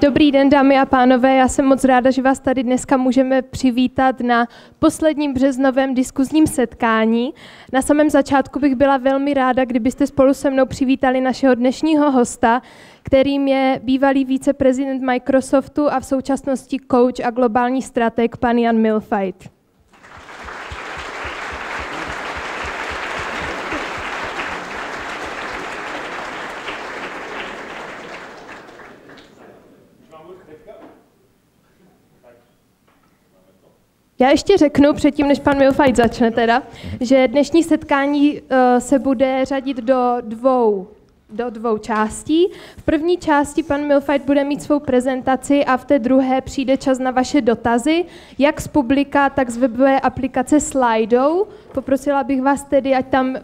Dobrý den, dámy a pánové. Já jsem moc ráda, že vás tady dneska můžeme přivítat na posledním březnovém diskuzním setkání. Na samém začátku bych byla velmi ráda, kdybyste spolu se mnou přivítali našeho dnešního hosta, kterým je bývalý viceprezident Microsoftu a v současnosti coach a globální strateg pan Jan Milfight. Já ještě řeknu předtím, než pan Milfajt začne teda, mhm. že dnešní setkání eh, se bude řadit do dvou do dvou částí. V první části pan Milfajt bude mít svou prezentaci a v té druhé přijde čas na vaše dotazy, jak z publika, tak z webové aplikace Slido. Poprosila bych vás tedy, ať tam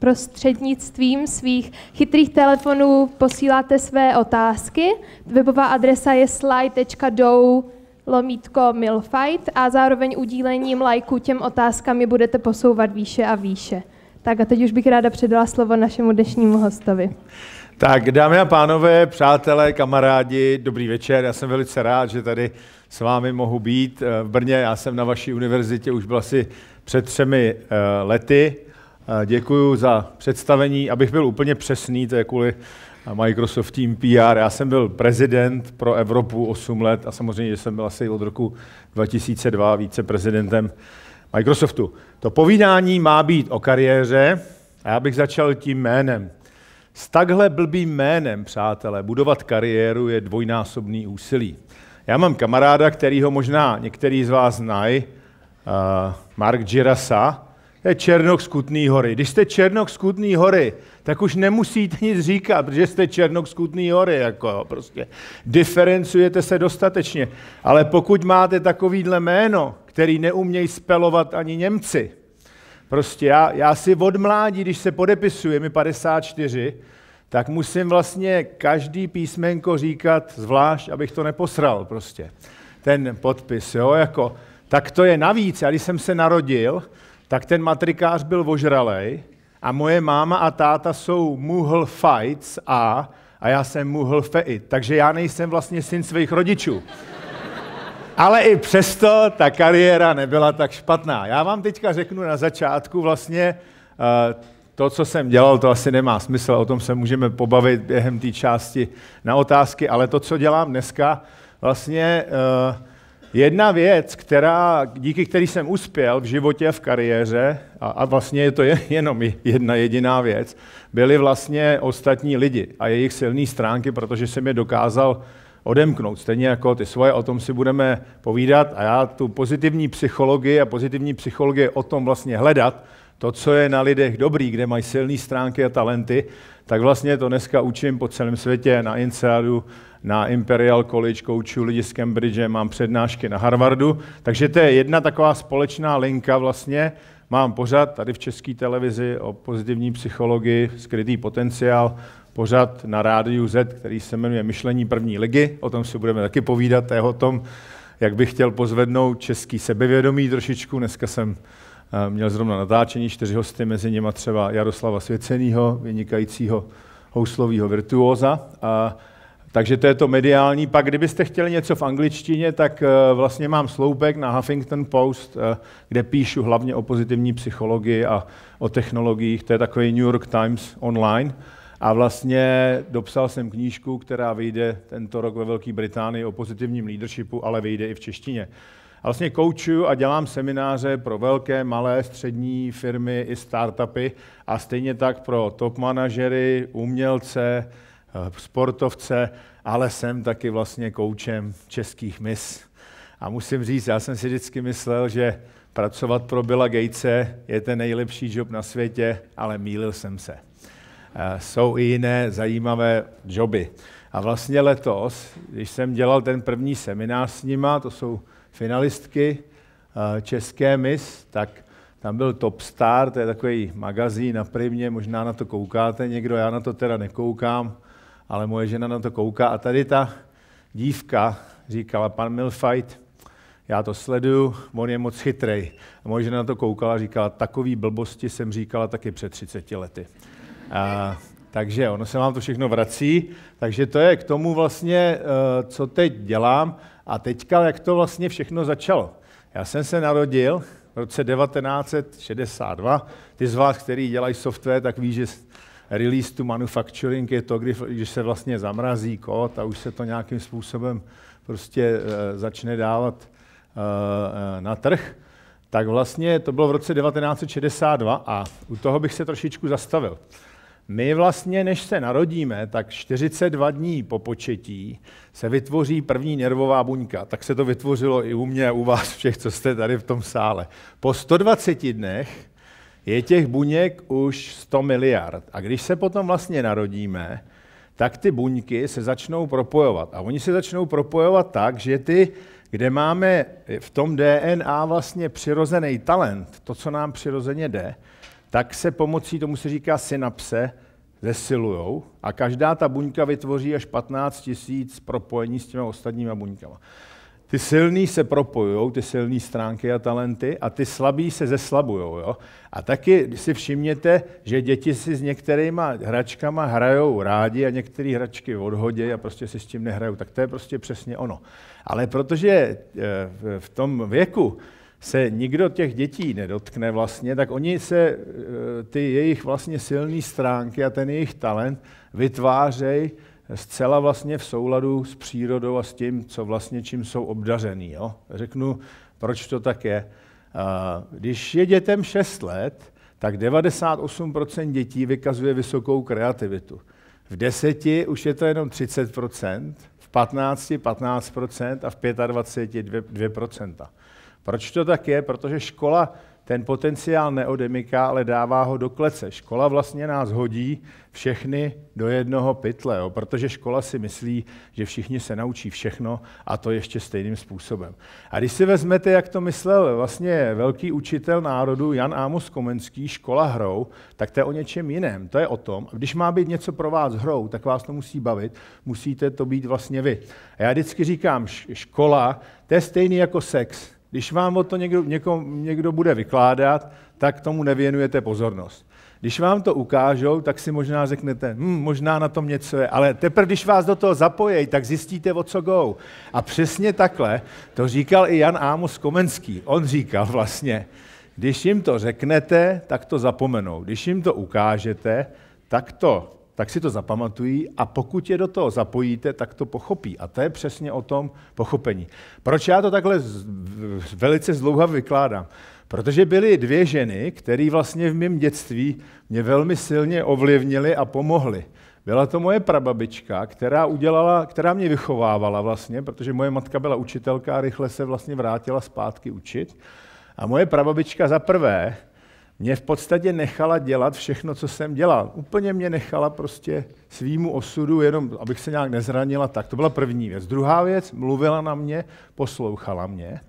prostřednictvím svých chytrých telefonů posíláte své otázky. Webová adresa je slide.dou.com lomítko milfight a zároveň udílením lajku těm otázkami budete posouvat výše a výše. Tak a teď už bych ráda předala slovo našemu dnešnímu hostovi. Tak, dámy a pánové, přátelé, kamarádi, dobrý večer. Já jsem velice rád, že tady s vámi mohu být eh, v Brně. Já jsem na vaší univerzitě už byl asi před třemi eh, lety. Eh, Děkuji za představení. Abych byl úplně přesný, to je kvůli Microsoft Team PR. Já jsem byl prezident pro Evropu 8 let a samozřejmě, jsem byl asi od roku 2002 prezidentem Microsoftu. To povídání má být o kariéře a já bych začal tím jménem. S takhle blbým jménem, přátelé, budovat kariéru je dvojnásobný úsilí. Já mám kamaráda, kterýho možná některý z vás znají, uh, Mark Girasa, to je Černok z Kutný hory. Když jste Černok z Kutný hory, tak už nemusíte nic říkat, protože jste Černok z Kutný hory. Jako, prostě. Diferencujete se dostatečně. Ale pokud máte takovýhle jméno, který neumějí spelovat ani Němci, prostě já, já si od mládí, když se podepisuje mi 54, tak musím vlastně každý písmenko říkat zvlášť, abych to neposral prostě. Ten podpis, jo, jako. Tak to je navíc. Já když jsem se narodil, tak ten matrikář byl vožralej a moje máma a táta jsou muhl fights a, a já jsem muhl feit, takže já nejsem vlastně syn svých rodičů. Ale i přesto ta kariéra nebyla tak špatná. Já vám teďka řeknu na začátku vlastně eh, to, co jsem dělal, to asi nemá smysl, o tom se můžeme pobavit během té části na otázky, ale to, co dělám dneska, vlastně uh, Jedna věc, která, díky které jsem uspěl v životě, a v kariéře, a, a vlastně je to jenom jedna jediná věc, byly vlastně ostatní lidi a jejich silné stránky, protože jsem je dokázal odemknout. Stejně jako ty svoje, o tom si budeme povídat a já tu pozitivní psychologii a pozitivní psychologie o tom vlastně hledat, to, co je na lidech dobrý, kde mají silné stránky a talenty, tak vlastně to dneska učím po celém světě na INSEADu, na Imperial College, koučuju lidi z Cambridge, mám přednášky na Harvardu, takže to je jedna taková společná linka vlastně. Mám pořád tady v české televizi o pozitivní psychologii, skrytý potenciál, pořád na rádiu Z, který se jmenuje Myšlení první ligy, o tom si budeme taky povídat, je o tom, jak bych chtěl pozvednout český sebevědomí trošičku. Dneska jsem eh, měl zrovna natáčení čtyři hosty, mezi nimi třeba Jaroslava Svěcenýho, vynikajícího houslového virtuóza. A takže to je to mediální. Pak kdybyste chtěli něco v angličtině, tak eh, vlastně mám sloupek na Huffington Post, eh, kde píšu hlavně o pozitivní psychologii a o technologiích. To je takový New York Times online. A vlastně dopsal jsem knížku, která vyjde tento rok ve Velké Británii o pozitivním leadershipu, ale vyjde i v češtině. A vlastně koučuju a dělám semináře pro velké, malé, střední firmy i startupy a stejně tak pro top manažery, umělce, Eh, sportovce, ale jsem taky vlastně koučem českých mis. A musím říct, já jsem si vždycky myslel, že pracovat pro Billa Gatese je ten nejlepší job na světě, ale mýlil jsem se. Eh, jsou i jiné zajímavé joby. A vlastně letos, když jsem dělal ten první seminář s nima, to jsou finalistky eh, České mis, tak tam byl Top Star, to je takový magazín na primě, možná na to koukáte někdo, já na to teda nekoukám, ale moje žena na to kouká a tady ta dívka říkala, pan Milfight, já to sleduju, on je moc chytrej. A moje žena na to koukala a říkala, takový blbosti jsem říkala taky před 30 lety. A, takže ono se vám to všechno vrací, takže to je k tomu vlastně, eh, co teď dělám a teďka, jak to vlastně všechno začalo. Já jsem se narodil v roce 1962. Ty z vás, který dělají software, tak ví, že release to manufacturing je to, kdy, když se vlastně zamrazí kód a už se to nějakým způsobem prostě eh, začne dávat eh, eh, na trh, tak vlastně to bylo v roce 1962 a u toho bych se trošičku zastavil. My vlastně, než se narodíme, tak 42 dní po početí se vytvoří první nervová buňka. Tak se to vytvořilo i u mě u vás všech, co jste tady v tom sále. Po 120 dnech je těch buněk už 100 miliard. A když se potom vlastně narodíme, tak ty buňky se začnou propojovat. A oni se začnou propojovat tak, že ty, kde máme v tom DNA vlastně přirozený talent, to, co nám přirozeně jde, tak se pomocí, tomu se říká synapse, zesilujou a každá ta buňka vytvoří až 15 000 propojení s těmi ostatními buňkami. Ty silní se propojují, ty silné stránky a talenty, a ty slabí se zeslabují. Jo? A taky si všimněte, že děti si s některýma hračkama hrajou rádi a některé hračky odhodí a prostě si s tím nehrajou. Tak to je prostě přesně ono. Ale protože eh, v tom věku se nikdo těch dětí nedotkne vlastně, tak oni se eh, ty jejich vlastně silné stránky a ten jejich talent vytvářejí zcela vlastně v souladu s přírodou a s tím, co vlastně čím jsou obdařený. Jo? Řeknu, proč to tak je. Když je dětem 6 let, tak 98% dětí vykazuje vysokou kreativitu. V deseti už je to jenom 30%, v 15 15% a v 25 2%. Proč to tak je? Protože škola ten potenciál neodemyká, ale dává ho do klece. Škola vlastně nás hodí všechny do jednoho pytle, jo, protože škola si myslí, že všichni se naučí všechno a to ještě stejným způsobem. A když si vezmete, jak to myslel vlastně velký učitel národu Jan Amos Komenský, škola hrou, tak to je o něčem jiném. To je o tom, když má být něco pro vás hrou, tak vás to musí bavit, musíte to být vlastně vy. A já vždycky říkám, škola, to je stejný jako sex. Když vám o to někdo, někom, někdo bude vykládat, tak tomu nevěnujete pozornost. Když vám to ukážou, tak si možná řeknete, hm, možná na tom něco je, ale teprve když vás do toho zapojejí, tak zjistíte, o co go. A přesně takhle to říkal i Jan Ámos Komenský. On říkal vlastně, když jim to řeknete, tak to zapomenou. Když jim to ukážete, tak to tak si to zapamatují a pokud je do toho zapojíte, tak to pochopí. A to je přesně o tom pochopení. Proč já to takhle velice zdlouha vykládám? Protože byly dvě ženy, které vlastně v mém dětství mě velmi silně ovlivnily a pomohly. Byla to moje prababička, která, udělala, která mě vychovávala vlastně, protože moje matka byla učitelka a rychle se vlastně vrátila zpátky učit. A moje prababička za prvé mě v podstatě nechala dělat všechno, co jsem dělal. Úplně mě nechala prostě svýmu osudu, jenom abych se nějak nezranila. Tak to byla první věc. Druhá věc, mluvila na mě, poslouchala mě.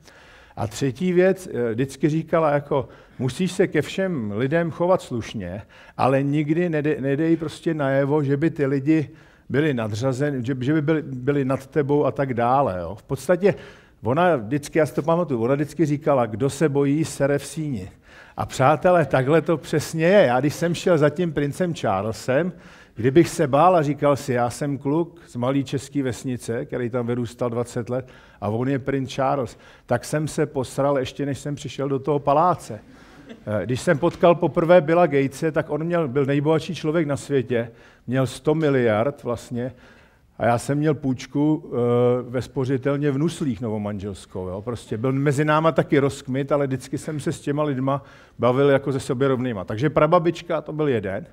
A třetí věc, eh, vždycky říkala jako, musíš se ke všem lidem chovat slušně, ale nikdy nedej, prostě najevo, že by ty lidi byli nadřazen, že, že by byli, byli nad tebou a tak dále. Jo. V podstatě ona vždycky, já si to pamatuju, ona vždycky říkala, kdo se bojí, sere v síni. A přátelé, takhle to přesně je. Já když jsem šel za tím princem Charlesem, kdybych se bál a říkal si, já jsem kluk z malé české vesnice, který tam vyrůstal 20 let a on je princ Charles, tak jsem se posral ještě, než jsem přišel do toho paláce. Eh, když jsem potkal poprvé Billa Gatese, tak on měl, byl nejbohatší člověk na světě, měl 100 miliard vlastně a já jsem měl půjčku eh, ve spořitelně v Nuslích novomanželskou. Jo? Prostě byl mezi náma taky rozkmit, ale vždycky jsem se s těma lidma bavil jako ze sobě rovnýma. Takže prababička to byl jeden.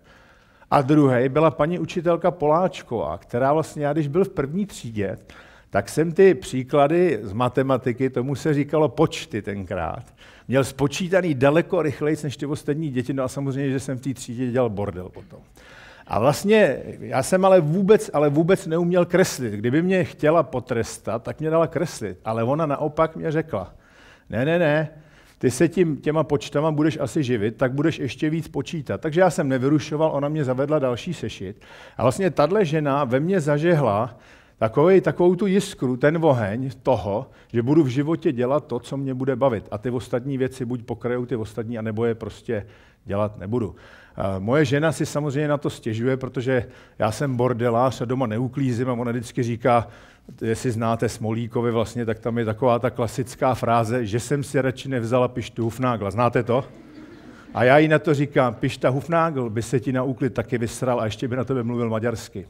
A druhý byla paní učitelka Poláčková, která vlastně, já když byl v první třídě, tak jsem ty příklady z matematiky, tomu se říkalo počty tenkrát, měl spočítaný daleko rychleji než ty ostatní děti, no a samozřejmě, že jsem v té třídě dělal bordel potom. A vlastně já jsem ale vůbec, ale vůbec neuměl kreslit. Kdyby mě chtěla potrestat, tak mě dala kreslit. Ale ona naopak mě řekla, ne, ne, ne, ty se tím, těma počtama budeš asi živit, tak budeš ještě víc počítat. Takže já jsem nevyrušoval, ona mě zavedla další sešit. A vlastně tahle žena ve mně zažehla takový, takovou tu jiskru, ten oheň toho, že budu v životě dělat to, co mě bude bavit. A ty ostatní věci buď pokrajou ty ostatní, anebo je prostě dělat nebudu. Moje žena si samozřejmě na to stěžuje, protože já jsem bordelář a doma neuklízím a ona vždycky říká, jestli znáte Smolíkovi vlastně, tak tam je taková ta klasická fráze, že jsem si radši nevzala pištu Hufnágla. Znáte to? A já jí na to říkám, pišta Hufnágl by se ti na úklid taky vysral a ještě by na tebe mluvil maďarsky.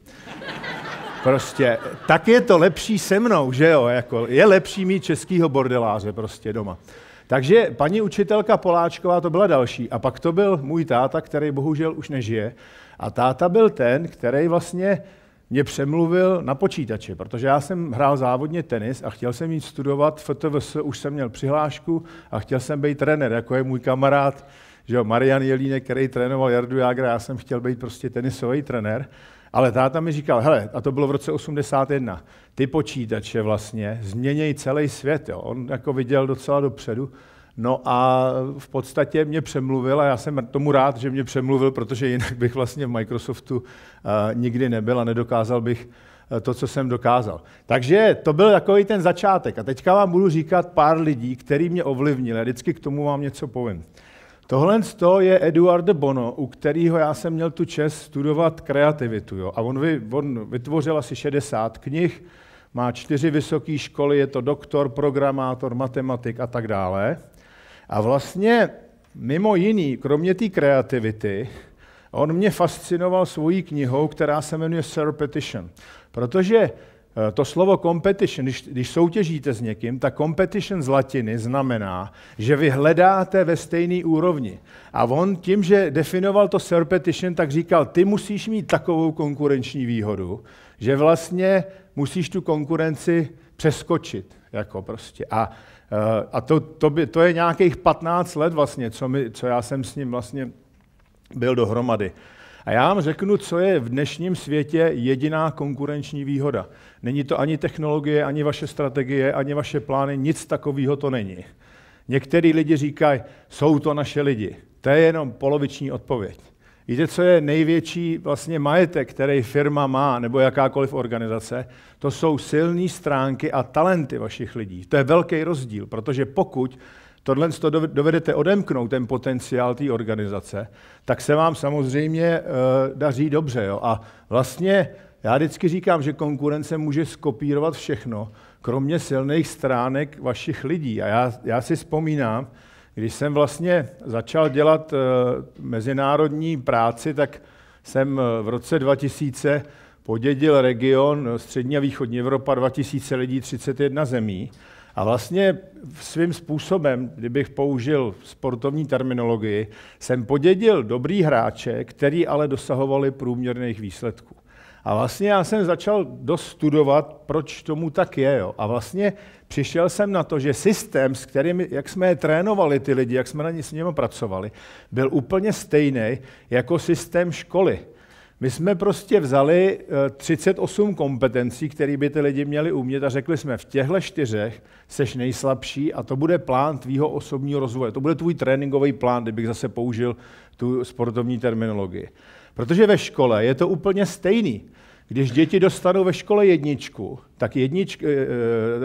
Prostě, tak je to lepší se mnou, že jo? Jako, je lepší mít českýho bordeláře prostě doma. Takže paní učitelka Poláčková to byla další. A pak to byl můj táta, který bohužel už nežije. A táta byl ten, který vlastně mě přemluvil na počítači, protože já jsem hrál závodně tenis a chtěl jsem jít studovat FTVS, už jsem měl přihlášku a chtěl jsem být trenér, jako je můj kamarád že jo, Marian Jelínek, který trénoval Jardu Jágra, já jsem chtěl být prostě tenisový trenér, ale táta mi říkal, hele, a to bylo v roce 81, ty počítače vlastně změnějí celý svět, jo. On jako viděl docela dopředu, No a v podstatě mě přemluvil a já jsem tomu rád, že mě přemluvil, protože jinak bych vlastně v Microsoftu uh, nikdy nebyl a nedokázal bych eh, to, co jsem dokázal. Takže to byl takový ten začátek. A teďka vám budu říkat pár lidí, který mě ovlivnili. Vždycky k tomu vám něco povím. Tohle je Eduard Bono, u kterého já jsem měl tu čest studovat kreativitu. Jo? A on, vy, on vytvořil asi 60 knih, má čtyři vysoké školy, je to doktor, programátor, matematik a tak dále. A vlastně mimo jiný, kromě té kreativity, on mě fascinoval svojí knihou, která se jmenuje Surrepetition. Protože Eh, to slovo competition, když, když soutěžíte s někým, tak competition z latiny znamená, že vy hledáte ve stejné úrovni. A on tím, že definoval to serpetition, tak říkal, ty musíš mít takovou konkurenční výhodu, že vlastně musíš tu konkurenci přeskočit. Jako prostě. A, eh, a to, to, by, to je nějakých 15 let vlastně, co, my, co já jsem s ním vlastně byl dohromady. A já vám řeknu, co je v dnešním světě jediná konkurenční výhoda. Není to ani technologie, ani vaše strategie, ani vaše plány, nic takového to není. Některý lidi říkají, jsou to naše lidi. To je jenom poloviční odpověď. Víte, co je největší vlastně majetek, který firma má, nebo jakákoliv organizace? To jsou silné stránky a talenty vašich lidí. To je velký rozdíl, protože pokud tohle to dovedete odemknout, ten potenciál té organizace, tak se vám samozřejmě uh, daří dobře. Jo? A vlastně já vždycky říkám, že konkurence může skopírovat všechno, kromě silných stránek vašich lidí. A já, já si vzpomínám, když jsem vlastně začal dělat uh, mezinárodní práci, tak jsem eh, v roce 2000 podědil region střední a východní Evropa 2000 lidí, 31 zemí. A vlastně svým způsobem, kdybych použil sportovní terminologii, jsem podědil dobrý hráče, který ale dosahovali průměrných výsledků. A vlastně já jsem začal dost studovat, proč tomu tak je. Jo. A vlastně přišel jsem na to, že systém, s kterým, jak jsme je trénovali ty lidi, jak jsme na ně s nimi pracovali, byl úplně stejný jako systém školy. My jsme prostě vzali 38 eh, kompetencí, které by ty lidi měli umět a řekli jsme, v těchto čtyřech seš nejslabší a to bude plán tvýho osobního rozvoje. To bude tvůj tréninkový plán, kdybych zase použil tu sportovní terminologii. Protože ve škole je to úplně stejný. Když děti dostanou ve škole jedničku, tak jednič, eh, eh,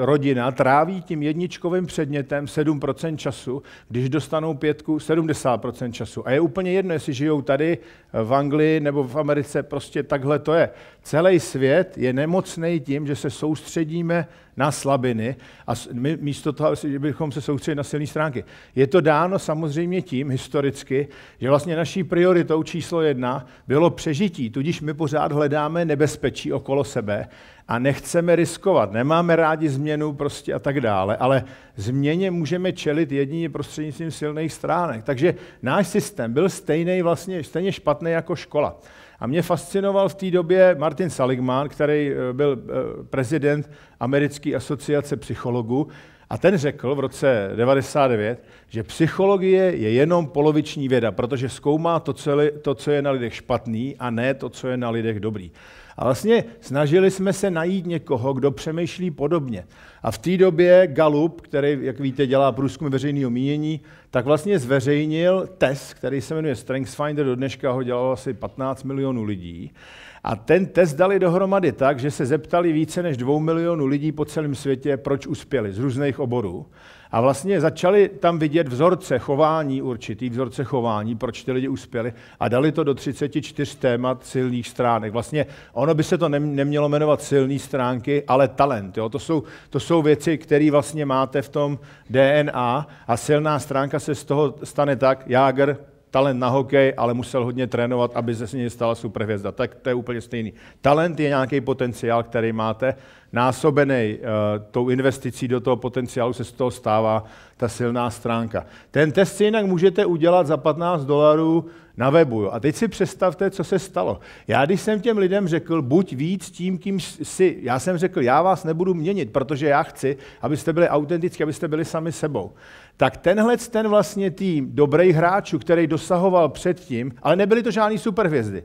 rodina tráví tím jedničkovým předmětem 7% času, když dostanou pětku 70% času. A je úplně jedno, jestli žijou tady eh, v Anglii nebo v Americe, prostě takhle to je. Celý svět je nemocný tím, že se soustředíme na slabiny a my místo toho, že bychom se soustředili na silné stránky. Je to dáno samozřejmě tím historicky, že vlastně naší prioritou číslo jedna bylo přežití, tudíž my pořád hledáme nebezpečí okolo sebe a nechceme riskovat, nemáme rádi změnu prostě a tak dále, ale změně můžeme čelit jedině prostřednictvím silných stránek. Takže náš systém byl stejný vlastně, stejně špatný jako škola. A mě fascinoval v té době Martin Saligman, který eh, byl eh, prezident Americké asociace psychologů, a ten řekl v roce 99, že psychologie je jenom poloviční věda, protože zkoumá to, celé, to co je na lidech špatný a ne to, co je na lidech dobrý. A vlastně snažili jsme se najít někoho, kdo přemýšlí podobně. A v té době Galup, který, jak víte, dělá průzkum veřejného mínění, tak vlastně zveřejnil test, který se jmenuje Strengths Finder, do dneška ho dělalo asi 15 milionů lidí. A ten test dali dohromady tak, že se zeptali více než 2 milionů lidí po celém světě, proč uspěli z různých oborů. A vlastně začali tam vidět vzorce chování určitý, vzorce chování, proč ty lidi uspěli a dali to do 34 témat silných stránek. Vlastně ono by se to nemělo jmenovat silné stránky, ale talent. Jo? To, jsou, to jsou věci, které vlastně máte v tom DNA a silná stránka se z toho stane tak, Jager, talent na hokej, ale musel hodně trénovat, aby se z něj stala superhvězda. Tak to je úplně stejný. Talent je nějaký potenciál, který máte, násobený uh, tou investicí do toho potenciálu se z toho stává ta silná stránka. Ten test si jinak můžete udělat za 15 dolarů na webu. A teď si představte, co se stalo. Já když jsem těm lidem řekl, buď víc tím, kým jsi, já jsem řekl, já vás nebudu měnit, protože já chci, abyste byli autentický, abyste byli sami sebou tak tenhle ten vlastně tým dobrých hráčů, který dosahoval předtím, ale nebyly to žádný superhvězdy,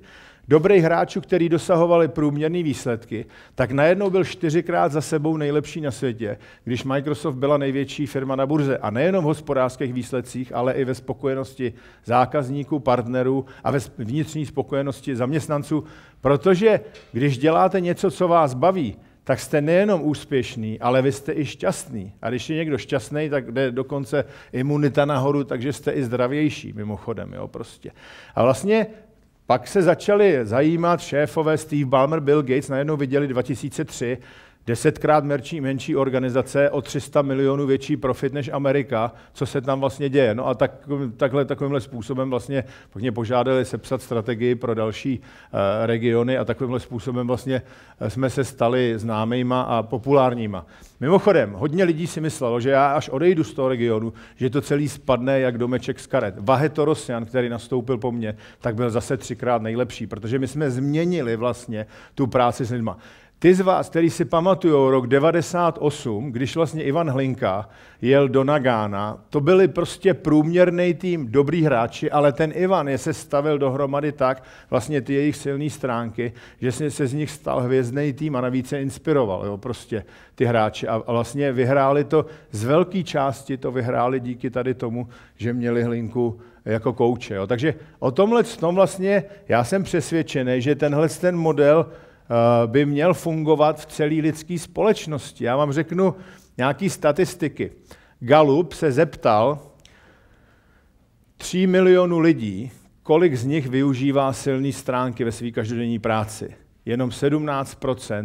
dobrých hráčů, který dosahovali průměrné výsledky, tak najednou byl čtyřikrát za sebou nejlepší na světě, když Microsoft byla největší firma na burze. A nejenom v hospodářských výsledcích, ale i ve spokojenosti zákazníků, partnerů a ve vnitřní spokojenosti zaměstnanců. Protože když děláte něco, co vás baví, tak jste nejenom úspěšný, ale vy jste i šťastný. A když je někdo šťastný, tak jde dokonce imunita nahoru, takže jste i zdravější, mimochodem, jo, prostě. A vlastně pak se začali zajímat šéfové Steve Ballmer, Bill Gates, najednou viděli 2003, desetkrát menší, menší organizace, o 300 milionů větší profit než Amerika, co se tam vlastně děje. No a tak, takhle, takovýmhle způsobem vlastně pak mě požádali sepsat strategii pro další uh, regiony a takovýmhle způsobem vlastně eh, jsme se stali známýma a populárníma. Mimochodem, hodně lidí si myslelo, že já až odejdu z toho regionu, že to celý spadne jak domeček z karet. Vaheto Rosjan, který nastoupil po mně, tak byl zase třikrát nejlepší, protože my jsme změnili vlastně tu práci s lidma. Ty z vás, kteří si pamatují rok 98, když vlastně Ivan Hlinka jel do Nagána, to byli prostě průměrný tým, dobrý hráči, ale ten Ivan je se stavil dohromady tak, vlastně ty jejich silné stránky, že se z nich stal hvězdný tým a navíc se inspiroval, jo, prostě ty hráči. A vlastně vyhráli to, z velké části to vyhráli díky tady tomu, že měli Hlinku jako kouče. Jo. Takže o tomhle tom vlastně já jsem přesvědčený, že tenhle ten model Eh, by měl fungovat v celé lidské společnosti. Já vám řeknu nějaké statistiky. Galup se zeptal 3 milionů lidí, kolik z nich využívá silné stránky ve své každodenní práci. Jenom 17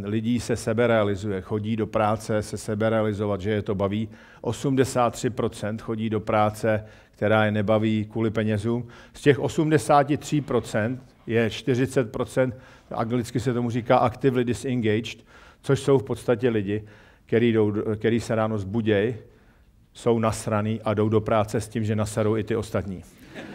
lidí se seberealizuje, chodí do práce se seberealizovat, že je to baví. 83 chodí do práce, která je nebaví kvůli penězům. Z těch 83 je 40 anglicky se tomu říká actively disengaged, což jsou v podstatě lidi, který, jdou, který se ráno zbudějí, jsou nasraný a jdou do práce s tím, že nasarou i ty ostatní.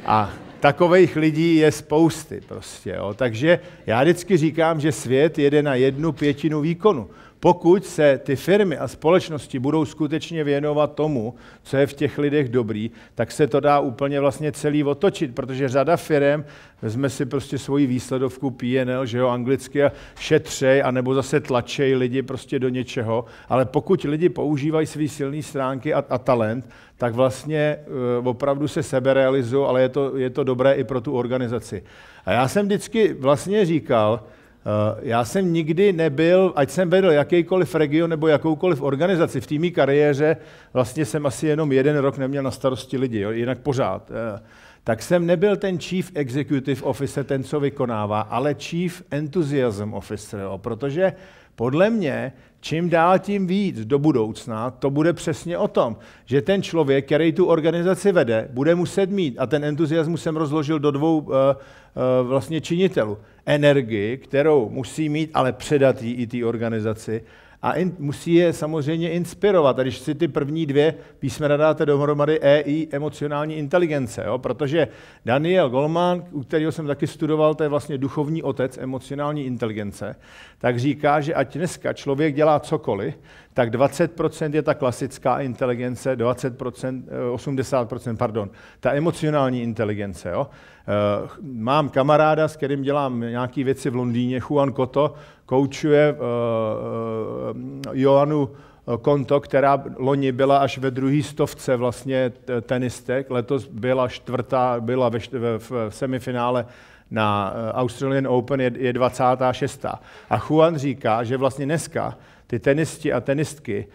A takových lidí je spousty prostě. Jo. Takže já vždycky říkám, že svět jede na jednu pětinu výkonu. Pokud se ty firmy a společnosti budou skutečně věnovat tomu, co je v těch lidech dobrý, tak se to dá úplně vlastně celý otočit, protože řada firm vezme si prostě svoji výsledovku PNL, že jo, anglicky a šetřej, anebo zase tlačej lidi prostě do něčeho, ale pokud lidi používají své silné stránky a, a talent, tak vlastně uh, opravdu se seberealizují, ale je to, je to dobré i pro tu organizaci. A já jsem vždycky vlastně říkal, Eh, já jsem nikdy nebyl, ať jsem vedl jakýkoliv region nebo jakoukoliv organizaci v týmí kariéře, vlastně jsem asi jenom jeden rok neměl na starosti lidi, jo, jinak pořád. Eh, tak jsem nebyl ten chief executive officer, ten, co vykonává, ale chief enthusiasm officer, jo, protože podle mě, čím dál tím víc do budoucna, to bude přesně o tom, že ten člověk, který tu organizaci vede, bude muset mít, a ten entuziasmus jsem rozložil do dvou uh, uh, vlastně činitelů, energii, kterou musí mít, ale předat ji i té organizaci, a in, musí je samozřejmě inspirovat. A když si ty první dvě písmena dáte dohromady EI, emocionální inteligence, jo? protože Daniel Goleman, u kterého jsem taky studoval, to je vlastně duchovní otec emocionální inteligence, tak říká, že ať dneska člověk dělá cokoliv, tak 20% je ta klasická inteligence, 20%, 80%, eh, pardon, ta emocionální inteligence. Jo? Eh, mám kamaráda, s kterým dělám nějaké věci v Londýně, Juan Koto, koučuje uh, eh, uh, eh, Joanu eh, Konto, která loni byla až ve druhé stovce vlastně tenistek, letos byla čtvrtá, byla ve, v, v semifinále na Australian Open je, je 26. A Juan říká, že vlastně dneska ty tenisti a tenistky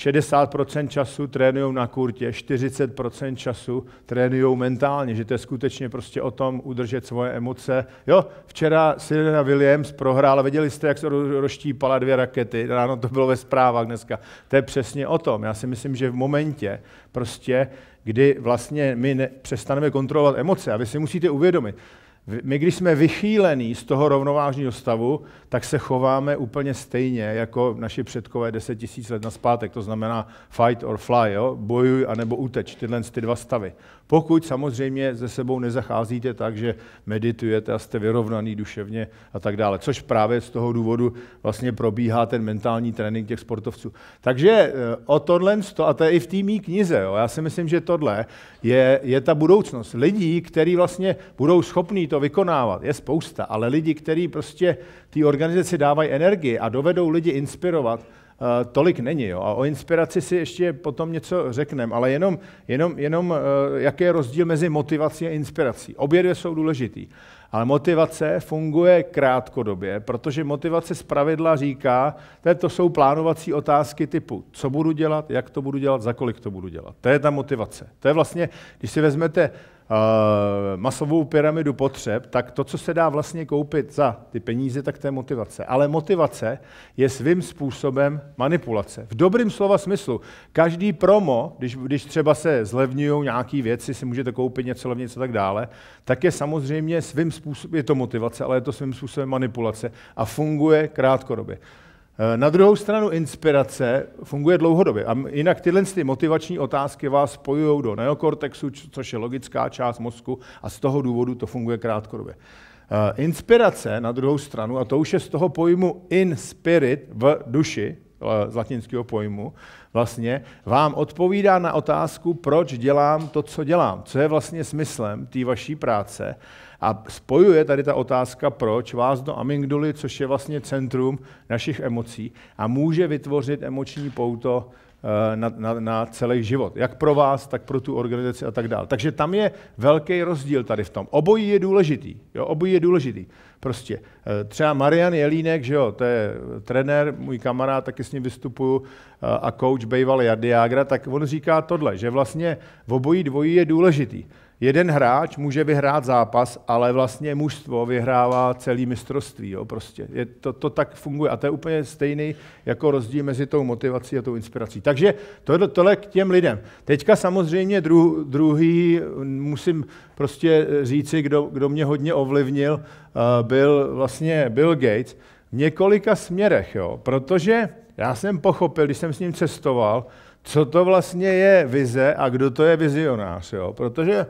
60% času trénují na kurtě, 40% času trénují mentálně, že to je skutečně prostě o tom udržet svoje emoce. Jo, včera Serena Williams prohrála, viděli jste, jak se roštípala dvě rakety, ráno to bylo ve zprávách dneska. To je přesně o tom. Já si myslím, že v momentě prostě, kdy vlastně my ne, přestaneme kontrolovat emoce a vy si musíte uvědomit, my, když jsme vychýlení z toho rovnovážního stavu, tak se chováme úplně stejně jako naši předkové 10 tisíc let na zpátek. To znamená fight or fly, jo? bojuj anebo uteč, tyhle ty dva stavy. Pokud samozřejmě ze sebou nezacházíte tak, že meditujete a jste vyrovnaný duševně a tak dále, což právě z toho důvodu vlastně probíhá ten mentální trénink těch sportovců. Takže eh, o tohle, a to je i v té mý knize, jo, já si myslím, že tohle je, je ta budoucnost. Lidí, kteří vlastně budou schopní to vykonávat, je spousta, ale lidi, kteří prostě ty organizaci dávají energii a dovedou lidi inspirovat, Eh, tolik není. Jo. A o inspiraci si ještě potom něco řekneme, ale jenom, jenom, jenom eh, jaký je rozdíl mezi motivací a inspirací. Obě dvě jsou důležitý. Ale motivace funguje krátkodobě, protože motivace z pravidla říká, to jsou plánovací otázky typu, co budu dělat, jak to budu dělat, za kolik to budu dělat. To je ta motivace. To je vlastně, když si vezmete Eh, masovou pyramidu potřeb, tak to, co se dá vlastně koupit za ty peníze, tak to je motivace. Ale motivace je svým způsobem manipulace. V dobrým slova smyslu. Každý promo, když, když třeba se zlevňují nějaké věci, si můžete koupit něco levnějc a tak dále, tak je samozřejmě svým způsobem, je to motivace, ale je to svým způsobem manipulace a funguje krátkodobě. Eh, na druhou stranu inspirace funguje dlouhodobě. A jinak tyhle ty motivační otázky vás spojují do neokortexu, což je logická část mozku a z toho důvodu to funguje krátkodobě. Eh, inspirace na druhou stranu, a to už je z toho pojmu in spirit v duši, eh, z latinského pojmu, vlastně vám odpovídá na otázku, proč dělám to, co dělám, co je vlastně smyslem té vaší práce a spojuje tady ta otázka, proč do amygdaly, což je vlastně centrum našich emocí a může vytvořit emoční pouto eh, na, na, na celý život. Jak pro vás, tak pro tu organizaci a tak dále. Takže tam je velký rozdíl tady v tom. Obojí je důležitý. Jo, obojí je důležitý. Prostě eh, třeba Marian Jelínek, že jo, to je trenér, můj kamarád, taky s ním vystupuju, eh, a coach bejval Jardiagra, tak on říká tohle, že vlastně v obojí dvojí je důležitý jeden hráč může vyhrát zápas, ale vlastně mužstvo vyhrává celý mistrovství. Jo, prostě. Je to, to tak funguje a to je úplně stejný jako rozdíl mezi tou motivací a tou inspirací. Takže tohle, tohle k těm lidem. Teďka samozřejmě dru, druhý, musím prostě říci, kdo, kdo mě hodně ovlivnil, eh, byl vlastně Bill Gates v několika směrech, jo, protože já jsem pochopil, když jsem s ním cestoval, co to vlastně je vize a kdo to je vizionář. Jo? Protože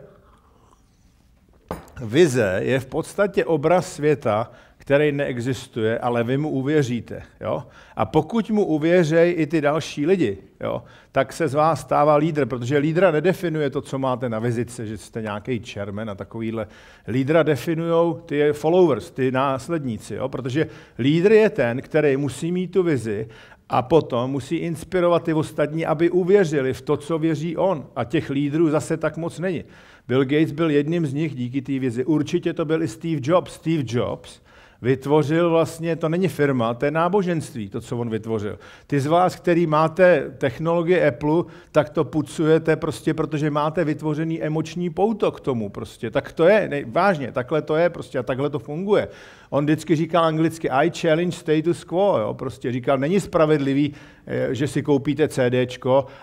vize je v podstatě obraz světa, který neexistuje, ale vy mu uvěříte. Jo? A pokud mu uvěřejí i ty další lidi, jo, tak se z vás stává lídr, protože lídra nedefinuje to, co máte na vizice, že jste nějaký čermen a takovýhle. Lídra definují ty followers, ty následníci, jo? protože lídr je ten, který musí mít tu vizi a potom musí inspirovat ty ostatní, aby uvěřili v to, co věří on. A těch lídrů zase tak moc není. Bill Gates byl jedním z nich díky té vizi. Určitě to byl i Steve Jobs. Steve Jobs vytvořil vlastně, to není firma, to je náboženství, to, co on vytvořil. Ty z vás, který máte technologie Apple, tak to pucujete prostě, protože máte vytvořený emoční pouto k tomu prostě. Tak to je, ne, vážně, takhle to je prostě a takhle to funguje on vždycky říkal anglicky I challenge status quo, jo? prostě říkal, není spravedlivý, eh, že si koupíte CD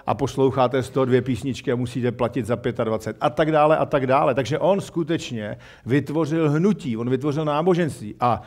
a posloucháte z toho dvě písničky a musíte platit za 25 a tak dále a tak dále. Takže on skutečně vytvořil hnutí, on vytvořil náboženství a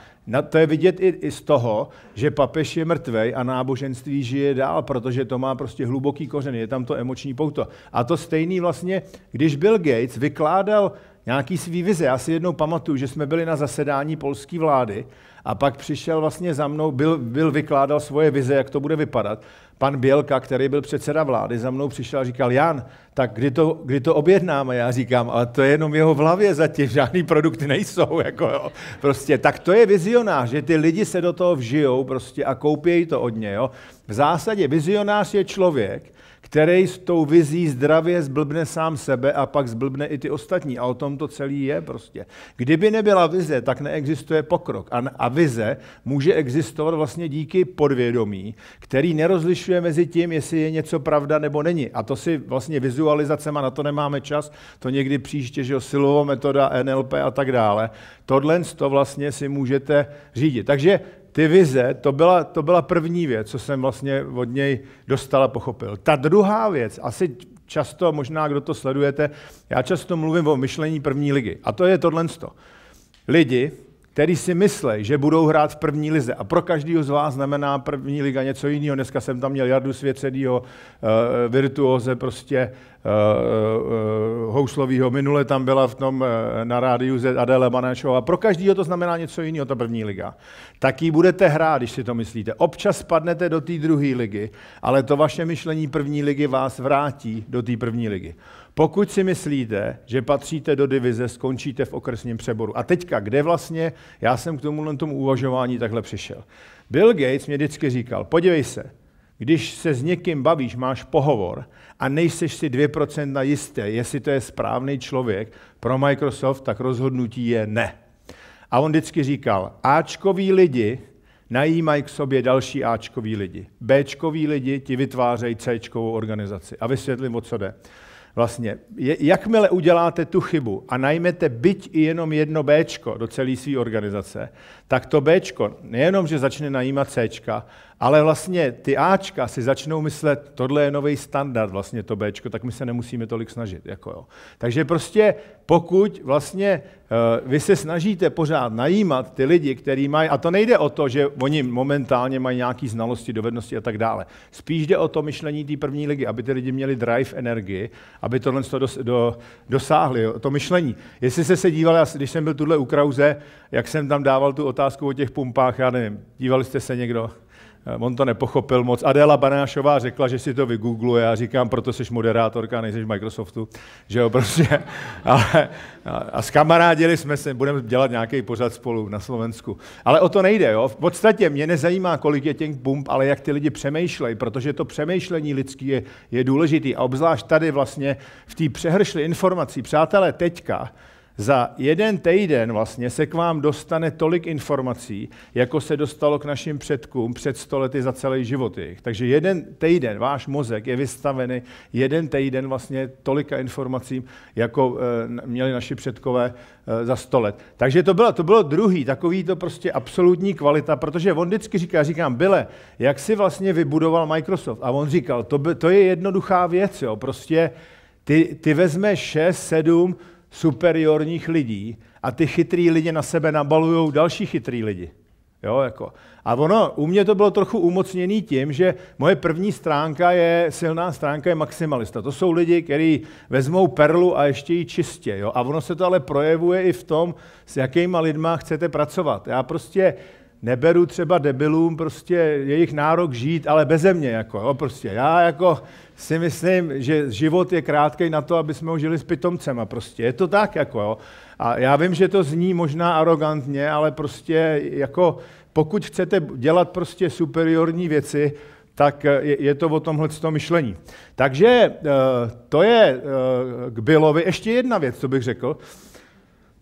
to je vidět i, z toho, že papež je mrtvý a náboženství žije dál, protože to má prostě hluboký kořen, je tam to emoční pouto. A to stejný vlastně, když Bill Gates vykládal nějaký svý vize. Já si jednou pamatuju, že jsme byli na zasedání polské vlády a pak přišel vlastně za mnou, byl, byl vykládal svoje vize, jak to bude vypadat. Pan Bělka, který byl předseda vlády, za mnou přišel a říkal, Jan, tak kdy to, kdy to objednáme? Já říkám, ale to je jenom jeho v hlavě zatím, žádný produkty nejsou. Jako jo. Prostě, tak to je vizionář, že ty lidi se do toho vžijou prostě a koupějí to od něj. Jo. V zásadě vizionář je člověk, který s tou vizí zdravě zblbne sám sebe a pak zblbne i ty ostatní. A o tom to celý je prostě. Kdyby nebyla vize, tak neexistuje pokrok. A, a vize může existovat vlastně díky podvědomí, který nerozlišuje mezi tím, jestli je něco pravda nebo není. A to si vlastně vizualizacema, na to nemáme čas, to někdy příště, že jo, silová metoda, NLP a tak dále. Tohle to vlastně si můžete řídit. Takže ty vize, to byla, to byla první věc, co jsem vlastně od něj dostal a pochopil. Ta druhá věc, asi často, možná kdo to sledujete, já často mluvím o myšlení první ligy. A to je tohle. Lidi, který si myslí, že budou hrát v první lize. A pro každého z vás znamená první liga něco jiného. Dneska jsem tam měl Jardu Svěcedýho, uh, virtuóze prostě uh, uh, houslovýho. Minule tam byla v tom uh, na rádiu Z Adele a Pro každého to znamená něco jiného, ta první liga. Taky budete hrát, když si to myslíte. Občas spadnete do té druhé ligy, ale to vaše myšlení první ligy vás vrátí do té první ligy. Pokud si myslíte, že patříte do divize, skončíte v okresním přeboru. A teďka, kde vlastně já jsem k tomu, tomu uvažování takhle přišel? Bill Gates mě vždycky říkal, podívej se, když se s někým bavíš, máš pohovor a nejseš si 2% na jisté, jestli to je správný člověk pro Microsoft, tak rozhodnutí je ne. A on vždycky říkal, Ačkový lidi najímají k sobě další Ačkový lidi. Bčkoví lidi ti vytvářejí Cčkovou organizaci. A vysvětlím, o co jde. Vlastně, je, jakmile uděláte tu chybu a najmete byť i jenom jedno Bčko do celé své organizace, tak to Bčko nejenom, že začne najímat Cčka, ale vlastně ty Ačka si začnou myslet, tohle je nový standard, vlastně to Bčko, tak my se nemusíme tolik snažit. Jako jo. Takže prostě pokud vlastně eh, vy se snažíte pořád najímat ty lidi, který mají, a to nejde o to, že oni momentálně mají nějaké znalosti, dovednosti a tak dále. Spíš jde o to myšlení té první ligy, aby ty lidi měli drive energii, aby tohle to dos, do, dosáhli, jo, to myšlení. Jestli se se dívali, když jsem byl tuhle u Krauze, jak jsem tam dával tu otázku o těch pumpách, já nevím, dívali jste se někdo? Eh, on to nepochopil moc. Adéla Banášová řekla, že si to vygoogluje Já říkám, proto jsi moderátorka, nejsi v Microsoftu, že jo, prostě. Ale, a, a s kamarádili jsme se, budeme dělat nějaký pořad spolu na Slovensku. Ale o to nejde, jo. V podstatě mě nezajímá, kolik je těch bump, ale jak ty lidi přemýšlejí, protože to přemýšlení lidský je, je důležitý. A obzvlášť tady vlastně v té přehršli informací. Přátelé, teďka, za jeden týden vlastně se k vám dostane tolik informací, jako se dostalo k našim předkům před stolety za celý život jejich. Takže jeden týden, váš mozek je vystavený jeden týden vlastně tolika informacím, jako eh, měli naši předkové eh, za sto let. Takže to bylo, to bylo druhý, takový to prostě absolutní kvalita, protože on vždycky říká, říkám, Bile, jak si vlastně vybudoval Microsoft? A on říkal, to, by, to je jednoduchá věc, jo, prostě ty, ty vezmeš 6, 7, superiorních lidí a ty chytrý lidi na sebe nabalují další chytrý lidi. Jo, jako. A ono, u mě to bylo trochu umocněné tím, že moje první stránka je, silná stránka je maximalista. To jsou lidi, kteří vezmou perlu a ještě ji čistě. Jo? A ono se to ale projevuje i v tom, s jakýma lidma chcete pracovat. Já prostě neberu třeba debilům prostě jejich nárok žít, ale beze mě. Jako, jo? Prostě já jako si myslím, že život je krátký na to, aby jsme ho žili s a Prostě je to tak, jako jo. A já vím, že to zní možná arrogantně, ale prostě jako pokud chcete dělat prostě superiorní věci, tak je, je to o tomhle myšlení. Takže eh, to je eh, k Billovi. Ještě jedna věc, co bych řekl.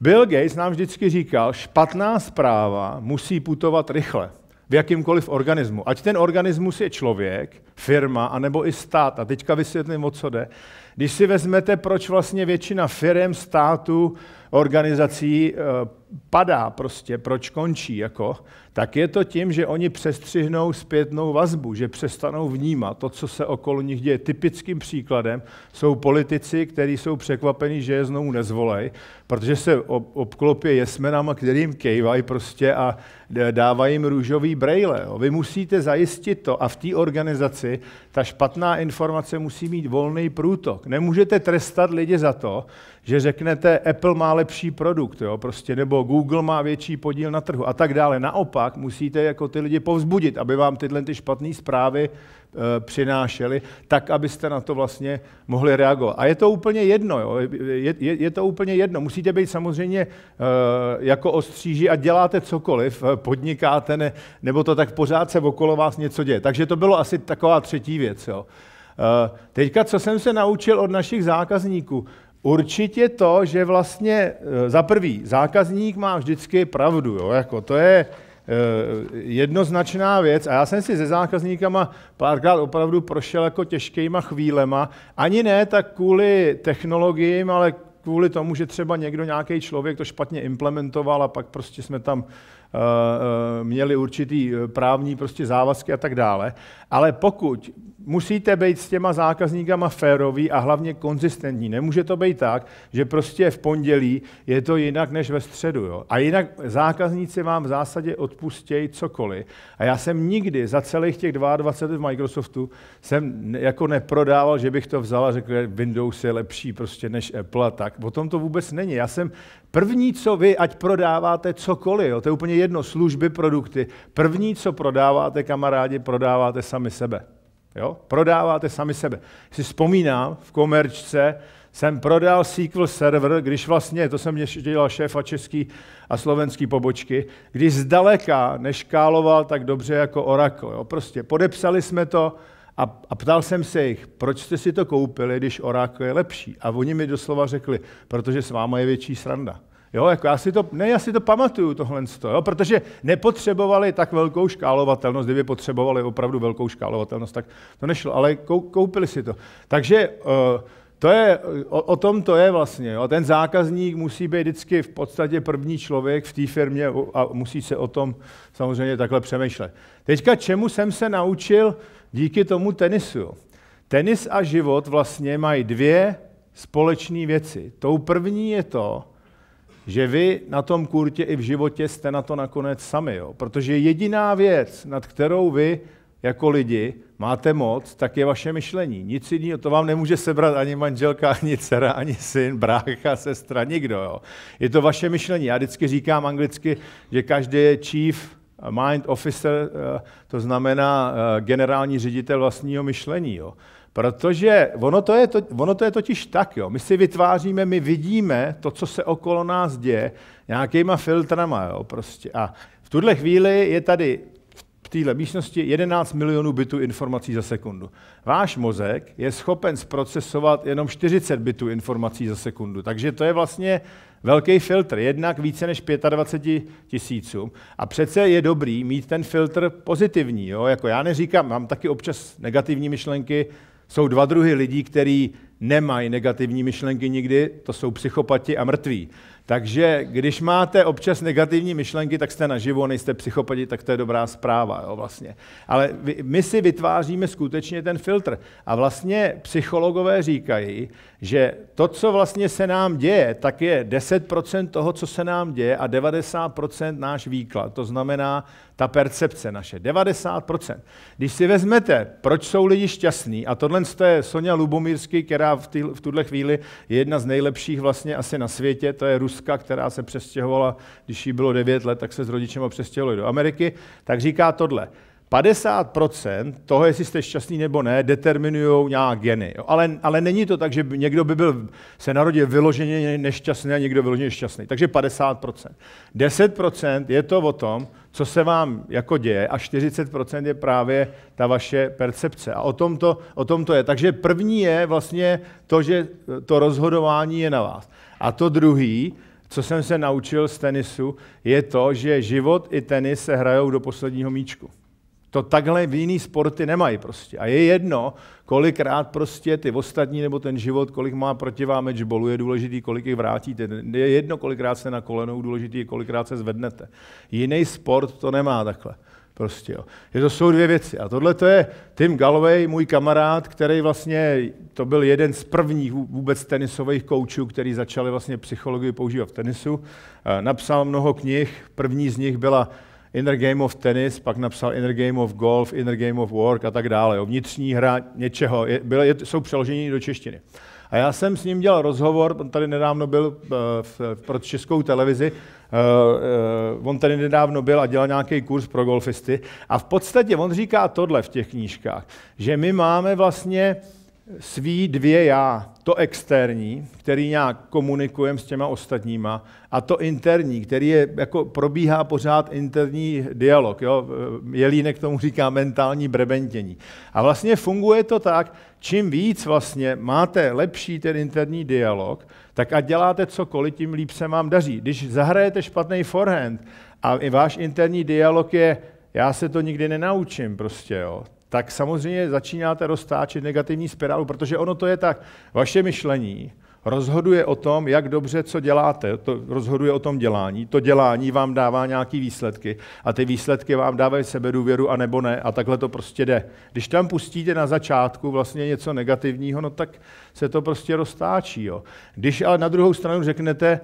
Bill Gates nám vždycky říkal, špatná zpráva musí putovat rychle v jakýmkoliv organismu. Ať ten organismus je člověk, firma, anebo i stát. A teďka vysvětlím, o co jde. Když si vezmete, proč vlastně většina firm, států, organizací eh, padá prostě, proč končí, jako, tak je to tím, že oni přestřihnou zpětnou vazbu, že přestanou vnímat to, co se okolo nich děje. Typickým příkladem jsou politici, kteří jsou překvapeni, že je znovu nezvolej, protože se obklopí jesmenama, kterým kejvají prostě a dávají jim růžový brejle. Vy musíte zajistit to a v té organizaci ta špatná informace musí mít volný průtok. Nemůžete trestat lidi za to, že řeknete, Apple má lepší produkt, jo, prostě, nebo Google má větší podíl na trhu a tak dále. Naopak, tak musíte jako ty lidi povzbudit, aby vám tyhle ty špatné zprávy e, přinášely, tak, abyste na to vlastně mohli reagovat. A je to úplně jedno, jo? Je, je, je to úplně jedno. Musíte být samozřejmě e, jako ostříži a děláte cokoliv, eh, podnikáte, ne, nebo to tak pořád se okolo vás něco děje. Takže to bylo asi taková třetí věc. Jo? E, teďka, co jsem se naučil od našich zákazníků, Určitě to, že vlastně za prvý zákazník má vždycky pravdu, jo? Jako to je Eh, jednoznačná věc a já jsem si se zákazníkama párkrát opravdu prošel jako těžkýma chvílema, ani ne tak kvůli technologiím, ale kvůli tomu, že třeba někdo, nějaký člověk to špatně implementoval a pak prostě jsme tam eh, eh, měli určitý právní prostě závazky a tak dále. Ale pokud musíte být s těma zákazníkama féroví a hlavně konzistentní. Nemůže to být tak, že prostě v pondělí je to jinak než ve středu. Jo? A jinak zákazníci vám v zásadě odpustějí cokoliv. A já jsem nikdy za celých těch 22 v Microsoftu jsem jako neprodával, že bych to vzal a řekl, že Windows je lepší prostě než Apple a tak. O tom to vůbec není. Já jsem první, co vy, ať prodáváte cokoliv, jo? to je úplně jedno, služby, produkty. První, co prodáváte, kamarádi, prodáváte sami sebe. Jo? Prodáváte sami sebe. Si vzpomínám, v komerčce jsem prodal SQL server, když vlastně, to jsem dělal šéfa český a slovenský pobočky, když zdaleka neškáloval tak dobře jako Oracle. Jo? Prostě podepsali jsme to a, a ptal jsem se jich, proč jste si to koupili, když Oracle je lepší. A oni mi doslova řekli, protože s váma je větší sranda. Jo, jako já si to, ne, já si to pamatuju, tohle, jo, protože nepotřebovali tak velkou škálovatelnost, kdyby potřebovali opravdu velkou škálovatelnost, tak to nešlo, ale koupili si to. Takže eh, to je, o, o tom to je vlastně. Jo. Ten zákazník musí být vždycky v podstatě první člověk v té firmě a musí se o tom samozřejmě takhle přemýšlet. Teďka čemu jsem se naučil díky tomu tenisu? Tenis a život vlastně mají dvě společné věci. Tou první je to, že vy na tom kurtě i v životě jste na to nakonec sami. Jo? Protože jediná věc, nad kterou vy jako lidi máte moc, tak je vaše myšlení. Nic jiného, to vám nemůže sebrat ani manželka, ani dcera, ani syn, brácha, sestra, nikdo. Jo? Je to vaše myšlení. Já vždycky říkám anglicky, že každý je chief mind officer, eh, to znamená eh, generální ředitel vlastního myšlení. Jo? Protože ono to, je to, ono to je totiž tak, jo. My si vytváříme, my vidíme to, co se okolo nás děje, nějakýma filtrama, jo, prostě. A v tuhle chvíli je tady v téhle místnosti 11 milionů bitů informací za sekundu. Váš mozek je schopen zprocesovat jenom 40 bitů informací za sekundu, takže to je vlastně velký filtr, jednak více než 25 tisícům. A přece je dobrý mít ten filtr pozitivní. Jo? Jako já neříkám, mám taky občas negativní myšlenky, jsou dva druhy lidí, kteří nemají negativní myšlenky nikdy, to jsou psychopati a mrtví. Takže když máte občas negativní myšlenky, tak jste naživo, nejste psychopati, tak to je dobrá zpráva jo, vlastně. Ale my si vytváříme skutečně ten filtr. A vlastně psychologové říkají, že to, co vlastně se nám děje, tak je 10% toho, co se nám děje a 90% náš výklad. To znamená ta percepce naše. 90%. Když si vezmete, proč jsou lidi šťastní, a tohle je Sonja Lubomírsky, která v, tý, v tuhle chvíli je jedna z nejlepších vlastně asi na světě, to je Rus Ruska, která se přestěhovala, když jí bylo 9 let, tak se s rodičem přestěhovali do Ameriky, tak říká tohle. 50% toho, jestli jste šťastný nebo ne, determinují nějak geny. Ale, ale není to tak, že někdo by byl, se narodil vyloženě nešťastný a někdo vyloženě šťastný. Takže 50%. 10% je to o tom, co se vám jako děje a 40% je právě ta vaše percepce. A o tom, to, o tom to je. Takže první je vlastně to, že to rozhodování je na vás. A to druhý co jsem se naučil z tenisu, je to, že život i tenis se hrajou do posledního míčku. To takhle v jiný sporty nemají prostě. A je jedno, kolikrát prostě ty ostatní nebo ten život, kolik má proti vám matchballu, je důležitý, kolik jich vrátíte. Je jedno, kolikrát se na kolenou, důležitý je, kolikrát se zvednete. Jiný sport to nemá takhle. Prostě, jo. Že to jsou dvě věci. A tohle to je Tim Galway, můj kamarád, který vlastně, to byl jeden z prvních vůbec tenisových koučů, který začali vlastně psychologii používat v tenisu. Eh, napsal mnoho knih, první z nich byla Inner Game of Tennis, pak napsal Inner Game of Golf, Inner Game of Work a tak dále. Jo. Vnitřní hra něčeho, je, byly, jsou přeložení do češtiny. A já jsem s ním dělal rozhovor, on tady nedávno byl eh, v, pro českou televizi, eh, eh, on tady nedávno byl a dělal nějaký kurz pro golfisty. A v podstatě on říká tohle v těch knížkách, že my máme vlastně svý dvě já, to externí, který nějak komunikujeme s těma ostatníma, a to interní, který je, jako probíhá pořád interní dialog. Jo? Jelínek tomu říká mentální brebentění. A vlastně funguje to tak, čím víc vlastně máte lepší ten interní dialog, tak a děláte cokoliv, tím líp se vám daří. Když zahrajete špatný forehand a i váš interní dialog je já se to nikdy nenaučím prostě, jo tak samozřejmě začínáte roztáčet negativní spirálu, protože ono to je tak. Vaše myšlení rozhoduje o tom, jak dobře co děláte, to rozhoduje o tom dělání. To dělání vám dává nějaké výsledky a ty výsledky vám dávají důvěru a nebo ne a takhle to prostě jde. Když tam pustíte na začátku vlastně něco negativního, no tak se to prostě roztáčí. Jo. Když ale na druhou stranu řeknete,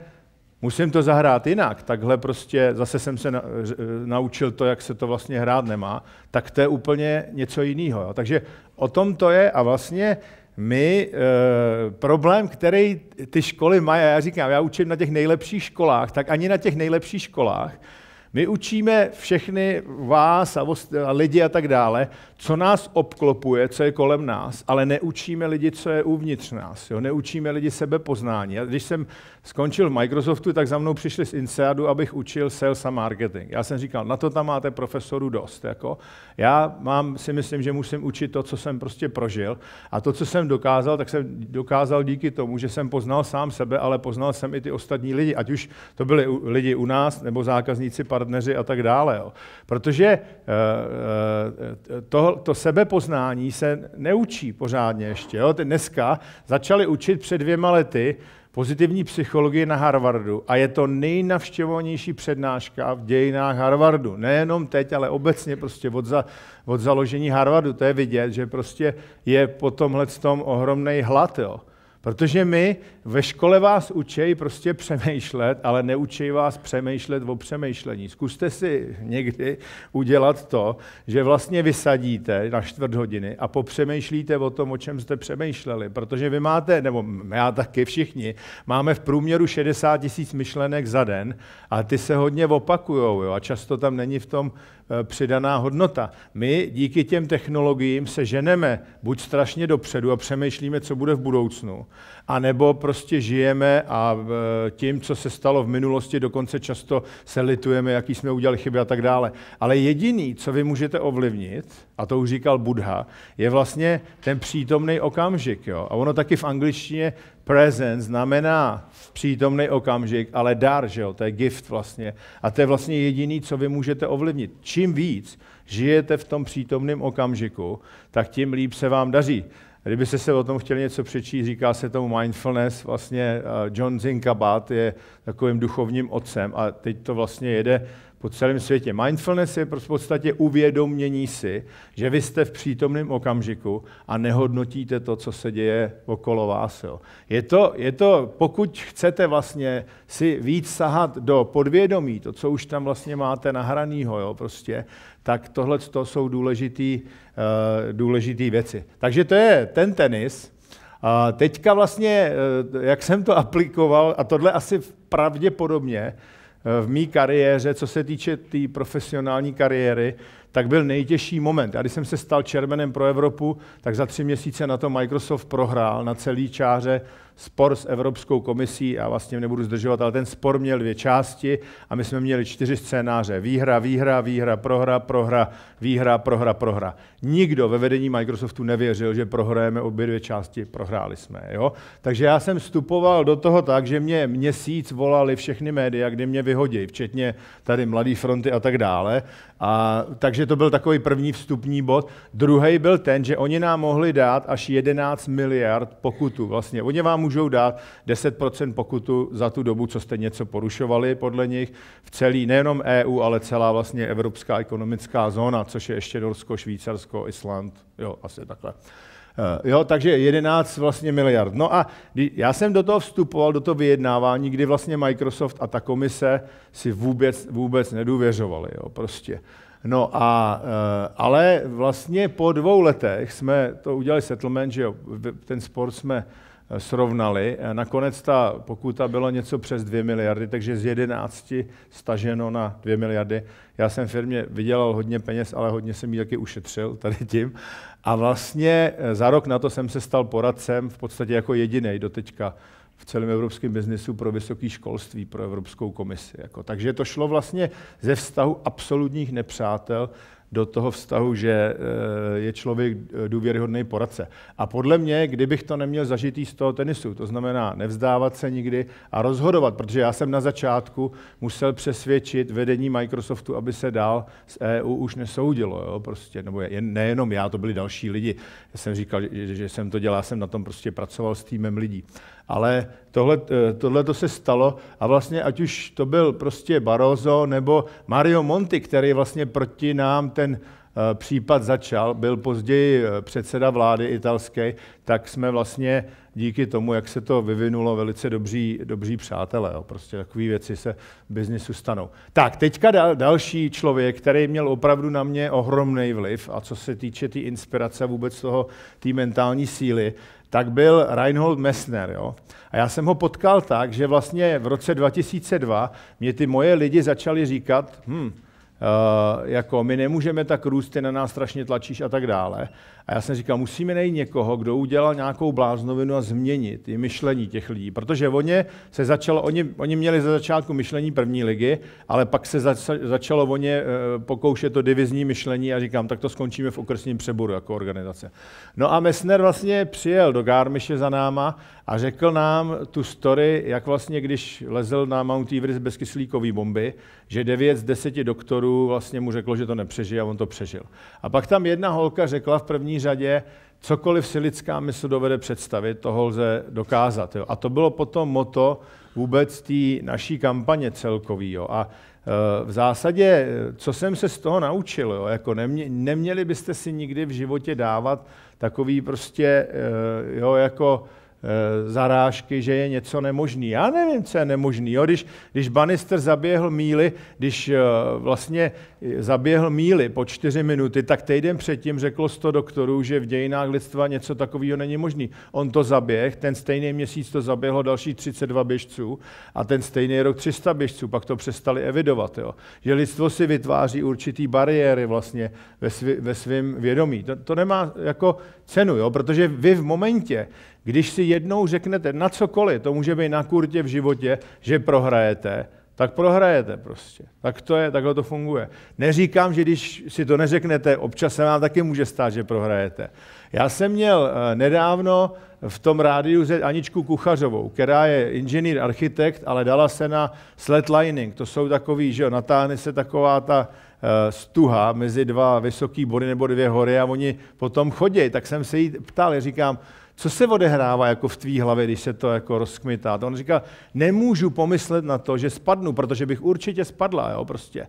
musím to zahrát jinak, takhle prostě zase jsem se na, eh, naučil to, jak se to vlastně hrát nemá, tak to je úplně něco jiného. Takže o tom to je a vlastně my, e, problém, který ty školy mají, já říkám, já učím na těch nejlepších školách, tak ani na těch nejlepších školách my učíme všechny vás a lidi a tak dále, co nás obklopuje, co je kolem nás, ale neučíme lidi, co je uvnitř nás. Jo? Neučíme lidi sebepoznání. Já, když jsem skončil v Microsoftu, tak za mnou přišli z INSEADu, abych učil sales a marketing. Já jsem říkal, na to tam máte profesorů dost. Jako. Já mám, si myslím, že musím učit to, co jsem prostě prožil. A to, co jsem dokázal, tak jsem dokázal díky tomu, že jsem poznal sám sebe, ale poznal jsem i ty ostatní lidi, ať už to byli lidi u nás, nebo zákazníci, partneři a tak dále. Jo. Protože eh, eh, to, to sebepoznání se neučí pořádně ještě. Jo. Dneska začali učit před dvěma lety, pozitivní psychologii na Harvardu a je to nejnavštěvovanější přednáška v dějinách Harvardu. Nejenom teď, ale obecně prostě od, za, od založení Harvardu. To je vidět, že prostě je po tomhle tom ohromný hlad. Jo. Protože my ve škole vás učí prostě přemýšlet, ale neučí vás přemýšlet o přemýšlení. Zkuste si někdy udělat to, že vlastně vysadíte na čtvrt hodiny a popřemýšlíte o tom, o čem jste přemýšleli. Protože vy máte, nebo já taky všichni, máme v průměru 60 tisíc myšlenek za den a ty se hodně opakujou jo, a často tam není v tom Eh, přidaná hodnota. My díky těm technologiím se ženeme buď strašně dopředu a přemýšlíme, co bude v budoucnu, a nebo prostě žijeme a e, tím, co se stalo v minulosti, dokonce často se litujeme, jaký jsme udělali chyby a tak dále. Ale jediný, co vy můžete ovlivnit, a to už říkal Buddha, je vlastně ten přítomný okamžik. Jo? A ono taky v angličtině present znamená v přítomný okamžik, ale dar, že jo? to je gift vlastně. A to je vlastně jediný, co vy můžete ovlivnit. Čím víc žijete v tom přítomném okamžiku, tak tím líp se vám daří. Kdybyste se o tom chtěli něco přečíst, říká se tomu mindfulness, vlastně John Zinkabat je takovým duchovním otcem a teď to vlastně jede po celém světě. Mindfulness je v podstatě uvědomění si, že vy jste v přítomném okamžiku a nehodnotíte to, co se děje okolo vás. Jo. Je, to, je to, pokud chcete vlastně si víc sahat do podvědomí, to, co už tam vlastně máte nahranýho, jo, prostě, tak tohle jsou důležitý, eh, důležitý věci. Takže to je ten tenis. A teďka vlastně, eh, jak jsem to aplikoval, a tohle asi pravděpodobně eh, v mý kariéře, co se týče té tý profesionální kariéry, tak byl nejtěžší moment. A když jsem se stal červenem pro Evropu, tak za tři měsíce na to Microsoft prohrál na celý čáře spor s Evropskou komisí, já vlastně nebudu zdržovat, ale ten spor měl dvě části a my jsme měli čtyři scénáře. Výhra, výhra, výhra, prohra, prohra, výhra, prohra, prohra. Nikdo ve vedení Microsoftu nevěřil, že prohrajeme obě dvě části, prohráli jsme. Jo? Takže já jsem vstupoval do toho tak, že mě měsíc volali všechny média, kde mě vyhodí, včetně tady Mladý fronty a tak dále. A, takže to byl takový první vstupní bod. Druhý byl ten, že oni nám mohli dát až 11 miliard pokutu. Vlastně oni vám můžou dát 10% pokutu za tu dobu, co jste něco porušovali podle nich v celý, nejenom EU, ale celá vlastně evropská ekonomická zóna, což je ještě Norsko, Švýcarsko, Island, jo, asi takhle. Eh, jo, takže 11 vlastně miliard. No a já jsem do toho vstupoval, do toho vyjednávání, kdy vlastně Microsoft a ta komise si vůbec, vůbec nedůvěřovali, jo, prostě. No a, eh, ale vlastně po dvou letech jsme to udělali settlement, že jo, ten spor jsme Eh, srovnali. Eh, nakonec ta pokuta byla něco přes 2 miliardy, takže z 11 staženo na 2 miliardy. Já jsem firmě vydělal hodně peněz, ale hodně jsem ji taky ušetřil tady tím. A vlastně eh, za rok na to jsem se stal poradcem v podstatě jako jediný doteďka v celém evropském biznesu pro vysoké školství, pro Evropskou komisi. Jako. Takže to šlo vlastně ze vztahu absolutních nepřátel do toho vztahu, že eh, je člověk eh, důvěryhodný poradce. A podle mě, kdybych to neměl zažitý z toho tenisu, to znamená nevzdávat se nikdy a rozhodovat, protože já jsem na začátku musel přesvědčit vedení Microsoftu, aby se dál z EU už nesoudilo. Jo? Prostě, nebo jen, nejenom já, to byli další lidi. Já jsem říkal, že, že jsem to dělal, jsem na tom prostě pracoval s týmem lidí. Ale tohle, eh, tohle to se stalo a vlastně ať už to byl prostě Barozo nebo Mario Monti, který vlastně proti nám ten eh, případ začal, byl později eh, předseda vlády italské, tak jsme vlastně díky tomu, jak se to vyvinulo, velice dobří, dobří přátelé. Jo. Prostě takové věci se v biznisu stanou. Tak, teďka dal, další člověk, který měl opravdu na mě ohromný vliv, a co se týče té tý inspirace vůbec toho, té mentální síly, tak byl Reinhold Messner. Jo? A já jsem ho potkal tak, že vlastně v roce 2002 mě ty moje lidi začali říkat, hmm, Eh, jako my nemůžeme tak růst, ty na nás strašně tlačíš a tak dále. A já jsem říkal, musíme najít někoho, kdo udělal nějakou bláznovinu a změnit i myšlení těch lidí, protože oni, se začalo, oni, oni měli ze začátku myšlení první ligy, ale pak se za, začalo oni eh, pokoušet to divizní myšlení a říkám, tak to skončíme v okresním přeboru jako organizace. No a Messner vlastně přijel do Gármiše za náma a řekl nám tu story, jak vlastně, když lezl na Mount Everest bez kyslíkové bomby, že 9 z 10 doktorů vlastně mu řeklo, že to nepřežije a on to přežil. A pak tam jedna holka řekla v první řadě, cokoliv si lidská mysl dovede představit, toho lze dokázat. Jo. A to bylo potom moto vůbec té naší kampaně celkový. Jo. A eh, v zásadě, co jsem se z toho naučil, jo, jako nemě, neměli byste si nikdy v životě dávat takový prostě, eh, jo, jako Eh, zarážky, že je něco nemožný. Já nevím, co je nemožný. Jo, když, když Bannister zaběhl míly, když eh, vlastně zaběhl míly po čtyři minuty, tak týden předtím řeklo sto doktorů, že v dějinách lidstva něco takového není možný. On to zaběh, ten stejný měsíc to zaběhlo další 32 běžců a ten stejný rok 300 běžců, pak to přestali evidovat. Jo. Že lidstvo si vytváří určitý bariéry vlastně ve, svý, ve svém vědomí. To, to nemá jako cenu, jo, protože vy v momentě, když si jednou řeknete na cokoliv, to může být na kurtě v životě, že prohrajete, tak prohrajete prostě. Tak to je, takhle to funguje. Neříkám, že když si to neřeknete, občas se vám taky může stát, že prohrajete. Já jsem měl eh, nedávno v tom rádiu Aničku Kuchařovou, která je inženýr, architekt, ale dala se na lining. To jsou takový, že jo, natáhne se taková ta eh, stuha mezi dva vysoké body nebo dvě hory a oni potom chodí. Tak jsem se jí ptal, říkám, co se odehrává jako v tvý hlavě, když se to jako rozkmitá. To on říká, nemůžu pomyslet na to, že spadnu, protože bych určitě spadla, jo, prostě.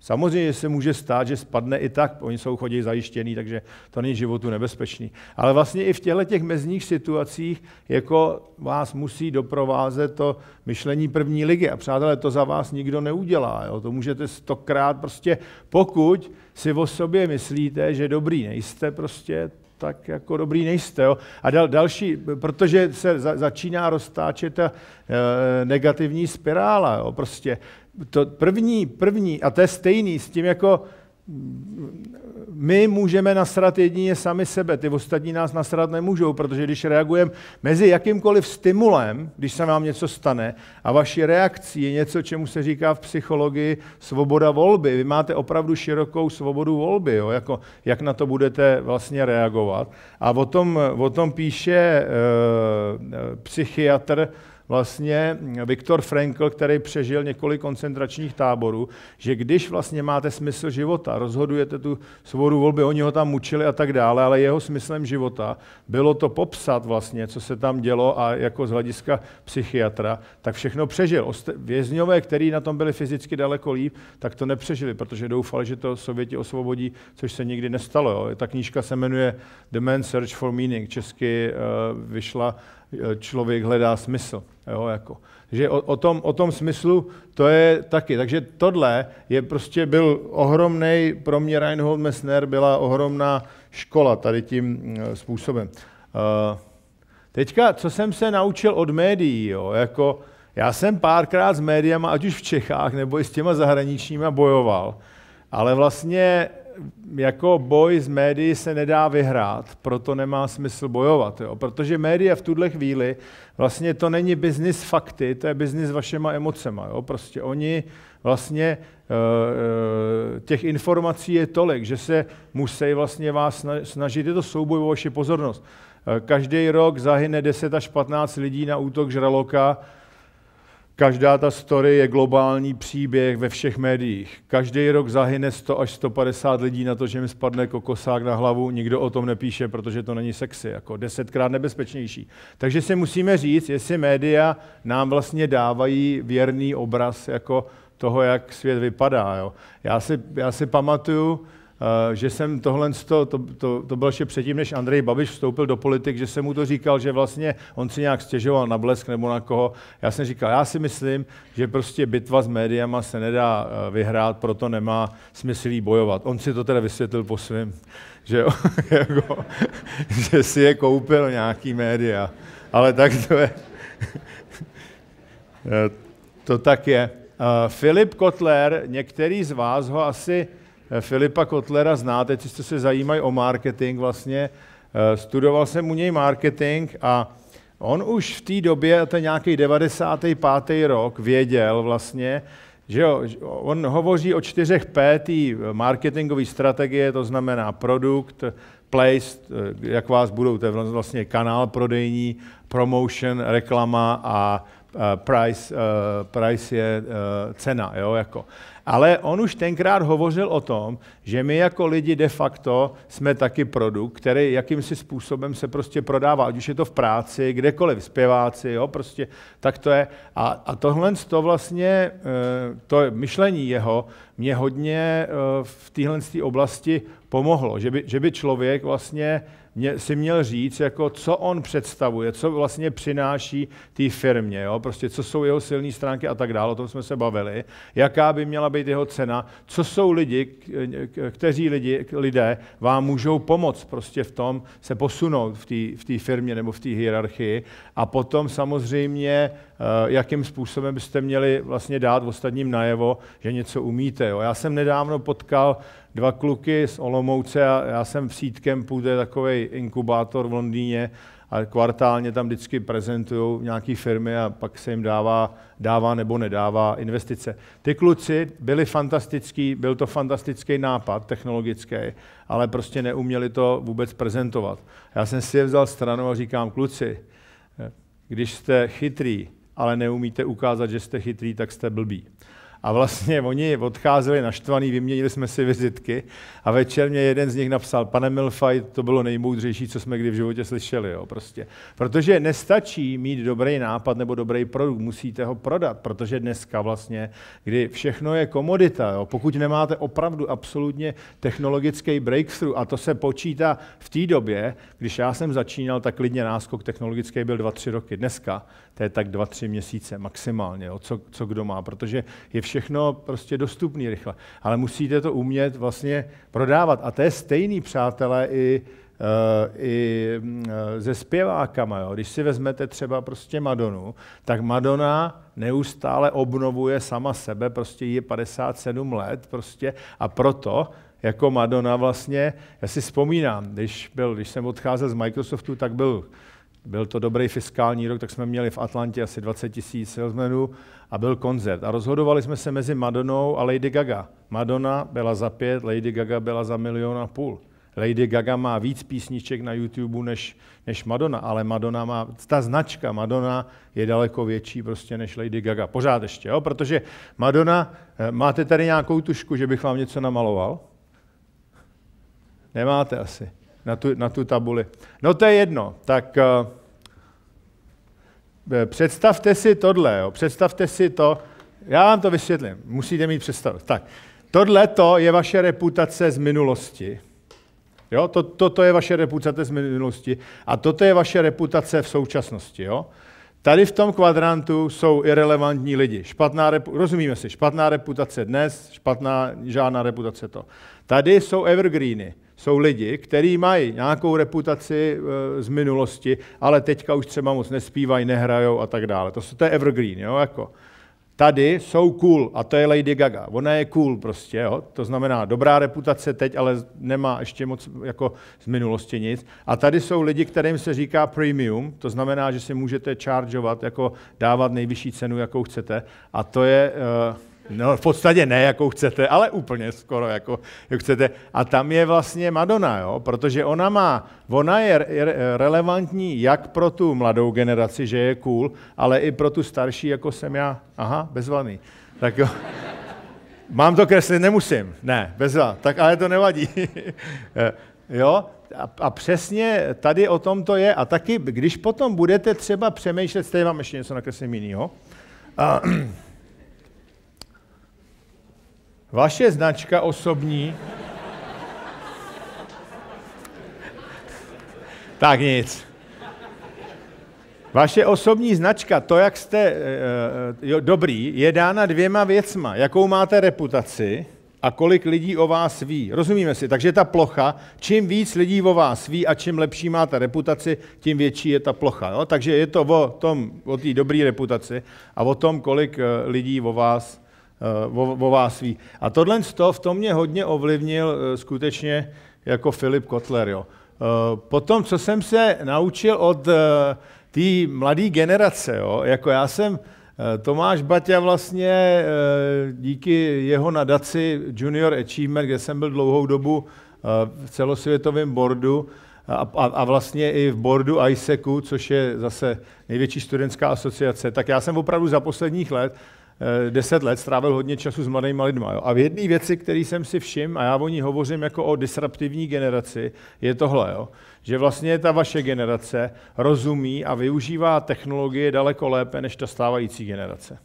Samozřejmě se může stát, že spadne i tak, oni jsou chodí zajištěný, takže to není životu nebezpečný. Ale vlastně i v těchto těch mezních situacích jako vás musí doprovázet to myšlení první ligy. A přátelé, to za vás nikdo neudělá. Jo? To můžete stokrát prostě, pokud si o sobě myslíte, že dobrý nejste prostě, tak jako dobrý nejste. Jo? A dal, další, protože se za, začíná roztáčet ta eh, e, negativní spirála. Jo? Prostě to první, první, a to je stejný s tím jako my můžeme nasrat jedině sami sebe, ty ostatní nás nasrat nemůžou, protože když reagujeme mezi jakýmkoliv stimulem, když se vám něco stane, a vaší reakcí je něco, čemu se říká v psychologii svoboda volby. Vy máte opravdu širokou svobodu volby, jo? Jako, jak na to budete vlastně reagovat. A o tom, o tom píše uh, psychiatr, vlastně Viktor Frankl, který přežil několik koncentračních táborů, že když vlastně máte smysl života, rozhodujete tu svobodu volby, oni ho tam mučili a tak dále, ale jeho smyslem života bylo to popsat vlastně, co se tam dělo a jako z hlediska psychiatra, tak všechno přežil. Vězňové, který na tom byli fyzicky daleko líp, tak to nepřežili, protože doufali, že to Sověti osvobodí, což se nikdy nestalo. Jo. Ta knížka se jmenuje The Man Search for Meaning, česky eh, vyšla Eh, člověk hledá smysl. Jo, jako. Že o, o, tom, o tom smyslu to je taky. Takže tohle je prostě byl ohromný, pro mě Reinhold Messner byla ohromná škola tady tím eh, způsobem. Eh, teďka, co jsem se naučil od médií, jo, jako já jsem párkrát s médiama, ať už v Čechách nebo i s těma zahraničníma bojoval, ale vlastně jako boj s médií se nedá vyhrát, proto nemá smysl bojovat, jo? protože média v tuhle chvíli, vlastně to není biznis fakty, to je biznis vašema emocema, jo? prostě oni vlastně eh, eh, těch informací je tolik, že se musí vlastně vás snažit, je to souboj o vaši pozornost. Eh, každý rok zahyne 10 až 15 lidí na útok žraloka, Každá ta story je globální příběh ve všech médiích. Každý rok zahyne 100 až 150 lidí na to, že mi spadne kokosák na hlavu. Nikdo o tom nepíše, protože to není sexy, jako desetkrát nebezpečnější. Takže si musíme říct, jestli média nám vlastně dávají věrný obraz jako toho, jak svět vypadá. Jo. Já, si, já si pamatuju, Eh, že jsem tohle, to, to, to, to bylo ještě předtím, než Andrej Babiš vstoupil do politik, že jsem mu to říkal, že vlastně on si nějak stěžoval na blesk nebo na koho. Já jsem říkal, já si myslím, že prostě bitva s médiama se nedá eh, vyhrát, proto nemá smysl jí bojovat. On si to teda vysvětlil po svém, že, jako, že si je koupil nějaký média. Ale tak to je. Eh, to tak je. Filip Kotler, některý z vás ho asi Eh, Filipa Kotlera znáte, ti, co se zajímají o marketing vlastně. Eh, studoval jsem u něj marketing a on už v té době, to nějaký 95. rok, věděl vlastně, že jo, on hovoří o čtyřech P marketingové strategie, to znamená produkt, place, eh, jak vás budou, to je vlastně kanál prodejní, promotion, reklama a price, price je cena, jo, jako ale on už tenkrát hovořil o tom, že my jako lidi de facto jsme taky produkt, který jakýmsi způsobem se prostě prodává, ať už je to v práci, kdekoliv, zpěváci, jo, prostě tak to je. A, a tohle vlastně, eh, to vlastně, to myšlení jeho, mě hodně eh, v téhle oblasti pomohlo, že by, že by člověk vlastně mě, si měl říct, jako co on představuje, co vlastně přináší té firmě, jo? prostě co jsou jeho silné stránky a tak dále, o tom jsme se bavili, jaká by měla být jeho cena, co jsou lidi, kteří lidi, lidé vám můžou pomoct prostě v tom se posunout v té v tý firmě nebo v té hierarchii a potom samozřejmě Eh, jakým způsobem byste měli vlastně dát ostatním najevo, že něco umíte. Jo. Já jsem nedávno potkal dva kluky z Olomouce a já jsem v sítkem půjde takový inkubátor v Londýně a kvartálně tam vždycky prezentují nějaké firmy a pak se jim dává, dává nebo nedává investice. Ty kluci byli fantastický, byl to fantastický nápad technologický, ale prostě neuměli to vůbec prezentovat. Já jsem si je vzal stranu a říkám, kluci, eh, když jste chytrý, ale neumíte ukázat, že jste chytrý, tak jste blbý. A vlastně oni odcházeli naštvaný, vyměnili jsme si vizitky a večer mě jeden z nich napsal, pane Milfaj, to bylo nejmoudřejší, co jsme kdy v životě slyšeli. Jo, prostě. Protože nestačí mít dobrý nápad nebo dobrý produkt, musíte ho prodat, protože dneska vlastně, kdy všechno je komodita, jo, pokud nemáte opravdu absolutně technologický breakthrough, a to se počítá v té době, když já jsem začínal, tak klidně náskok technologický byl 2-3 roky. Dneska to je tak dva, tři měsíce maximálně, jo, co, co kdo má, protože je všechno prostě dostupný rychle. Ale musíte to umět vlastně prodávat. A to je stejný, přátelé, i eh, i mm, eh, se zpěvákama. Jo. Když si vezmete třeba prostě Madonu, tak Madonna neustále obnovuje sama sebe, prostě je 57 let prostě a proto jako Madonna vlastně, já si vzpomínám, když, byl, když jsem odcházel z Microsoftu, tak byl byl to dobrý fiskální rok, tak jsme měli v Atlantě asi 20 tisíc salesmenů a byl koncert. A rozhodovali jsme se mezi Madonou a Lady Gaga. Madonna byla za pět, Lady Gaga byla za milion a půl. Lady Gaga má víc písniček na YouTube než, než Madonna, ale Madonna má, ta značka Madonna je daleko větší prostě než Lady Gaga. Pořád ještě, jo? protože Madonna, eh, máte tady nějakou tušku, že bych vám něco namaloval? Nemáte asi na tu, na tu tabuli. No to je jedno. Tak uh, představte si tohle, jo. představte si to, já vám to vysvětlím, musíte mít představu. Tak, tohle to je vaše reputace z minulosti. Jo, to, toto je vaše reputace z minulosti a toto je vaše reputace v současnosti. Jo? Tady v tom kvadrantu jsou irrelevantní lidi. Špatná repu- rozumíme si, špatná reputace dnes, špatná žádná reputace to. Tady jsou evergreeny jsou lidi, kteří mají nějakou reputaci eh, z minulosti, ale teďka už třeba moc nespívají, nehrajou a tak dále. To, to je evergreen, jo, jako. Tady jsou cool, a to je Lady Gaga. Ona je cool prostě, jo? to znamená dobrá reputace teď, ale nemá ještě moc jako z minulosti nic. A tady jsou lidi, kterým se říká premium, to znamená, že si můžete chargeovat, jako dávat nejvyšší cenu, jakou chcete. A to je... Uh, No, v podstatě ne, jakou chcete, ale úplně skoro, jako, jak chcete. A tam je vlastně Madonna, jo? protože ona má, ona je relevantní jak pro tu mladou generaci, že je cool, ale i pro tu starší, jako jsem já. Aha, bezvaný. Tak jo. Mám to kreslit, nemusím. Ne, bezva. Tak ale to nevadí. jo? A, a přesně tady o tom to je. A taky, když potom budete třeba přemýšlet, stejně vám ještě něco nakreslím jiného. Vaše značka osobní. tak nic. Vaše osobní značka, to, jak jste eh, eh, jo, dobrý, je dána dvěma věcma. Jakou máte reputaci a kolik lidí o vás ví. Rozumíme si? Takže ta plocha, čím víc lidí o vás ví a čím lepší máte reputaci, tím větší je ta plocha. Jo? Takže je to o té o dobré reputaci a o tom, kolik eh, lidí o vás Eh, o, o vás ví. A tohle v tom mě hodně ovlivnil eh, skutečně jako Filip Kotler. Jo. Eh, Potom, co jsem se naučil od té mladé generace, jo, jako já jsem Tomáš Baťa vlastně díky jeho nadaci Junior Achievement, kde jsem byl dlouhou dobu v celosvětovém bordu a, a, a vlastně i v bordu ISECu, což je zase největší studentská asociace, tak já jsem opravdu za posledních let Eh, deset let strávil hodně času s mladými lidmi. A v jedné věci, který jsem si všiml, a já o ní hovořím jako o disruptivní generaci, je tohle, jo. že vlastně ta vaše generace rozumí a využívá technologie daleko lépe než ta stávající generace.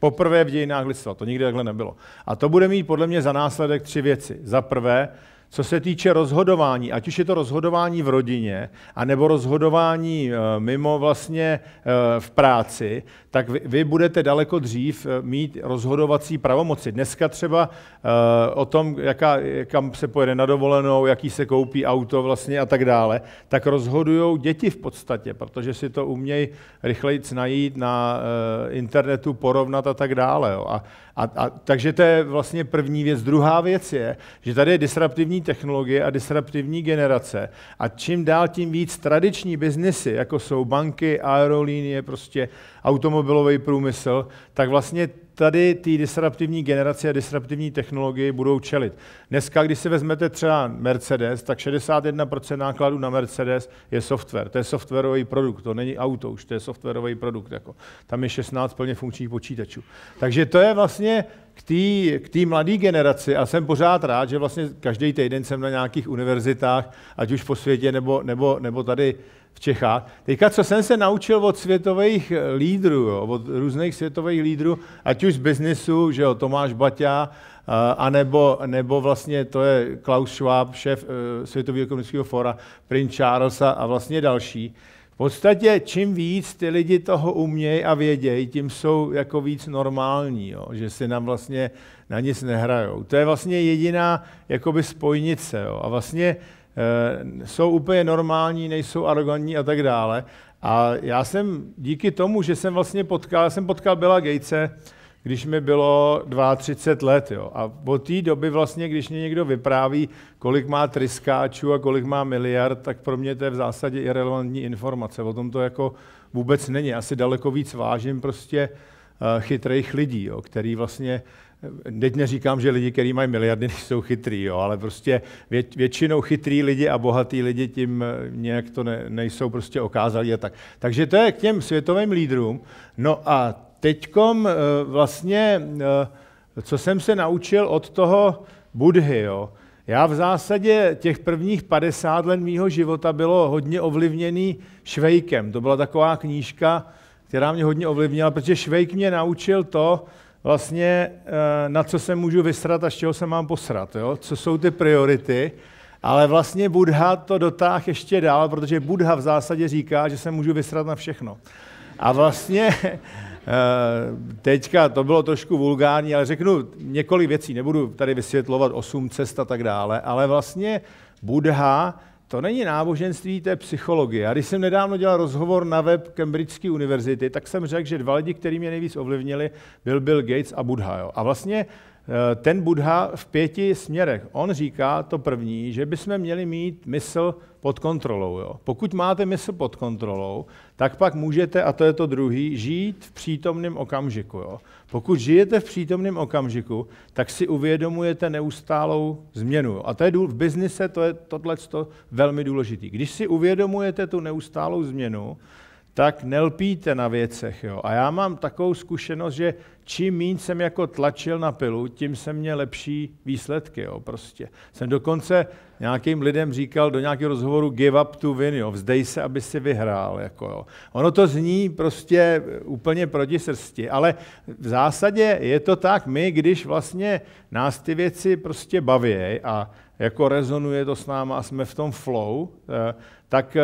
Poprvé v dějinách lidstva, to nikdy takhle nebylo. A to bude mít podle mě za následek tři věci. Za prvé, co se týče rozhodování, ať už je to rozhodování v rodině, anebo rozhodování eh, mimo vlastně eh, v práci, tak vy, vy budete daleko dřív eh, mít rozhodovací pravomoci. Dneska třeba o tom, jaká, kam se pojede na dovolenou, jaký se koupí auto vlastně a tak dále, tak rozhodují děti v podstatě, protože si to umějí rychleji najít na internetu, porovnat a tak dále. A, a, a, takže to je vlastně první věc. Druhá věc je, že tady je disruptivní disruptivní technologie a disruptivní generace a čím dál tím víc tradiční biznesy, jako jsou banky, aerolínie, prostě automobilový průmysl, tak vlastně tady ty disruptivní generace, a disruptivní technologie budou čelit. Dneska, když si vezmete třeba Mercedes, tak 61% nákladů na Mercedes je software. To je softwarový produkt, to není auto už, to je softwarový produkt. Jako. Tam je 16 plně funkčních počítačů. Takže to je vlastně k té mladé generaci a jsem pořád rád, že vlastně každý týden jsem na nějakých univerzitách, ať už po světě nebo, nebo, nebo tady v Čechách. Teďka, co jsem se naučil od světových eh, lídrů, jo, od různých světových lídrů, ať už z biznesu, že jo, Tomáš Baťa, eh, a nebo, nebo vlastně to je Klaus Schwab, šéf eh, Světového ekonomického fora, Prince Charles a vlastně další. V podstatě čím víc ty lidi toho umějí a vědějí, tím jsou jako víc normální, jo? že si nám vlastně na nic nehrajou. To je vlastně jediná jakoby spojnice. Jo? A vlastně Eh, jsou úplně normální, nejsou arrogantní a tak dále. A já jsem díky tomu, že jsem vlastně potkal, já jsem potkal byla Gatese, když mi bylo 32 let. Jo. A od té doby vlastně, když mě někdo vypráví, kolik má tryskáčů a kolik má miliard, tak pro mě to je v zásadě irrelevantní informace. O tom to jako vůbec není. Asi daleko víc vážím prostě eh, chytrých lidí, jo, který vlastně Teď neříkám, že lidi, kteří mají miliardy, jsou chytrý, jo, ale prostě většinou chytrý lidi a bohatý lidi tím eh, nějak to ne, nejsou prostě okázalí a tak. Takže to je k těm světovým lídrům. No a teďkom eh, vlastně, eh, co jsem se naučil od toho Budhy, jo, já v zásadě těch prvních 50 let mýho života bylo hodně ovlivněný Švejkem. To byla taková knížka, která mě hodně ovlivnila, protože Švejk mě naučil to, vlastně eh, na co se můžu vysrat a z čeho se mám posrat, jo? co jsou ty priority. Ale vlastně Budha to dotáh, ještě dál, protože Budha v zásadě říká, že se můžu vysrat na všechno. A vlastně eh, teďka to bylo trošku vulgární, ale řeknu několik věcí, nebudu tady vysvětlovat osm cest a tak dále, ale vlastně Budha to není náboženství, to je psychologie. A když jsem nedávno dělal rozhovor na web Cambridge univerzity, tak jsem řekl, že dva lidi, kteří mě nejvíc ovlivnili, byl Bill Gates a Buddha. Jo. A vlastně Eh, ten Buddha v pěti směrech. On říká to první, že bychom měli mít mysl pod kontrolou. Jo. Pokud máte mysl pod kontrolou, tak pak můžete, a to je to druhý, žít v přítomném okamžiku. Jo. Pokud žijete v přítomném okamžiku, tak si uvědomujete neustálou změnu. Jo. A to je v biznise to je tohle velmi důležité. Když si uvědomujete tu neustálou změnu, tak nelpíte na věcech. Jo. A já mám takovou zkušenost, že čím míň jsem jako tlačil na pilu, tím jsem měl lepší výsledky. Jo, prostě. Jsem dokonce nějakým lidem říkal do nějakého rozhovoru give up to win, jo, vzdej se, aby si vyhrál. Jako, jo. Ono to zní prostě úplně proti srsti, ale v zásadě je to tak, my, když vlastně nás ty věci prostě baví a jako rezonuje to s náma a jsme v tom flow, eh, tak eh,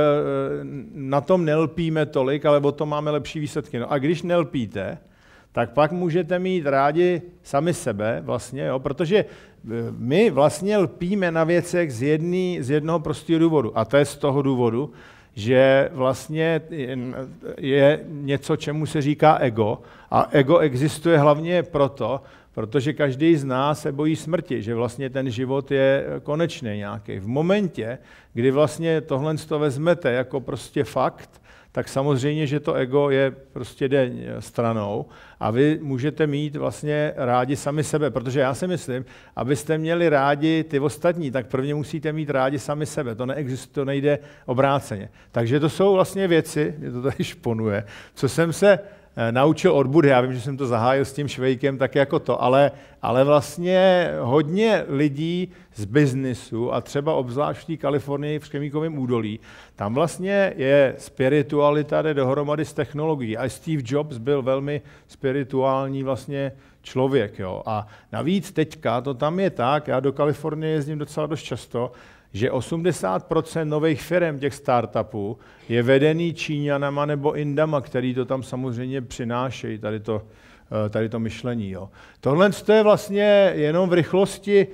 na tom nelpíme tolik, ale o tom máme lepší výsledky. No a když nelpíte, tak pak můžete mít rádi sami sebe vlastně, jo? protože eh, my vlastně lpíme na věcech z, jedný, z jednoho prostého důvodu. A to je z toho důvodu, že vlastně je něco, čemu se říká ego. A ego existuje hlavně proto, protože každý z nás se bojí smrti, že vlastně ten život je konečný nějaký. V momentě, kdy vlastně tohle to vezmete jako prostě fakt, tak samozřejmě, že to ego je prostě jde eh, stranou a vy můžete mít vlastně rádi sami sebe, protože já si myslím, abyste měli rádi ty ostatní, tak prvně musíte mít rádi sami sebe, to neexistuje, to nejde obráceně. Takže to jsou vlastně věci, mě to tady šponuje, co jsem se Eh, naučil odbudy. Já vím, že jsem to zahájil s tím švejkem tak jako to, ale, ale vlastně hodně lidí z biznisu a třeba obzvlášť v Kalifornii v Škemíkovém údolí, tam vlastně je spiritualita jde dohromady s technologií. A Steve Jobs byl velmi spirituální vlastně člověk. Jo. A navíc teďka to tam je tak, já do Kalifornie jezdím docela dost často, že 80% nových firm, těch startupů, je vedený Číňanama nebo Indama, který to tam samozřejmě přinášejí, tady to, eh, tady to myšlení. Jo. Tohle je vlastně jenom v rychlosti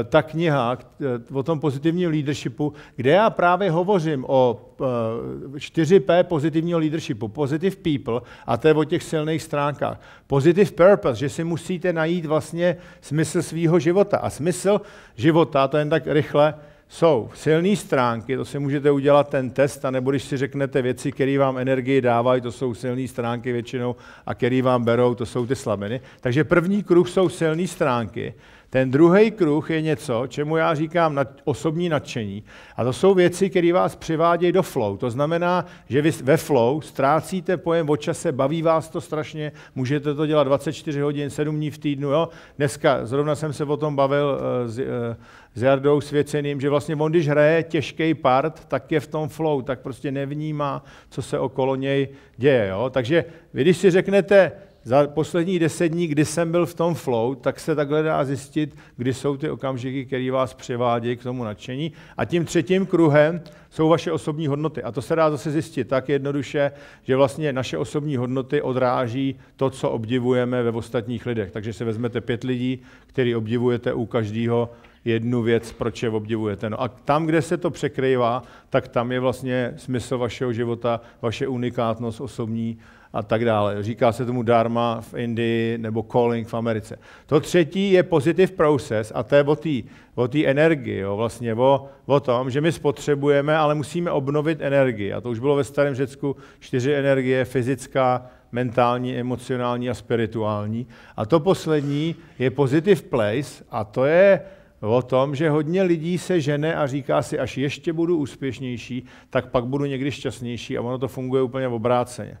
eh, ta kniha eh, o tom pozitivním leadershipu, kde já právě hovořím o 4P pozitivního leadershipu, positive people, a to je o těch silných stránkách. Positive purpose, že si musíte najít vlastně smysl svýho života. A smysl života, to jen tak rychle, jsou silné stránky, to si můžete udělat ten test, anebo když si řeknete věci, které vám energii dávají, to jsou silné stránky většinou, a které vám berou, to jsou ty slabiny. Takže první kruh jsou silné stránky. Ten druhý kruh je něco, čemu já říkám nad, osobní nadšení. A to jsou věci, které vás přivádějí do flow. To znamená, že vy ve flow ztrácíte pojem o čase, baví vás to strašně, můžete to dělat 24 hodin, 7 dní v týdnu. Jo? Dneska zrovna jsem se o tom bavil uh, s, uh, s Jardou Svěceným, že vlastně on, když hraje těžký part, tak je v tom flow, tak prostě nevnímá, co se okolo něj děje. Jo? Takže vy, když si řeknete, za poslední deset dní, kdy jsem byl v tom flow, tak se takhle dá zjistit, kdy jsou ty okamžiky, které vás převádějí k tomu nadšení. A tím třetím kruhem jsou vaše osobní hodnoty. A to se dá zase zjistit tak jednoduše, že vlastně naše osobní hodnoty odráží to, co obdivujeme ve ostatních lidech. Takže si vezmete pět lidí, který obdivujete u každého jednu věc, proč je obdivujete. No a tam, kde se to překrývá, tak tam je vlastně smysl vašeho života, vaše unikátnost osobní, a tak dále. Říká se tomu dharma v Indii nebo calling v Americe. To třetí je positive process a to je o té energii, jo, vlastně o, o tom, že my spotřebujeme, ale musíme obnovit energii. A to už bylo ve starém Řecku čtyři energie, fyzická, mentální, emocionální a spirituální. A to poslední je positive place a to je o tom, že hodně lidí se žene a říká si, až ještě budu úspěšnější, tak pak budu někdy šťastnější a ono to funguje úplně obráceně.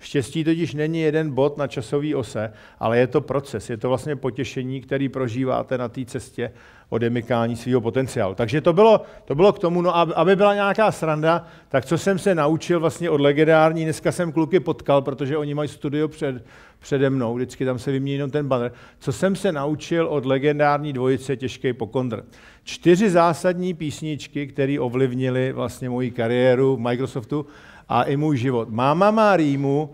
Štěstí totiž není jeden bod na časový ose, ale je to proces, je to vlastně potěšení, který prožíváte na té cestě odemykání svého potenciálu. Takže to bylo, to bylo k tomu, no aby byla nějaká sranda, tak co jsem se naučil vlastně od legendární, dneska jsem kluky potkal, protože oni mají studio před, přede mnou, vždycky tam se vymění jenom ten banner, co jsem se naučil od legendární dvojice Těžkej pokondr. Čtyři zásadní písničky, které ovlivnily vlastně moji kariéru v Microsoftu, a i můj život. Máma má rýmu,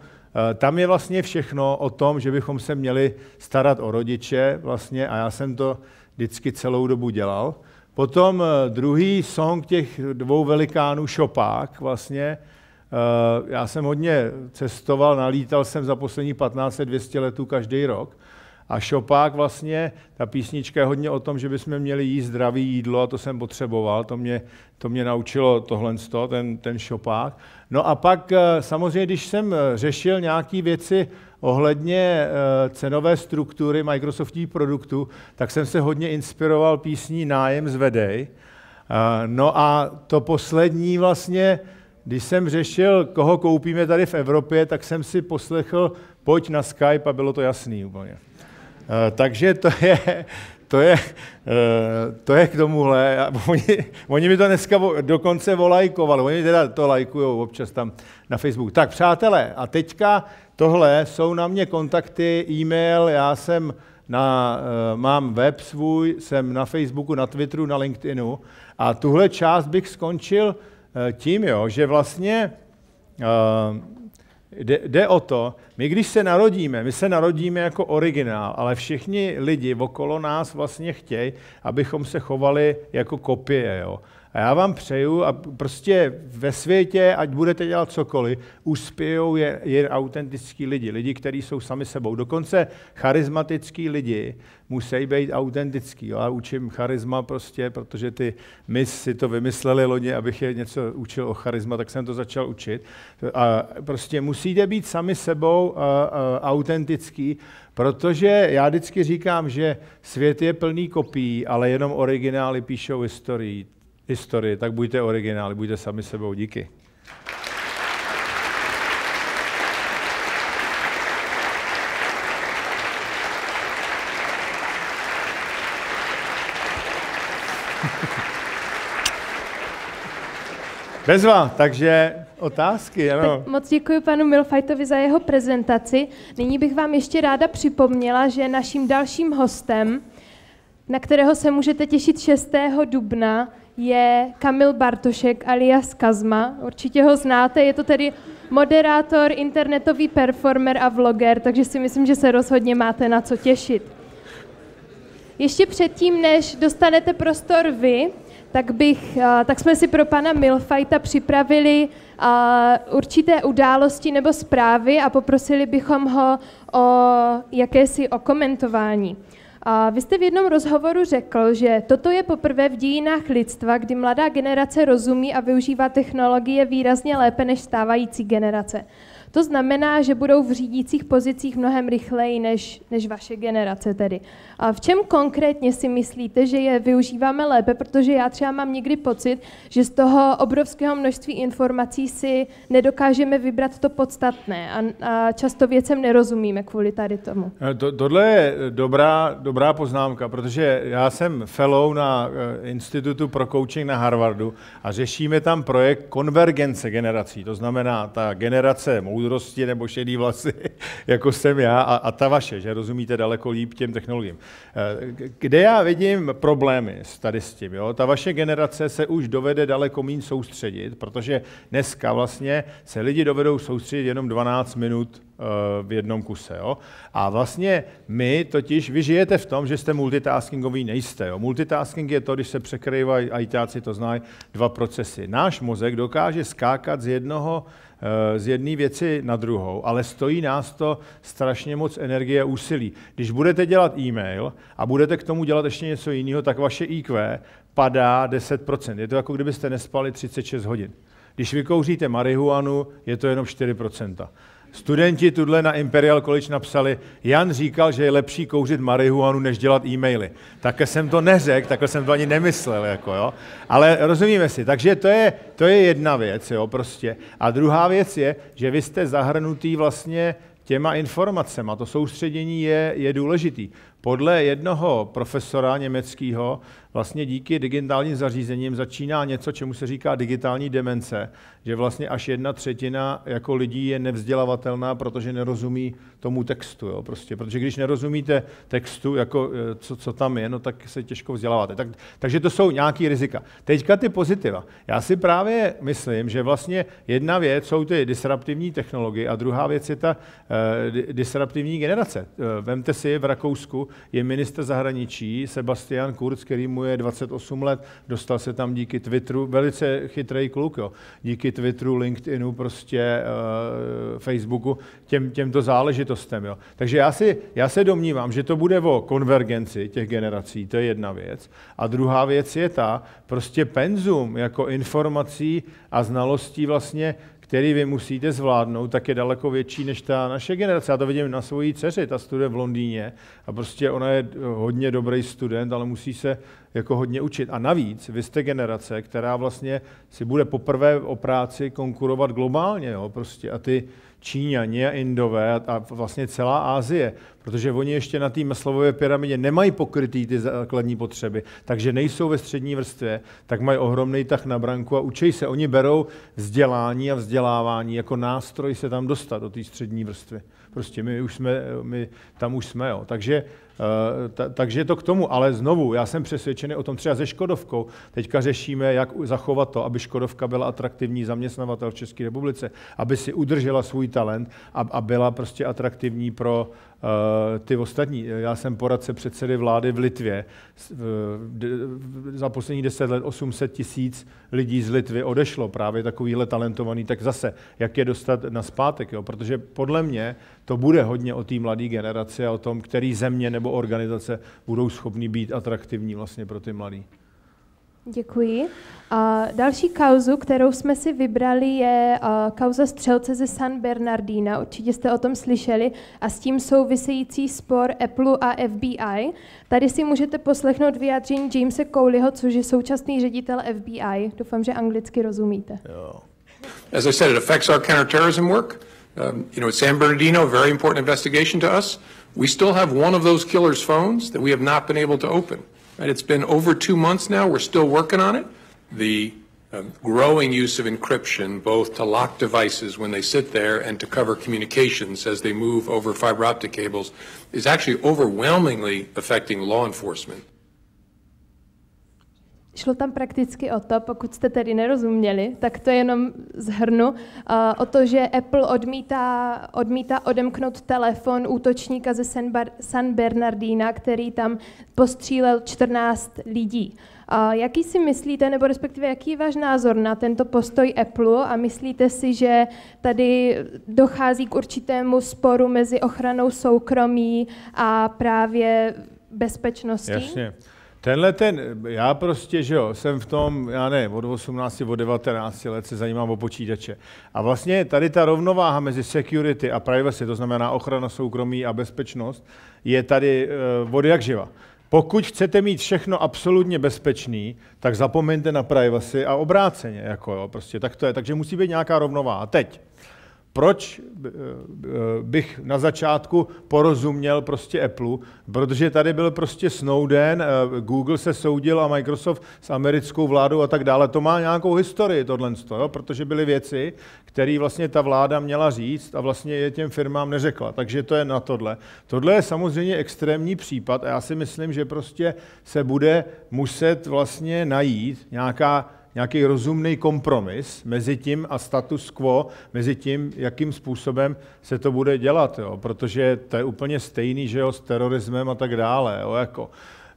eh, tam je vlastně všechno o tom, že bychom se měli starat o rodiče vlastně a já jsem to vždycky celou dobu dělal. Potom eh, druhý song těch dvou velikánů Šopák vlastně. Eh, já jsem hodně cestoval, nalítal jsem za poslední 15-200 letů každý rok a šopák vlastně, ta písnička je hodně o tom, že bychom měli jíst zdravé jídlo a to jsem potřeboval, to mě, to mě naučilo tohle, ten, ten šopák. No a pak eh, samozřejmě, když jsem eh, řešil nějaké věci ohledně eh, cenové struktury Microsoftových produktů, tak jsem se hodně inspiroval písní Nájem zvedej. No a to poslední vlastně, když jsem řešil, koho koupíme tady v Evropě, tak jsem si poslechl Pojď na Skype a bylo to jasný úplně. Eh, takže to je, to je, eh, to je k tomuhle. Oni, oni mi to dneska dokonce volajkovali. Oni teda to lajkují občas tam na Facebooku. Tak přátelé, a teďka tohle jsou na mě kontakty, e-mail, já jsem na, eh, mám web svůj, jsem na Facebooku, na Twitteru, na LinkedInu a tuhle část bych skončil tím, jo, že vlastně uh, Jde, jde o to, my když se narodíme, my se narodíme jako originál, ale všichni lidi okolo nás vlastně chtějí, abychom se chovali jako kopie. Jo? A já vám přeju, a prostě ve světě, ať budete dělat cokoliv, uspějou jen, jen autentický lidi, lidi, kteří jsou sami sebou. Dokonce charismatický lidi musí být autentický. Já učím charisma prostě, protože ty my si to vymysleli loni, abych je něco učil o charisma, tak jsem to začal učit. A prostě musíte být sami sebou a, a, autentický, protože já vždycky říkám, že svět je plný kopií, ale jenom originály píšou historii historii, tak buďte originály, buďte sami sebou. Díky. Bezva, takže otázky, ano. Tak moc děkuji panu Milfajtovi za jeho prezentaci. Nyní bych vám ještě ráda připomněla, že naším dalším hostem, na kterého se můžete těšit 6. dubna, je Kamil Bartošek alias Kazma. Určitě ho znáte, je to tedy moderátor, internetový performer a vloger, takže si myslím, že se rozhodně máte na co těšit. Ještě předtím, než dostanete prostor vy, tak, bych, eh, tak jsme si pro pana Milfajta připravili eh, určité události nebo zprávy a poprosili bychom ho o jakési okomentování. A vy jste v jednom rozhovoru řekl, že toto je poprvé v dějinách lidstva, kdy mladá generace rozumí a využívá technologie výrazně lépe než stávající generace. To znamená, že budou v řídících pozicích mnohem rychleji než, než vaše generace tedy. A v čem konkrétně si myslíte, že je využíváme lépe? Protože já třeba mám někdy pocit, že z toho obrovského množství informací si nedokážeme vybrat to podstatné a, a často věcem nerozumíme kvůli tady tomu. Eh, to, tohle je dobrá, dobrá poznámka, protože já jsem fellow na eh, Institutu pro coaching na Harvardu a řešíme tam projekt konvergence generací. To znamená, ta generace moudrá, půlrosti nebo šedý vlasy, jako jsem já a, a ta vaše, že rozumíte daleko líp těm technologiím. Eh, kde já vidím problémy tady s tím? Jo? Ta vaše generace se už dovede daleko mín soustředit, protože dneska vlastně se lidi dovedou soustředit jenom 12 minut eh, v jednom kuse. Jo? A vlastně my totiž, vy žijete v tom, že jste multitaskingový, nejste. Jo? Multitasking je to, když se překrývají, ITáci to znají, dva procesy. Náš mozek dokáže skákat z jednoho Eh, z jedné věci na druhou, ale stojí nás to strašně moc energie a úsilí. Když budete dělat e-mail a budete k tomu dělat ještě něco jiného, tak vaše IQ padá 10%. Je to jako kdybyste nespali 36 hodin. Když vykouříte marihuanu, je to jenom 4%. Studenti tuhle na Imperial College napsali, Jan říkal, že je lepší kouřit marihuanu, než dělat e-maily. Také jsem to neřekl, takhle jsem to ani nemyslel. Jako, jo. Ale rozumíme si, takže to je, to je jedna věc. Jo, prostě. A druhá věc je, že vy jste zahrnutý vlastně těma informacemi. To soustředění je, je důležitý. Podle jednoho profesora německého vlastně díky digitálním zařízením začíná něco, čemu se říká digitální demence, že vlastně až jedna třetina jako lidí je nevzdělavatelná, protože nerozumí tomu textu. Jo, prostě. Protože když nerozumíte textu, jako e, co, co tam je, no tak se těžko vzděláváte. Tak, takže to jsou nějaký rizika. Teďka ty pozitiva. Já si právě myslím, že vlastně jedna věc jsou ty disruptivní technologie a druhá věc je ta uh, disruptivní generace. Uh, vemte si, v Rakousku je minister zahraničí Sebastian Kurz, který mu mu je 28 let, dostal se tam díky Twitteru, velice chytrý kluk, jo. díky Twitteru, LinkedInu, prostě uh, Facebooku, těm, těmto záležitostem. Jo. Takže já, si, já se domnívám, že to bude o konvergenci těch generací, to je jedna věc. A druhá věc je ta, prostě penzum jako informací a znalostí vlastně který vy musíte zvládnout, tak je daleko větší než ta naše generace. Já to vidím na svojí dceři, ta studuje v Londýně a prostě ona je hodně dobrý student, ale musí se jako hodně učit. A navíc vy jste generace, která vlastně si bude poprvé o práci konkurovat globálně. Jo, prostě. A ty, Číňani a Indové a, vlastně celá Ázie, protože oni ještě na té maslovové pyramidě nemají pokrytý ty základní potřeby, takže nejsou ve střední vrstvě, tak mají ohromný tah na branku a učí se. Oni berou vzdělání a vzdělávání jako nástroj se tam dostat do té střední vrstvy. Prostě my už jsme, my tam už jsme, jo. Takže Eh, takže to k tomu, ale znovu, já jsem přesvědčený o tom, třeba ze Škodovkou, teďka řešíme, jak zachovat to, aby Škodovka byla atraktivní zaměstnavatel v České republice, aby si udržela svůj talent a, a byla prostě atraktivní pro eh, ty ostatní. Já jsem poradce předsedy vlády v Litvě. Za posledních deset let 800 tisíc lidí z Litvy odešlo, právě takovýhle talentovaný, tak zase, jak je dostat na zpátek, protože podle mě to bude hodně o té mladé generaci a o tom, který země nebo organizace budou schopni být atraktivní vlastně pro ty mladí. Děkuji. A další kauzu, kterou jsme si vybrali, je kauza střelce ze San Bernardina. Určitě jste o tom slyšeli a s tím související spor Apple a FBI. Tady si můžete poslechnout vyjádření Jamesa Cowleyho, což je současný ředitel FBI. Doufám, že anglicky rozumíte. Jo. As I said, it affects our counterterrorism work. Um, you know, San Bernardino, very important investigation to us. We still have one of those killer's phones that we have not been able to open. Right? It's been over two months now. We're still working on it. The uh, growing use of encryption, both to lock devices when they sit there and to cover communications as they move over fiber optic cables, is actually overwhelmingly affecting law enforcement. Šlo tam prakticky o to, pokud jste tedy nerozuměli, tak to jenom zhrnu, o to, že Apple odmítá, odmítá odemknout telefon útočníka ze San Bernardína, který tam postřílel 14 lidí. Jaký si myslíte, nebo respektive jaký je váš názor na tento postoj Apple a myslíte si, že tady dochází k určitému sporu mezi ochranou soukromí a právě bezpečností? Jasně. Tenhle ten, já prostě, že jo, jsem v tom, já ne, od 18, od 19 let se zajímám o počítače. A vlastně tady ta rovnováha mezi security a privacy, to znamená ochrana soukromí a bezpečnost, je tady uh, od jak živa. Pokud chcete mít všechno absolutně bezpečný, tak zapomeňte na privacy a obráceně, jako jo, prostě tak to je. Takže musí být nějaká rovnováha. Teď. Proč eh, eh, bych na začátku porozuměl prostě Apple? Protože tady byl prostě Snowden, eh, Google se soudil a Microsoft s americkou vládou a tak dále. To má nějakou historii tohle, jo? protože byly věci, které vlastně ta vláda měla říct a vlastně je těm firmám neřekla. Takže to je na tohle. Tohle je samozřejmě extrémní případ a já si myslím, že prostě se bude muset vlastně najít nějaká nějaký rozumný kompromis mezi tím a status quo, mezi tím, jakým způsobem se to bude dělat, jo? protože to je úplně stejný, že jo, s terorismem a tak dále, jo? jako.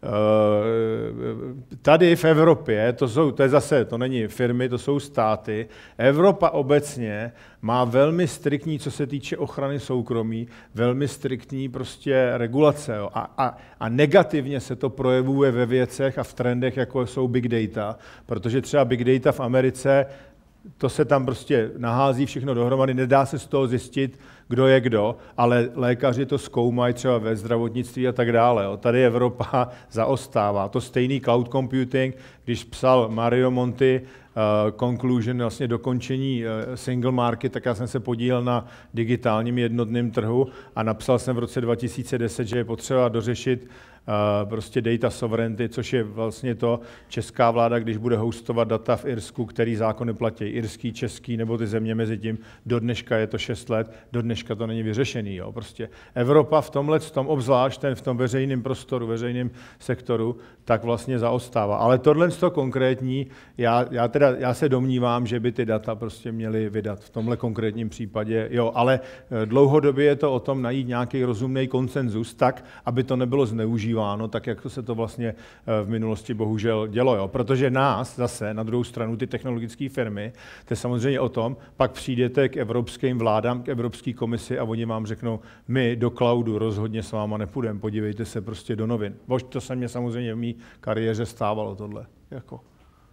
Eh, tady v Evropě, to, jsou, to je zase, to není firmy, to jsou státy, Evropa obecně má velmi striktní, co se týče ochrany soukromí, velmi striktní prostě regulace. Jo. A, a, a negativně se to projevuje ve věcech a v trendech, jako jsou big data, protože třeba big data v Americe to se tam prostě nahází všechno dohromady, nedá se z toho zjistit, kdo je kdo, ale lékaři to zkoumají třeba ve zdravotnictví a tak dále. Jo. Tady Evropa zaostává. To stejný cloud computing, když psal Mario Monti uh, conclusion, vlastně dokončení uh, single market, tak já jsem se podílel na digitálním jednotném trhu a napsal jsem v roce 2010, že je potřeba dořešit Eh, prostě data sovereignty, což je vlastně to, česká vláda, když bude hostovat data v Irsku, který zákony platí, irský, český nebo ty země mezi tím, do dneška je to 6 let, do dneška to není vyřešený. Jo. Prostě Evropa v tomhle, v tom obzvlášť ten v tom veřejném prostoru, veřejném sektoru, tak vlastně zaostává. Ale tohle to konkrétní, já, já, teda, já se domnívám, že by ty data prostě měly vydat v tomhle konkrétním případě, jo, ale eh, dlouhodobě je to o tom najít nějaký rozumný konsenzus tak, aby to nebylo zneužíváno používáno tak, jak se to vlastně eh, v minulosti bohužel dělo. Jo? Protože nás zase na druhou stranu ty technologické firmy, to je samozřejmě o tom, pak přijdete k evropským vládám, k Evropské komisi a oni vám řeknou, my do cloudu rozhodně s váma nepůjdeme, podívejte se prostě do novin. Bož to se mě samozřejmě v mý kariéře stávalo tohle. Jako.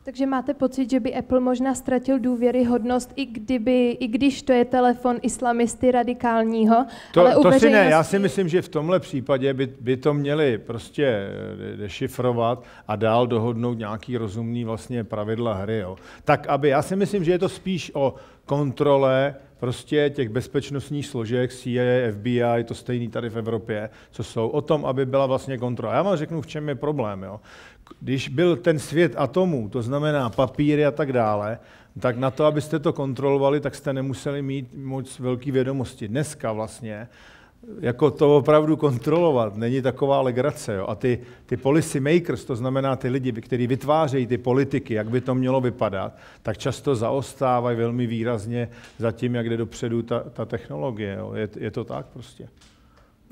Takže máte pocit, že by Apple možná ztratil důvěryhodnost, i, kdyby, i když to je telefon islamisty radikálního? To, ale to veřejnosti... si ne, já si myslím, že v tomhle případě by, by to měli prostě eh, dešifrovat a dál dohodnout nějaký rozumný vlastně pravidla hry. Jo. Tak aby, já si myslím, že je to spíš o kontrole prostě těch bezpečnostních složek, CIA, FBI, to stejný tady v Evropě, co jsou, o tom, aby byla vlastně kontrola. Já vám řeknu, v čem je problém. Jo? Když byl ten svět atomů, to znamená papíry a tak dále, tak na to, abyste to kontrolovali, tak jste nemuseli mít moc velký vědomosti. Dneska vlastně jako to opravdu kontrolovat, není taková legrace. Jo. A ty, ty policy makers, to znamená ty lidi, kteří vytvářejí ty politiky, jak by to mělo vypadat, tak často zaostávají velmi výrazně za tím, jak jde dopředu ta, ta technologie. Jo. Je, je to tak prostě.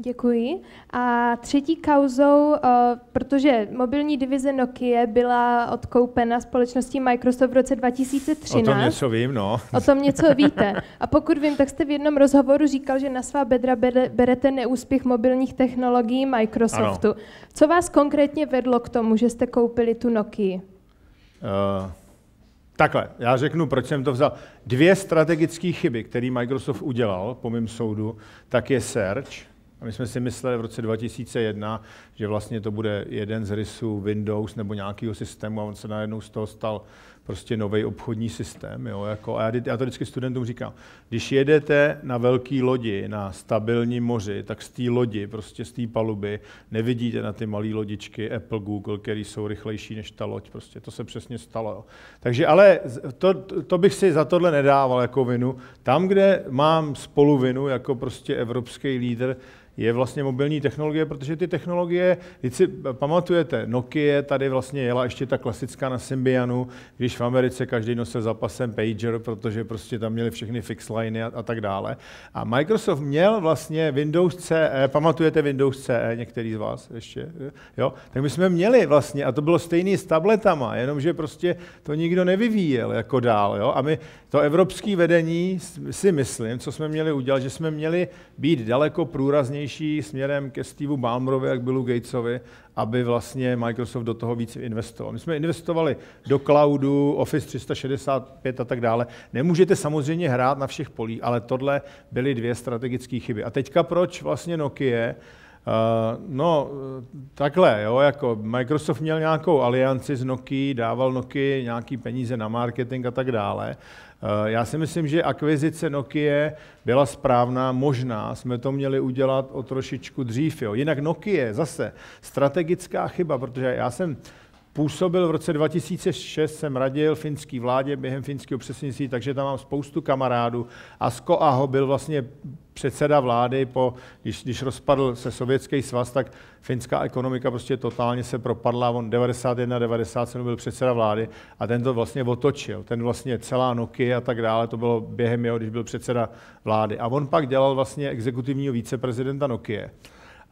Děkuji. A třetí kauzou, eh, protože mobilní divize Nokia byla odkoupena společností Microsoft v roce 2013. O tom něco vím, no. O tom něco víte. A pokud vím, tak jste v jednom rozhovoru říkal, že na svá bedra berete neúspěch mobilních technologií Microsoftu. Ano. Co vás konkrétně vedlo k tomu, že jste koupili tu Nokia? Uh. Takhle, já řeknu, proč jsem to vzal. Dvě strategické chyby, které Microsoft udělal, po mém soudu, tak je search a my jsme si mysleli v roce 2001, že vlastně to bude jeden z rysů Windows nebo nějakého systému a on se najednou z toho stal prostě nový obchodní systém. Jo? Jako, a já, já to vždycky studentům říkám, když jedete na velký lodi, na stabilní moři, tak z té lodi, prostě z té paluby, nevidíte na ty malé lodičky Apple, Google, které jsou rychlejší než ta loď. Prostě to se přesně stalo. Jo? Takže ale to, to, bych si za tohle nedával jako vinu. Tam, kde mám spoluvinu jako prostě evropský lídr, je vlastně mobilní technologie, protože ty technologie, když si pamatujete, Nokia tady vlastně jela ještě ta klasická na Symbianu, když v Americe každý nosil zapasem pager, protože prostě tam měli všechny fix liney a, a tak dále. A Microsoft měl vlastně Windows CE, pamatujete Windows CE některý z vás ještě, jo? Tak my jsme měli vlastně, a to bylo stejný s tabletama, jenomže prostě to nikdo nevyvíjel jako dál, jo? A my to evropské vedení si myslím, co jsme měli udělat, že jsme měli být daleko průraznější vstřícnější směrem ke Steveu Balmerovi a k Billu Gatesovi, aby vlastně Microsoft do toho víc investoval. My jsme investovali do cloudu, Office 365 a tak dále. Nemůžete samozřejmě hrát na všech polích, ale tohle byly dvě strategické chyby. A teďka proč vlastně Nokia Uh, no, takhle, jo, jako Microsoft měl nějakou alianci s Nokia, dával Nokia nějaký peníze na marketing a tak dále. Eh, já si myslím, že akvizice Nokia byla správná, možná jsme to měli udělat o trošičku dřív. Jo. Jinak Nokia, zase strategická chyba, protože já jsem Působil v roce 2006, jsem radil finský vládě během finského přesnictví, takže tam mám spoustu kamarádů. Asko Aho byl vlastně předseda vlády, po, když, když rozpadl se sovětský svaz, tak finská ekonomika prostě totálně se propadla. On 91, 97 byl předseda vlády a ten to vlastně otočil. Ten vlastně celá Nokia a tak dále, to bylo během jeho, když byl předseda vlády. A on pak dělal vlastně exekutivního víceprezidenta Nokie.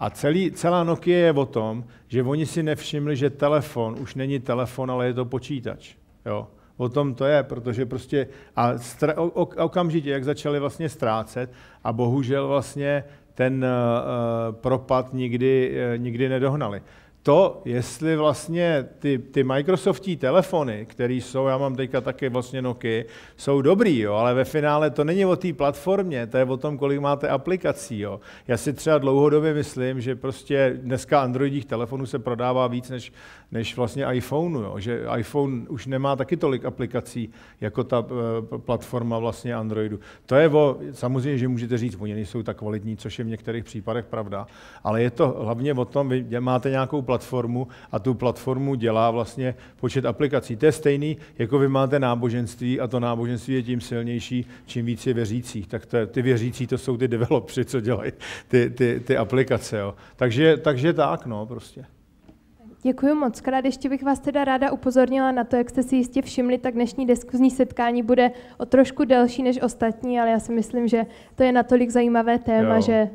A celý, celá Nokia je o tom, že oni si nevšimli, že telefon už není telefon, ale je to počítač. Jo? O tom to je, protože prostě a stra- okamžitě, jak začali vlastně ztrácet a bohužel vlastně ten uh, propad nikdy, uh, nikdy nedohnali to, jestli vlastně ty, ty Microsoftí telefony, které jsou, já mám teďka taky vlastně Nokia, jsou dobrý, jo, ale ve finále to není o té platformě, to je o tom, kolik máte aplikací. Jo. Já si třeba dlouhodobě myslím, že prostě dneska Androidích telefonů se prodává víc než než vlastně iPhoneu, jo? že iPhone už nemá taky tolik aplikací jako ta eh, platforma vlastně Androidu. To je o, samozřejmě, že můžete říct, oni nejsou tak kvalitní, což je v některých případech pravda, ale je to hlavně o tom, vy máte nějakou platformu a tu platformu dělá vlastně počet aplikací. To je stejný, jako vy máte náboženství a to náboženství je tím silnější, čím víc je věřících. Tak to, ty věřící to jsou ty developři, co dělají ty, ty, ty aplikace. Jo. Takže, takže tak, no prostě. Děkuji moc krát. Ještě bych vás teda ráda upozornila na to, jak jste si jistě všimli, tak dnešní diskuzní setkání bude o trošku delší než ostatní, ale já si myslím, že to je natolik zajímavé téma, jo. že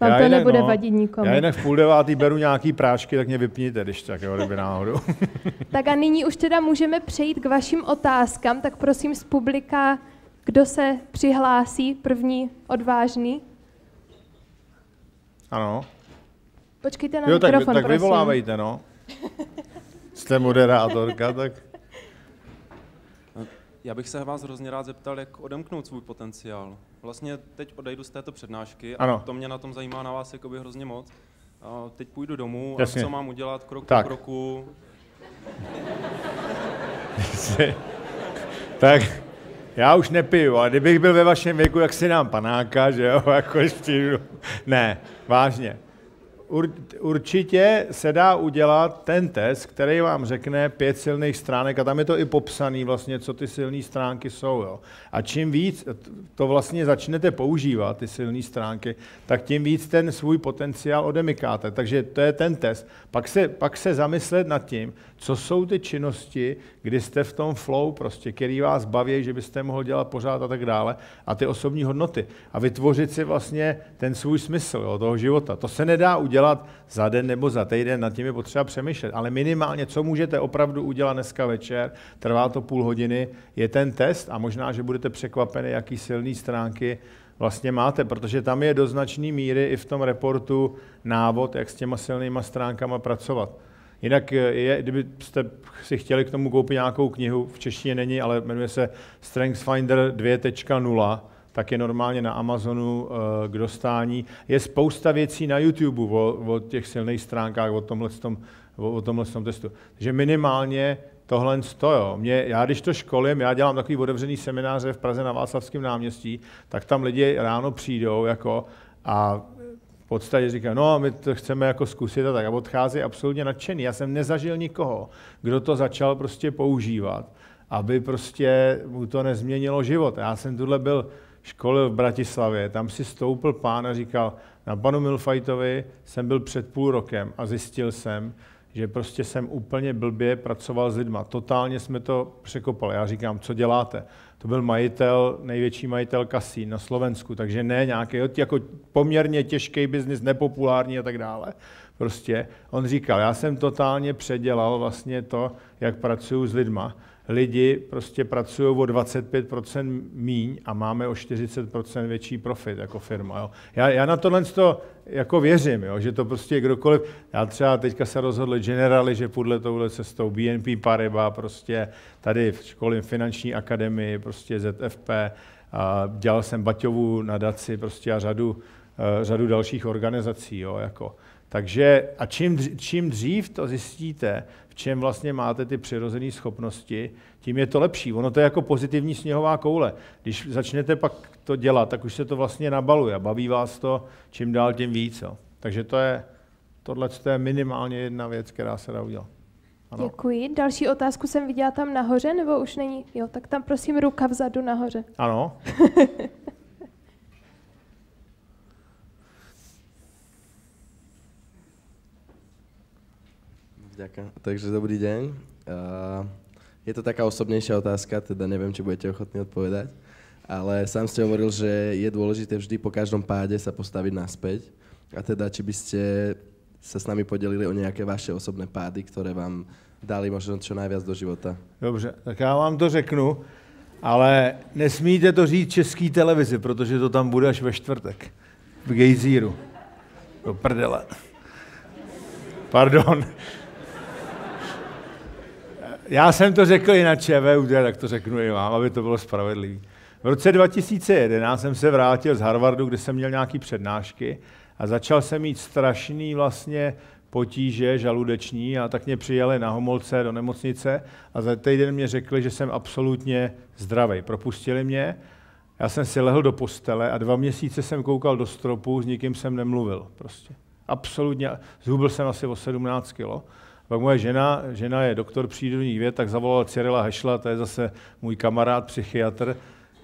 vám já to jinak, nebude no, vadit nikomu. Já jinak v půl devátý beru nějaký prášky, tak mě vypněte, když tak, jo, kdyby náhodou. tak a nyní už teda můžeme přejít k vašim otázkám, tak prosím z publika, kdo se přihlásí, první odvážný. Ano. Počkejte na jo, tak, mikrofon, tak prosím. vyvolávejte, no. Jste moderátorka, tak... Já bych se vás hrozně rád zeptal, jak odemknout svůj potenciál. Vlastně teď odejdu z této přednášky a ano. to mě na tom zajímá na vás jakoby hrozně moc. A teď půjdu domů Jasně. a co mám udělat krok po kroku. tak já už nepiju, ale kdybych byl ve vašem věku, jak si nám panáka, že jo, jako ještě Ne, vážně určitě se dá udělat ten test, který vám řekne pět silných stránek a tam je to i popsaný vlastně, co ty silné stránky jsou. Jo. A čím víc to vlastně začnete používat, ty silné stránky, tak tím víc ten svůj potenciál odemykáte. Takže to je ten test. Pak se, pak se zamyslet nad tím, co jsou ty činnosti, kdy jste v tom flow, prostě, který vás baví, že byste mohl dělat pořád a tak dále, a ty osobní hodnoty. A vytvořit si vlastně ten svůj smysl jo, toho života. To se nedá udělat udělat za den nebo za týden, nad tím je potřeba přemýšlet. Ale minimálně, co můžete opravdu udělat dneska večer, trvá to půl hodiny, je ten test a možná, že budete překvapeni, jaký silný stránky vlastně máte, protože tam je do značné míry i v tom reportu návod, jak s těma silnýma stránkama pracovat. Jinak, je, kdybyste si chtěli k tomu koupit nějakou knihu, v češtině není, ale jmenuje se Strength Finder 2.0, tak je normálně na Amazonu eh, k dostání. Je spousta věcí na YouTube o, o těch silných stránkách, o tomhle, tom, o, o tomhle tom testu. Takže minimálně tohle stojo. Mě, já když to školím, já dělám takový otevřený semináře v Praze na Václavském náměstí, tak tam lidi ráno přijdou jako a v podstatě říkají, no my to chceme jako zkusit a tak. A odchází absolutně nadšený. Já jsem nezažil nikoho, kdo to začal prostě používat, aby prostě mu to nezměnilo život. Já jsem tuhle byl školil v Bratislavě, tam si stoupil pán a říkal, na panu Milfajtovi jsem byl před půl rokem a zjistil jsem, že prostě jsem úplně blbě pracoval s lidma. Totálně jsme to překopali. Já říkám, co děláte? To byl majitel, největší majitel kasí na Slovensku, takže ne nějaký jako poměrně těžký biznis, nepopulární a tak dále. Prostě on říkal, já jsem totálně předělal vlastně to, jak pracuju s lidma lidi prostě pracují o 25% míň a máme o 40% větší profit jako firma. Jo. Já, já na tohle to jako věřím, jo, že to prostě kdokoliv, já třeba teďka se rozhodl generály, že půjde touhle cestou BNP Paribas, prostě tady v školím finanční akademii, prostě ZFP, a dělal jsem Baťovu nadaci prostě a řadu, eh, řadu dalších organizací. Jo, jako. Takže a čím, čím dřív to zjistíte, čem vlastně máte ty přirozené schopnosti, tím je to lepší. Ono to je jako pozitivní sněhová koule. Když začnete pak to dělat, tak už se to vlastně nabaluje a baví vás to čím dál tím víc. Jo. Takže to je, tohle to je minimálně jedna věc, která se dá udělat. Ano. Děkuji. Další otázku jsem viděla tam nahoře, nebo už není? Jo, tak tam prosím ruka vzadu nahoře. Ano. Ďakujem. Takže dobrý deň. Uh, je to taká osobnejšia otázka, teda neviem, či budete ochotní odpovedať. Ale sám ste hovoril, že je dôležité vždy po každom páde sa postaviť naspäť. A teda, či by ste sa s nami podelili o nejaké vaše osobné pády, ktoré vám dali možno čo najviac do života. Dobře, tak já vám to řeknu, ale nesmíte to říct český televizi, protože to tam bude až ve čtvrtek. V gejzíru. Do prdele. Pardon. Já jsem to řekl i na ČVUD, tak to řeknu i vám, aby to bylo spravedlivé. V roce 2011 jsem se vrátil z Harvardu, kde jsem měl nějaké přednášky a začal jsem mít strašný vlastně potíže žaludeční a tak mě přijali na Homolce do nemocnice a za týden mě řekli, že jsem absolutně zdravý. Propustili mě, já jsem si lehl do postele a dva měsíce jsem koukal do stropu, s nikým jsem nemluvil prostě. Absolutně, zhubil jsem asi o 17 kilo. Pak moje žena, žena je doktor přírodní věd, tak zavolal Cyrila Hešla, to je zase můj kamarád, psychiatr,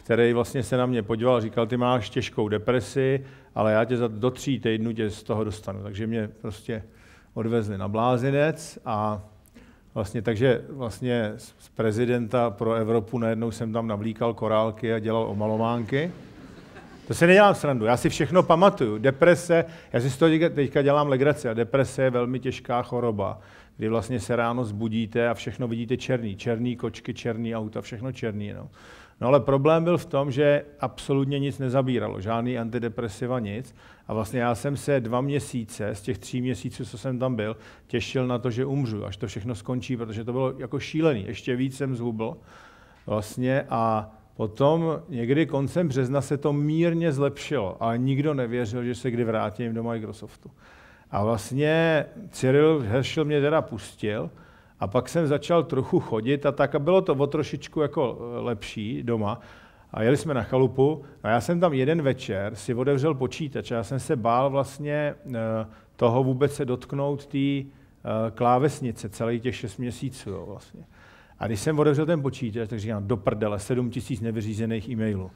který vlastně se na mě podíval říkal, ty máš těžkou depresi, ale já tě za, do tří týdnů tě z toho dostanu. Takže mě prostě odvezli na blázinec a vlastně takže vlastně z prezidenta pro Evropu najednou jsem tam navlíkal korálky a dělal omalovánky. To se nedělám srandu, já si všechno pamatuju. Deprese, já si z toho teďka dělám legraci a deprese je velmi těžká choroba kdy vlastně se ráno zbudíte a všechno vidíte černý. Černý kočky, černý auta, všechno černý. No. No ale problém byl v tom, že absolutně nic nezabíralo, žádný antidepresiva, nic. A vlastně já jsem se dva měsíce z těch tří měsíců, co jsem tam byl, těšil na to, že umřu, až to všechno skončí, protože to bylo jako šílený. Ještě víc jsem zhubl vlastně a potom někdy koncem března se to mírně zlepšilo, ale nikdo nevěřil, že se kdy vrátím do Microsoftu. A vlastně Cyril Herschel mě teda pustil a pak jsem začal trochu chodit a tak a bylo to o trošičku jako lepší doma. A jeli jsme na chalupu a já jsem tam jeden večer si otevřel počítač a já jsem se bál vlastně eh, toho vůbec se dotknout té eh, klávesnice celý těch šest měsíců. Jo, vlastně. A když jsem otevřel ten počítač, tak říkám, do prdele, sedm tisíc nevyřízených e-mailů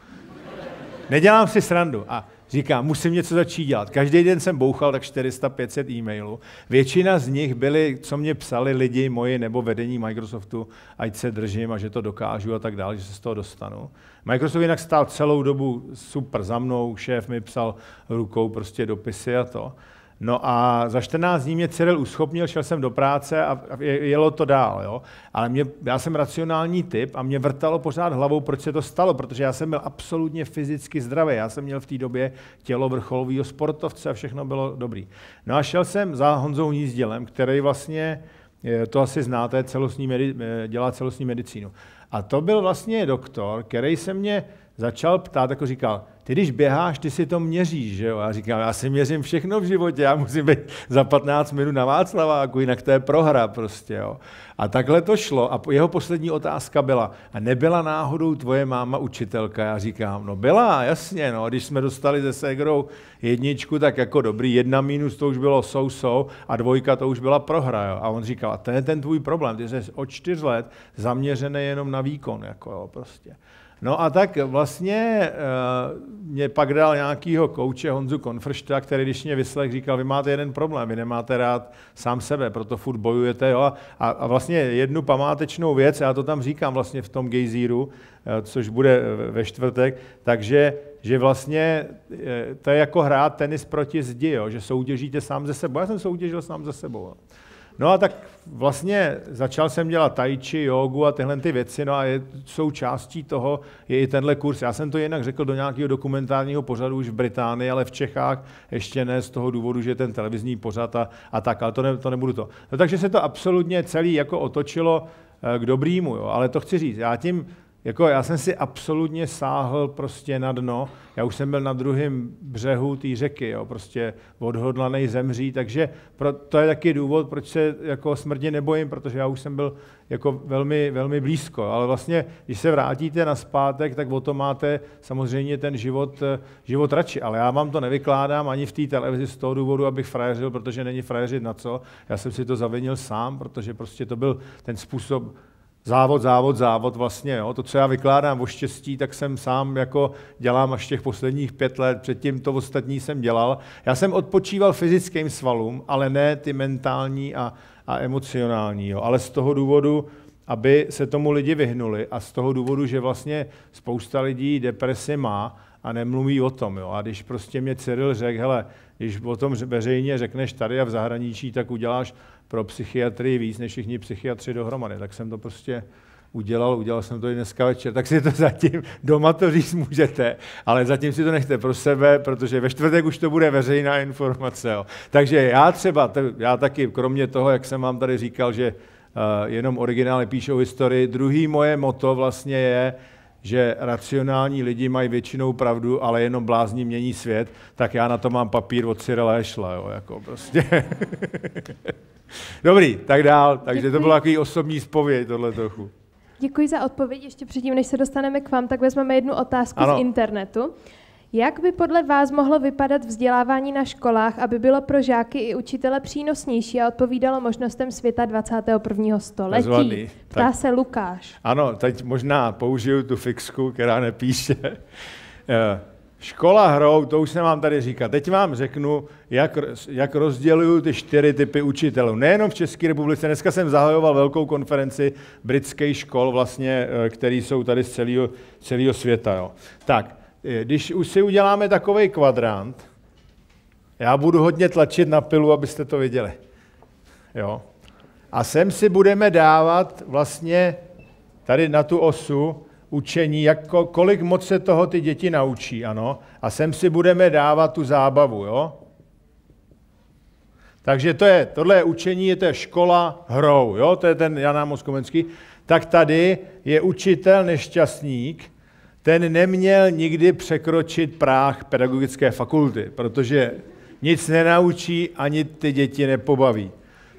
nedělám si srandu. A říkám, musím něco začít dělat. Každý den jsem bouchal tak 400-500 e-mailů. Většina z nich byly, co mě psali lidi moji nebo vedení Microsoftu, ať se držím a že to dokážu a tak dále, že se z toho dostanu. Microsoft jinak stál celou dobu super za mnou, šéf mi psal rukou prostě dopisy a to. No a za 14 dní mě Cyril uschopnil, šel jsem do práce a jelo to dál. Jo? Ale mě, já jsem racionální typ a mě vrtalo pořád hlavou, proč se to stalo, protože já jsem byl absolutně fyzicky zdravý. Já jsem měl v té době tělo vrcholového sportovce a všechno bylo dobrý. No a šel jsem za Honzou Nízdělem, který vlastně, eh, to asi znáte, celostní medi- eh, dělá celostní medicínu. A to byl vlastně doktor, který se mě začal ptát, jako říkal, ty když běháš, ty si to měříš, že jo? Já říkám, já si měřím všechno v životě, já musím být za 15 minut na Václaváku, jinak to je prohra prostě, jo? A takhle to šlo a jeho poslední otázka byla, a nebyla náhodou tvoje máma učitelka? Já říkám, no byla, jasně, no, když jsme dostali ze Segrou jedničku, tak jako dobrý, jedna minus to už bylo sou, so, a dvojka to už byla prohra, jo? A on říkal, a ten je ten tvůj problém, ty jsi od čtyř let zaměřený jenom na výkon, jako jo, prostě. No a tak vlastně uh, mě pak dal nějakýho kouče Honzu Konfršta, který když mě vyslech říkal, vy máte jeden problém, vy nemáte rád sám sebe, proto furt bojujete. Jo? A, a vlastně jednu památečnou věc, já to tam říkám vlastně v tom gejzíru, uh, což bude ve čtvrtek, takže že vlastně uh, to je jako hrát tenis proti zdi, jo? že soutěžíte sám ze sebou. Já jsem soutěžil sám ze sebou. Jo? No a tak vlastně začal jsem dělat tai chi, jogu a tyhle ty věci, no a je, součástí toho je i tenhle kurz. Já jsem to jinak řekl do nějakého dokumentárního pořadu už v Británii, ale v Čechách ještě ne z toho důvodu, že je ten televizní pořad a, a tak, ale to, ne, to nebudu to. No takže se to absolutně celý jako otočilo eh, k dobrýmu, jo. ale to chci říct, já tím jako já jsem si absolutně sáhl prostě na dno. Já už jsem byl na druhém břehu té řeky, jo, prostě odhodlaný zemří, takže pro, to je taky důvod, proč se jako smrtně nebojím, protože já už jsem byl jako velmi, velmi blízko. Ale vlastně, když se vrátíte na zpátek, tak o to máte samozřejmě ten život, život radši. Ale já vám to nevykládám ani v té televizi z toho důvodu, abych frajeřil, protože není frajeřit na co. Já jsem si to zavinil sám, protože prostě to byl ten způsob, závod, závod, závod vlastně. Jo. To, co já vykládám o štěstí, tak jsem sám jako dělám až těch posledních pět let, předtím to ostatní jsem dělal. Já jsem odpočíval fyzickým svalům, ale ne ty mentální a, a emocionální. Jo. Ale z toho důvodu, aby se tomu lidi vyhnuli a z toho důvodu, že vlastně spousta lidí depresi má a nemluví o tom. Jo. A když prostě mě Cyril řekl, hele, když o tom veřejně řekneš tady a v zahraničí, tak uděláš pro psychiatrii víc než všichni psychiatři dohromady. Tak jsem to prostě udělal, udělal jsem to i dneska večer, tak si to zatím doma to říct můžete, ale zatím si to nechte pro sebe, protože ve čtvrtek už to bude veřejná informace. Jo. Takže já třeba, já taky, kromě toho, jak jsem vám tady říkal, že uh, jenom originály píšou historii, druhý moje moto vlastně je, že racionální lidi mají většinou pravdu, ale jenom blázni mění svět, tak já na to mám papír od Cyrila Ešla, jo, jako prostě. Dobrý, tak dál. Takže Děkuji. to byla takový osobní zpověď tohle trochu. Děkuji za odpověď. Ještě předtím, než se dostaneme k vám, tak vezmeme jednu otázku ano. z internetu. Jak by podle vás mohlo vypadat vzdělávání na školách, aby bylo pro žáky i učitele přínosnější a odpovídalo možnostem světa 21. století? Zvaný. Ptá tak. se Lukáš. Ano, teď možná použiju tu fixku, která nepíše. Eh, škola hrou, to už jsem vám tady říkal. Teď vám řeknu, jak, jak rozděluju ty čtyři typy učitelů. Nejenom v České republice. Dneska jsem zahajoval velkou konferenci britských škol, vlastně, eh, které jsou tady z celého, celého světa. Jo. Tak, když už si uděláme takový kvadrant, já budu hodně tlačit na pilu, abyste to viděli. Jo. A sem si budeme dávat vlastně tady na tu osu učení, jako, kolik moc se toho ty děti naučí, ano. A sem si budeme dávat tu zábavu, jo. Takže to je, tohle je učení, je to je škola hrou, jo, to je ten Jan Amos Komenský. Tak tady je učitel nešťastník, ten neměl nikdy překročit práh pedagogické fakulty, protože nic nenaučí, ani ty děti nepobaví.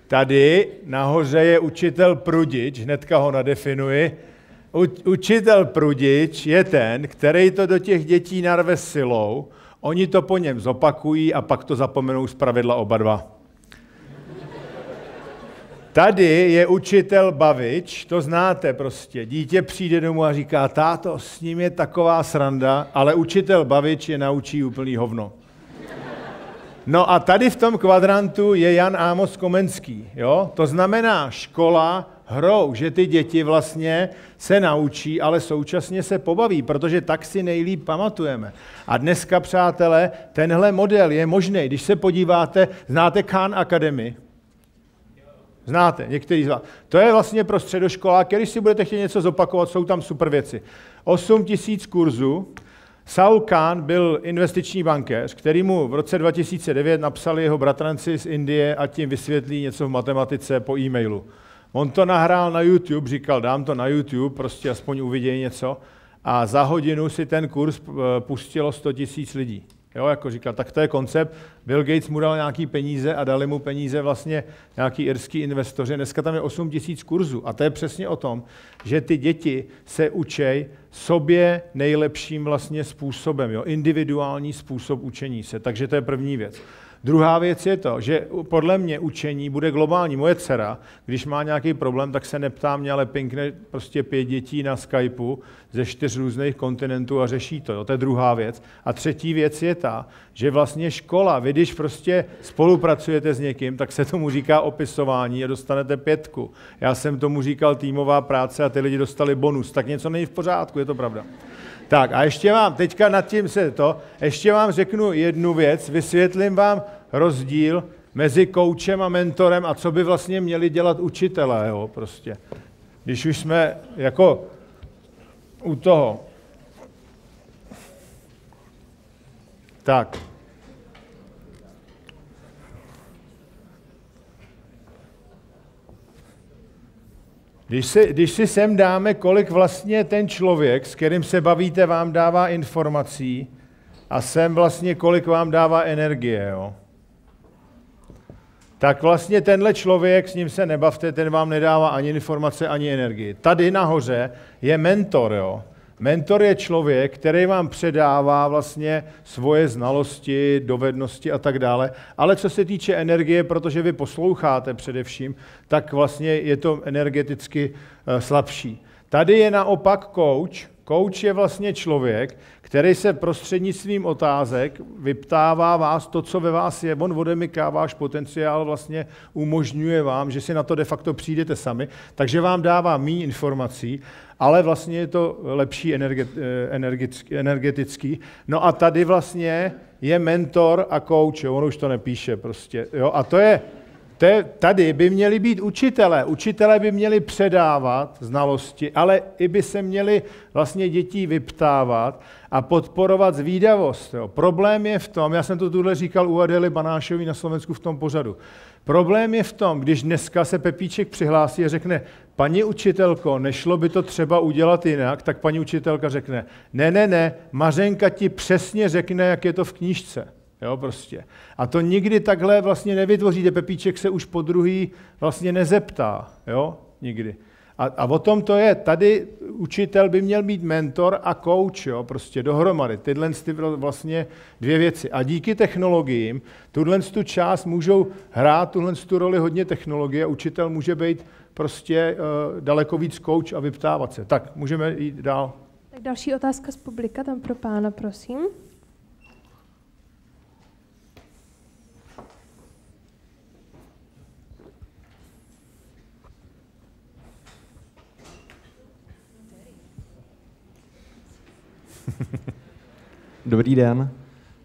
Tady nahoře je učitel prudič, hnedka ho nadefinuji. U, učitel prudič je ten, který to do těch dětí narve silou, oni to po něm zopakují a pak to zapomenou pravidla oba dva. Tady je učitel bavič, to znáte prostě. Dítě přijde domů a říká, táto, s ním je taková sranda, ale učitel bavič je naučí úplný hovno. No a tady v tom kvadrantu je Jan Ámos Komenský, jo? To znamená škola hrou, že ty děti vlastně se naučí, ale současně se pobaví, protože tak si nejlíp pamatujeme. A dneska, přátelé, tenhle model je možný. Když se podíváte, znáte Khan Academy, Znáte, některý z vás. To je vlastně pro středoškola když si budete chtět něco zopakovat, jsou tam super věci. 8 tisíc kurzů. Saul Khan byl investiční bankéř, který mu v roce 2009 napsali jeho bratranci z Indie a tím vysvětlí něco v matematice po e-mailu. On to nahrál na YouTube, říkal, dám to na YouTube, prostě aspoň uvidějí něco. A za hodinu si ten kurz eh, pustilo 100 tisíc lidí. Jo, jako říkal, tak to je koncept. Bill Gates mu dal nějaký peníze a dali mu peníze vlastně nějaký irský investoři. Dneska tam je 8 tisíc kurzů a to je přesně o tom, že ty děti se učej sobě nejlepším vlastně způsobem, jo, individuální způsob učení se. Takže to je první věc. Druhá věc je to, že podle mě učení bude globální. Moje dcera, když má nějaký problém, tak se neptá mě, ale pinkne prostě pět dětí na Skypeu ze čtyř různých kontinentů a řeší to. Jo? To je druhá věc. A třetí věc je ta, že vlastně škola, vy když prostě spolupracujete s někým, tak se tomu říká opisování a dostanete pětku. Já jsem tomu říkal týmová práce a ty lidi dostali bonus. Tak něco není v pořádku, je to pravda. Tak a ještě vám, teďka nad tím se to, ještě vám řeknu jednu věc, vysvětlím vám rozdíl mezi koučem a mentorem a co by vlastně měli dělat učitelé, jo, prostě. Když už jsme jako u toho. Tak. Když si, když si sem dáme, kolik vlastně ten člověk, s kterým se bavíte, vám dává informací a sem vlastně kolik vám dává energie, jo? tak vlastně tenhle člověk, s ním se nebavte, ten vám nedává ani informace, ani energii. Tady nahoře je mentor, jo? Mentor je člověk, který vám předává vlastně svoje znalosti, dovednosti a tak dále. Ale co se týče energie, protože vy posloucháte především, tak vlastně je to energeticky eh, slabší. Tady je naopak coach, Kouč je vlastně člověk, který se prostřednictvím otázek vyptává vás to, co ve vás je. On odemyká váš potenciál, vlastně umožňuje vám, že si na to de facto přijdete sami, takže vám dává méně informací, ale vlastně je to lepší eh, energetický, No a tady vlastně je mentor a kouč, on už to nepíše prostě. Jo, a to je, te, tady by měli být učitelé. Učitelé by měli předávat znalosti, ale i by se měli vlastně dětí vyptávat a podporovat zvídavost. Jo. Problém je v tom, já jsem to tuhle říkal u Adely Banášovi na Slovensku v tom pořadu. Problém je v tom, když dneska se Pepíček přihlásí a řekne, paní učitelko, nešlo by to třeba udělat jinak, tak paní učitelka řekne, ne, ne, ne, Mařenka ti přesně řekne, jak je to v knížce. Jo, prostě. A to nikdy takhle vlastně nevytvoříte. Pepíček se už po druhý vlastně nezeptá. Jo, nikdy. A, a o tom to je. Tady učitel by měl být mentor a coach, jo, prostě dohromady. Tyhle ty vlastně dvě věci. A díky technologiím tuhle tu část můžou hrát, tuhle tu roli hodně technologie. Učitel může být prostě uh, daleko víc coach a vyptávat se. Tak, můžeme jít dál. Tak další otázka z publika, tam pro pána, prosím. Dobrý den.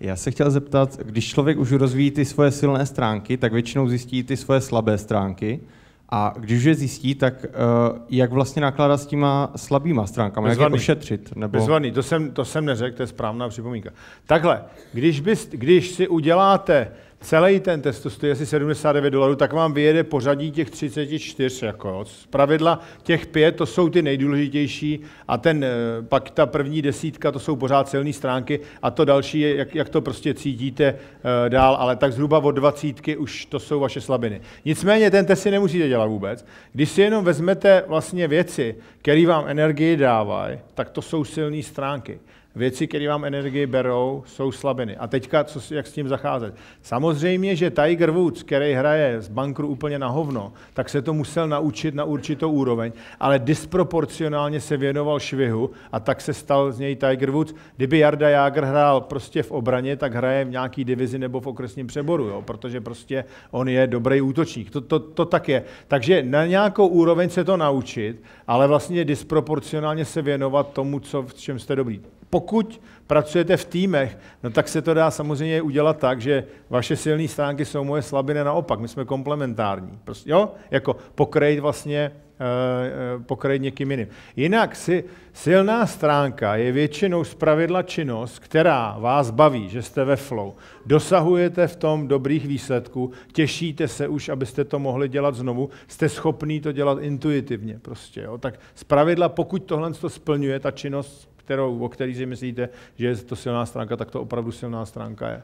Já se chtěl zeptat, když člověk už rozvíjí ty svoje silné stránky, tak většinou zjistí ty svoje slabé stránky. A když už je zjistí, tak uh, jak vlastně nakládat s těma slabýma stránkami, Bezvaný. jak je ošetřit? Nebo... Bezvaný, to jsem, to jsem neřekl, to je správná připomínka. Takhle, když, bys, když si uděláte celý ten test stojí asi 79 dolarů, tak vám vyjede pořadí těch 34. Jako. Z pravidla těch pět, to jsou ty nejdůležitější a ten, eh, pak ta první desítka, to jsou pořád silné stránky a to další je, jak, jak to prostě cítíte eh, dál, ale tak zhruba od dvacítky už to jsou vaše slabiny. Nicméně ten test si nemusíte dělat vůbec. Když si jenom vezmete vlastně věci, které vám energii dávají, tak to jsou silné stránky. Věci, které vám energii berou, jsou slabiny. A teďka, co, jak s tím zacházet? Samozřejmě, že Tiger Woods, který hraje z bankru úplně na hovno, tak se to musel naučit na určitou úroveň, ale disproporcionálně se věnoval švihu a tak se stal z něj Tiger Woods. Kdyby Jarda Jager hrál prostě v obraně, tak hraje v nějaký divizi nebo v okresním přeboru, jo? protože prostě on je dobrý útočník. To, to, to tak je. Takže na nějakou úroveň se to naučit, ale vlastně disproporcionálně se věnovat tomu, co, v čem jste dobrý. Pokud pracujete v týmech, no tak se to dá samozřejmě udělat tak, že vaše silné stránky jsou moje slabiny naopak, my jsme komplementární. Prostě, jo? Jako pokrejt vlastně eh, eh, pokrejt někým jiným. Jinak si, silná stránka je většinou zpravidla činnost, která vás baví, že jste ve flow. Dosahujete v tom dobrých výsledků, těšíte se už, abyste to mohli dělat znovu, jste schopný to dělat intuitivně prostě. Jo? Tak zpravidla, pokud tohle to splňuje, ta činnost kterou, o který si myslíte, že je to silná stránka, tak to opravdu silná stránka je.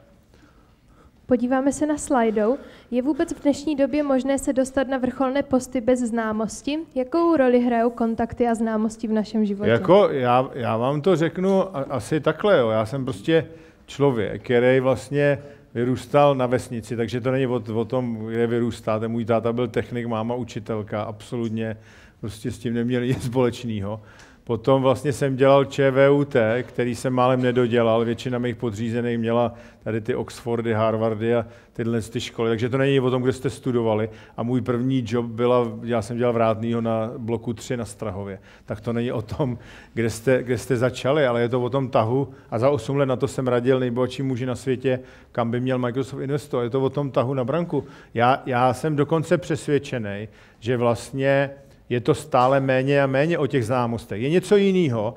Podíváme se na slajdou. Je vůbec v dnešní době možné se dostat na vrcholné posty bez známosti? Jakou roli hrajou kontakty a známosti v našem životě? Jako, já, já vám to řeknu asi takhle. Jo. Já jsem prostě člověk, který vlastně vyrůstal na vesnici, takže to není o, o tom, kde vyrůstáte. Můj táta byl technik, máma učitelka, absolutně prostě s tím neměli nic společného. Potom vlastně jsem dělal ČVUT, který jsem málem nedodělal. Většina mých podřízených měla tady ty Oxfordy, Harvardy a tyhle ty školy. Takže to není o tom, kde jste studovali. A můj první job byla, já jsem dělal vrátnýho na bloku 3 na Strahově. Tak to není o tom, kde jste, kde jste začali, ale je to o tom tahu. A za 8 let na to jsem radil nejbohatší muži na světě, kam by měl Microsoft investovat. Je to o tom tahu na branku. Já, já jsem dokonce přesvědčený, že vlastně je to stále méně a méně o těch známostech. Je něco jiného,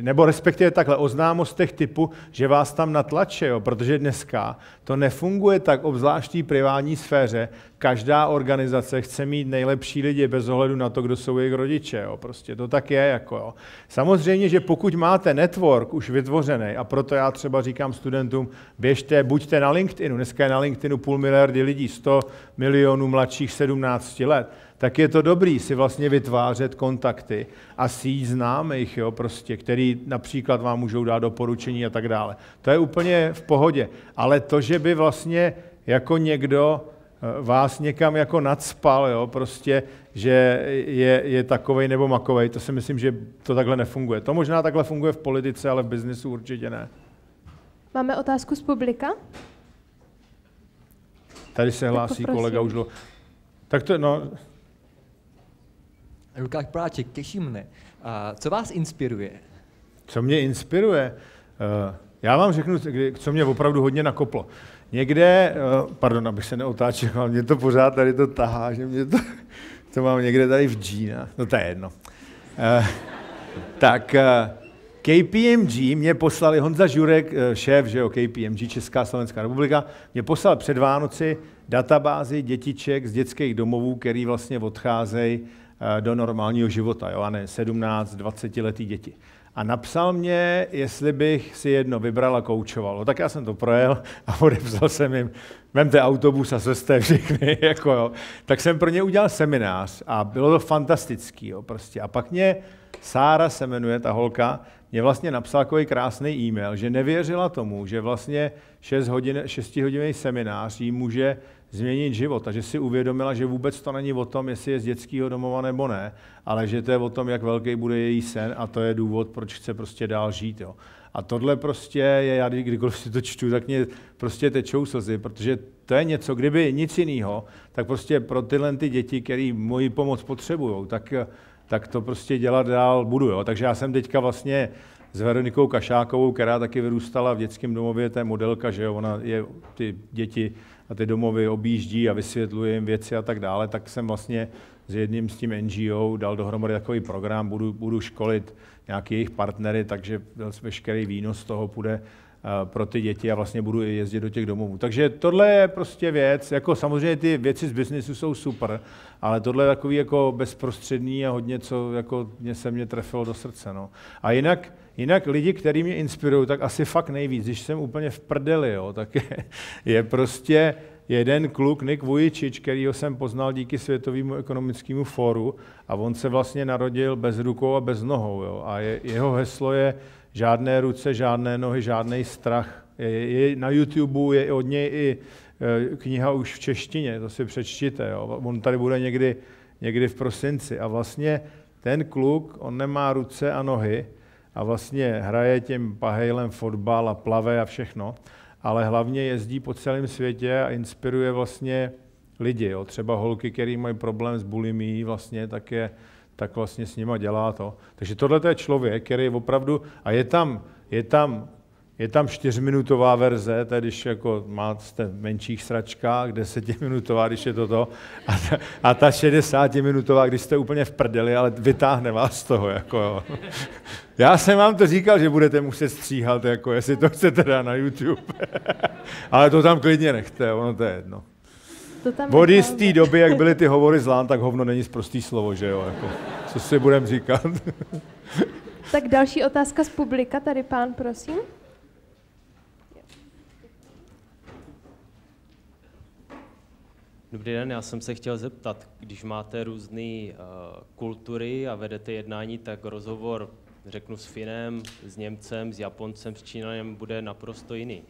nebo respektive takhle o známostech typu, že vás tam natlače, jo, protože dneska to nefunguje tak, obzvlášť v privátní sféře. Každá organizace chce mít nejlepší lidi bez ohledu na to, kdo jsou jejich rodiče. Jo. Prostě to tak je. Jako, jo. Samozřejmě, že pokud máte network už vytvořený, a proto já třeba říkám studentům, běžte, buďte na LinkedInu. Dneska je na LinkedInu půl miliardy lidí, 100 milionů mladších 17 let tak je to dobrý si vlastně vytvářet kontakty a síť známých, jo, prostě, který například vám můžou dát doporučení a tak dále. To je úplně v pohodě. Ale to, že by vlastně jako někdo eh, vás někam jako nadspal, jo, prostě, že je, je takovej nebo makovej, to si myslím, že to takhle nefunguje. To možná takhle funguje v politice, ale v biznisu určitě ne. Máme otázku z publika? Tady se hlásí kolega už. Tak to, no, Lukáš Práček, těší mne. A co vás inspiruje? Co mě inspiruje? Eh, já vám řeknu, co mě opravdu hodně nakoplo. Někde, eh, pardon, abych se neotáčel, ale mě to pořád tady to tahá, že mě to, to mám někde tady v džínách. No to je jedno. Eh, tak KPMG mě poslali, Honza Žurek, šéf, že jo, KPMG, Česká Slovenská republika, mě poslal před Vánoci databázi dětiček z dětských domovů, který vlastně odcházejí Eh, do normálního života, jo, a ne 17-20 letý děti. A napsal mě, jestli bych si jedno vybral a koučoval. No, tak já jsem to projel a odepsal jsem jim, vemte autobus a sesté všechny. Jako jo. Tak jsem pro ně udělal seminář a bylo to fantastický. Jo, prostě. A pak mě Sára se jmenuje, ta holka, mě vlastně napsala takový krásný e-mail, že nevěřila tomu, že vlastně 6 hodin, 6 hodinový seminář jí může změnit život takže si uvědomila, že vůbec to není o tom, jestli je z dětského domova nebo ne, ale že to je o tom, jak velký bude její sen a to je důvod, proč chce prostě dál žít. Jo. A tohle prostě je, já kdykoliv si to čtu, tak mě prostě tečou slzy, protože to je něco, kdyby nic jiného, tak prostě pro tyhle ty děti, které moji pomoc potřebují, tak, tak to prostě dělat dál budu. Jo. Takže já jsem teďka vlastně s Veronikou Kašákovou, která taky vyrůstala v dětském domově, to je modelka, že jo, ona je ty děti a ty domovy objíždí a vysvětluje jim věci a tak dále, tak jsem vlastně s jedním z tím NGO dal dohromady takový program, budu, budu školit nějaký jejich partnery, takže veškerý výnos toho půjde Eh, pro ty děti a vlastně budu jezdit do těch domovů. Takže tohle je prostě věc, jako samozřejmě ty věci z biznisu jsou super, ale tohle je takový jako bezprostřední a hodně, co jako mě se mě trefilo do srdce. No. A jinak, jinak lidi, kteří mě inspirují, tak asi fakt nejvíc, když jsem úplně v prdeli, jo, tak je, je prostě jeden kluk, Nick Vujičič, kterýho jsem poznal díky Světovému ekonomickému fóru a on se vlastně narodil bez rukou a bez nohou. Jo, a je, jeho heslo je žádné ruce, žádné nohy, žádný strach. Je, je, na YouTube je od něj i e, kniha už v češtině, to si přečtěte. Jo. On tady bude někdy, někdy v prosinci. A vlastně ten kluk, on nemá ruce a nohy a vlastně hraje tím pahejlem fotbal a plave a všechno, ale hlavně jezdí po celém světě a inspiruje vlastně lidi. Jo. Třeba holky, které mají problém s bulimí, vlastně tak je tak vlastně s nima dělá to. Takže tohle je člověk, který je opravdu, a je tam, je tam je tam čtyřminutová verze, tedy když jako máte v menších sračkách, desetiminutová, když je toto, a ta, a ta šedesátiminutová, minutová když jste úplně v prdeli, ale vytáhne vás z toho. Jako jo. Já jsem vám to říkal, že budete muset stříhat, jako jestli to chcete dát na YouTube. ale to tam klidně nechte, ono to je jedno. To tam Vody z té doby, jak byly ty hovory zlán, tak hovno není zprostý slovo, že jo? Jako, co si budem říkat? tak další otázka z publika, tady pán, prosím. Dobrý den, já jsem se chtěl zeptat, když máte různé uh, kultury a vedete jednání, tak rozhovor, řeknu, s Finem, s Němcem, s Japoncem, s Čínanem bude naprosto jiný.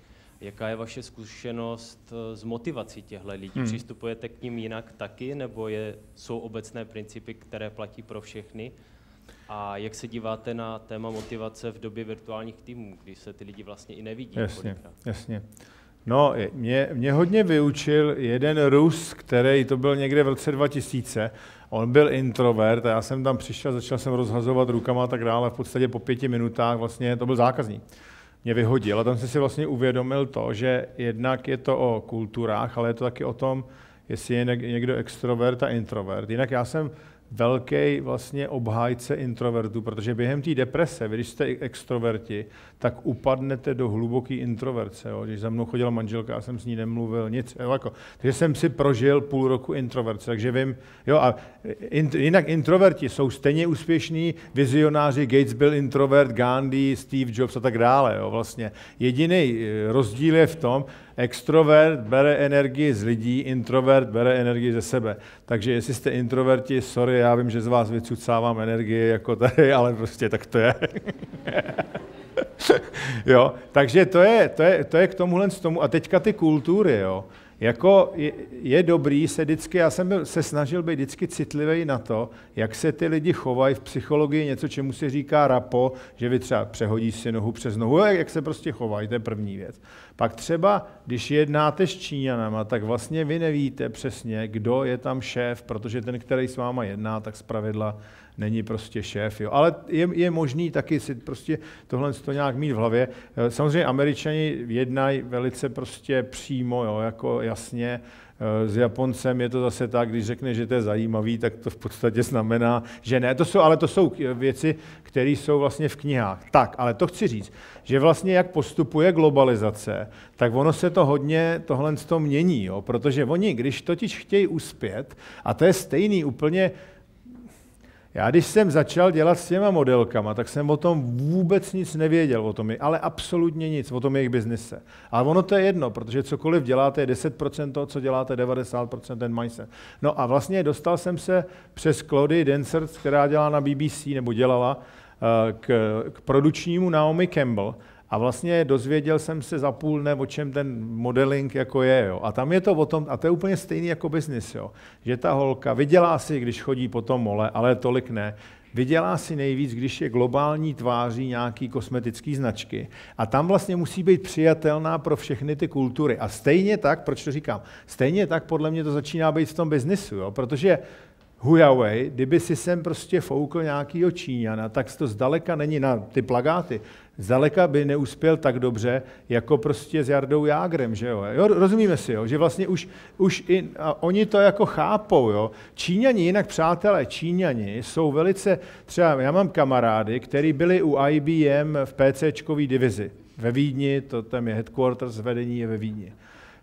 Jaká je vaše zkušenost eh, s motivací těchto lidí? Hmm. Přistupujete k ním jinak taky, nebo je, jsou obecné principy, které platí pro všechny? A jak se díváte na téma motivace v době virtuálních týmů, kdy se ty lidi vlastně i nevidí? Jasně, kolikrát? jasně. No, mě, mě hodně vyučil jeden Rus, který to byl někde v roce 2000. On byl introvert a já jsem tam přišel, začal jsem rozhazovat rukama a tak dále. V podstatě po pěti minutách vlastně to byl zákazník mě vyhodil. A tam jsem si vlastně uvědomil to, že jednak je to o kulturách, ale je to taky o tom, jestli je někdo extrovert a introvert. Jinak já jsem velký vlastně obhájce introvertů, protože během té deprese, vy, když jste extroverti, tak upadnete do hluboké introverce. Jo. Když za mnou chodila manželka, já jsem s ní nemluvil nic. Jo, jako. Takže jsem si prožil půl roku introverce, takže vím. Jo, a in, jinak introverti jsou stejně úspěšní vizionáři. Gates byl introvert, Gandhi, Steve Jobs a tak dále. Jo, vlastně. Jediný eh, rozdíl je v tom, extrovert bere energii z lidí, introvert bere energii ze sebe. Takže jestli jste introverti, sorry, já vím, že z vás vycucávám energii jako tady, ale prostě tak to je. jo, takže to je, to, je, to je k tomuhle z tomu. A teďka ty kultury, jo. Jako je, je dobrý se vždycky, já jsem byl, se snažil být vždycky citlivý na to, jak se ty lidi chovají v psychologii, něco, čemu se říká rapo, že vy třeba přehodíš si nohu přes nohu, jak, jak se prostě chovají, to je první věc. Pak třeba, když jednáte s Číňanama, tak vlastně vy nevíte přesně, kdo je tam šéf, protože ten, který s váma jedná, tak zpravidla pravidla není prostě šéf. Jo. Ale je, je možný taky si prostě tohle to nějak mít v hlavě. Eh, samozřejmě američani jednají velice prostě přímo, jo, jako jasně, eh, s Japoncem je to zase tak, když řekne, že to je zajímavý, tak to v podstatě znamená, že ne. To jsou, ale to jsou věci, které jsou vlastně v knihách. Tak, ale to chci říct, že vlastně jak postupuje globalizace, tak ono se to hodně tohle z toho mění, jo? protože oni, když totiž chtějí uspět, a to je stejný úplně já když jsem začal dělat s těma modelkama, tak jsem o tom vůbec nic nevěděl, o tom je, ale absolutně nic, o tom jejich biznise. Ale ono to je jedno, protože cokoliv děláte je 10% toho, co děláte, 90% ten mindset. No a vlastně dostal jsem se přes Klody Dancers, která dělá na BBC, nebo dělala, eh, k, k produčnímu Naomi Campbell, a vlastně dozvěděl jsem se za půl dne, o čem ten modeling jako je. Jo. A tam je to o tom, a to je úplně stejný jako biznis, že ta holka vydělá si, když chodí po tom mole, ale tolik ne. Vydělá si nejvíc, když je globální tváří nějaký kosmetický značky. A tam vlastně musí být přijatelná pro všechny ty kultury. A stejně tak, proč to říkám, stejně tak podle mě to začíná být v tom biznisu, jo? protože Huawei, kdyby si sem prostě foukl nějakýho Číňana, tak to zdaleka není na ty plagáty, zdaleka by neuspěl tak dobře, jako prostě s Jardou Jágrem, že jo? jo rozumíme si, jo? že vlastně už, už i, a oni to jako chápou, jo? Číňani, jinak přátelé, Číňani jsou velice, třeba já mám kamarády, který byli u IBM v PCčkový divizi ve Vídni, to tam je headquarters, vedení je ve Vídni.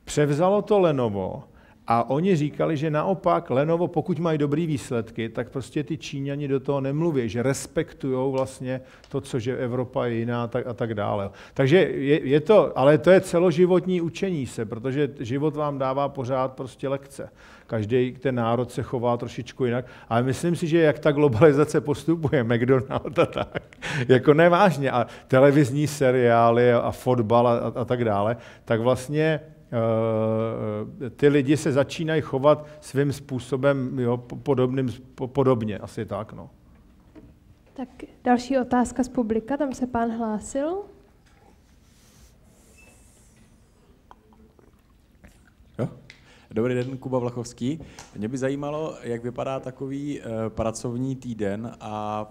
Převzalo to Lenovo, a oni říkali, že naopak Lenovo, pokud mají dobrý výsledky, tak prostě ty Číňani do toho nemluví, že respektují vlastně to, co že Evropa je jiná tak a tak dále. Takže je, je to, ale to je celoživotní učení se, protože život vám dává pořád prostě lekce. Každý ten národ se chová trošičku jinak. Ale myslím si, že jak ta globalizace postupuje, McDonald a tak, jako nevážně, a televizní seriály a fotbal a, a, a tak dále, tak vlastně Eh, ty lidi se začínají chovat svým způsobem jo, podobným, podobně, asi tak. No. Tak další otázka z publika, tam se pán hlásil. Dobrý den, Kuba Vlachovský. Mě by zajímalo, jak vypadá takový e, pracovní týden a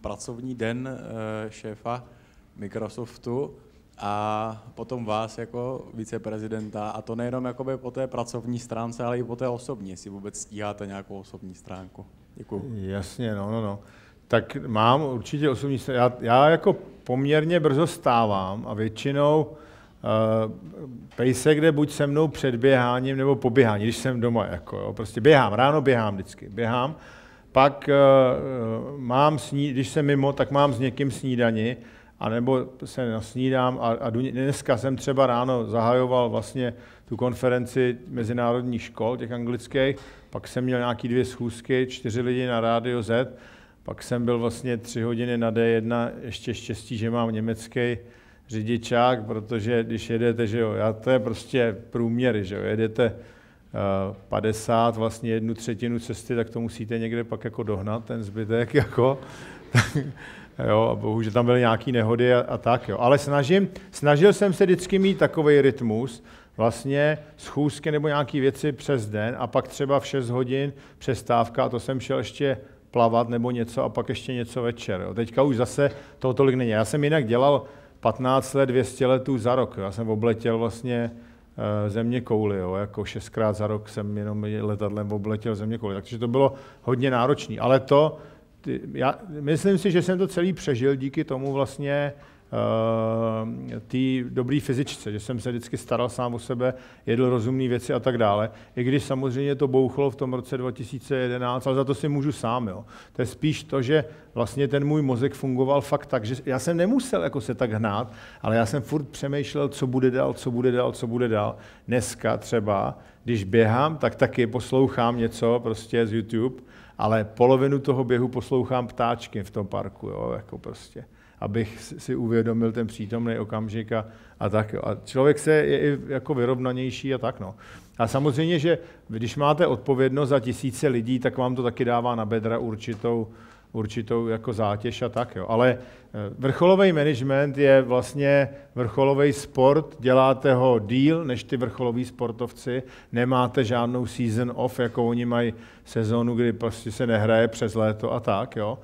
pracovní den e, šéfa Microsoftu a potom vás jako viceprezidenta, a to nejenom jakoby po té pracovní stránce, ale i po té osobní, jestli vůbec stíháte nějakou osobní stránku. Děkuji. Jasně, no, no, no. Tak mám určitě osobní stránku. Já, já jako poměrně brzo stávám a většinou uh, eh, pejsek jde buď se mnou před běháním nebo po běhání, když jsem doma. Jako, jo. Prostě běhám, ráno běhám vždycky, běhám. Pak uh, mám, sní, když jsem mimo, tak mám s někým snídani anebo se nasnídám a, a dneska jsem třeba ráno zahajoval vlastně tu konferenci mezinárodních škol, těch anglických, pak jsem měl nějaký dvě schůzky, čtyři lidi na rádio Z, pak jsem byl vlastně tři hodiny na D1, ještě štěstí, že mám německý řidičák, protože když jedete, že jo, já, to je prostě průměry, že jo, jedete 50, eh, vlastně jednu třetinu cesty, tak to musíte někde pak jako dohnat, ten zbytek, jako jo, a bohužel tam byly nějaké nehody a, a tak, jo. Ale snažím, snažil jsem se vždycky mít takový rytmus, vlastně schůzky nebo nějaké věci přes den a pak třeba v 6 hodin přestávka a to jsem šel ještě plavat nebo něco a pak ještě něco večer. Jo. Teďka už zase toho tolik není. Já jsem jinak dělal 15 let 200 letů za rok. Jo. Já jsem obletěl vlastně eh, země kouly, jo. jako šestkrát za rok jsem jenom letadlem obletěl země kouly, takže to bylo hodně náročné. Ale to ty, já myslím si, že jsem to celý přežil díky tomu vlastně uh, té dobré fyzičce, že jsem se vždycky staral sám o sebe, jedl rozumné věci a tak dále. I když samozřejmě to bouchlo v tom roce 2011, ale za to si můžu sám. Jo. To je spíš to, že vlastně ten můj mozek fungoval fakt tak, že já jsem nemusel jako se tak hnát, ale já jsem furt přemýšlel, co bude dál, co bude dál, co bude dál. Dneska třeba, když běhám, tak taky poslouchám něco prostě z YouTube, ale polovinu toho běhu poslouchám ptáčky v tom parku, jo, jako prostě, abych si uvědomil ten přítomný okamžik a, a tak. A člověk se je i jako vyrovnanější a tak, no. A samozřejmě, že když máte odpovědnost za tisíce lidí, tak vám to taky dává na bedra určitou, určitou jako zátěž a tak. Jo. Ale eh, vrcholový management je vlastně vrcholový sport, děláte ho díl než ty vrcholoví sportovci, nemáte žádnou season off, jako oni mají sezónu, kdy prostě se nehraje přes léto a tak. Jo.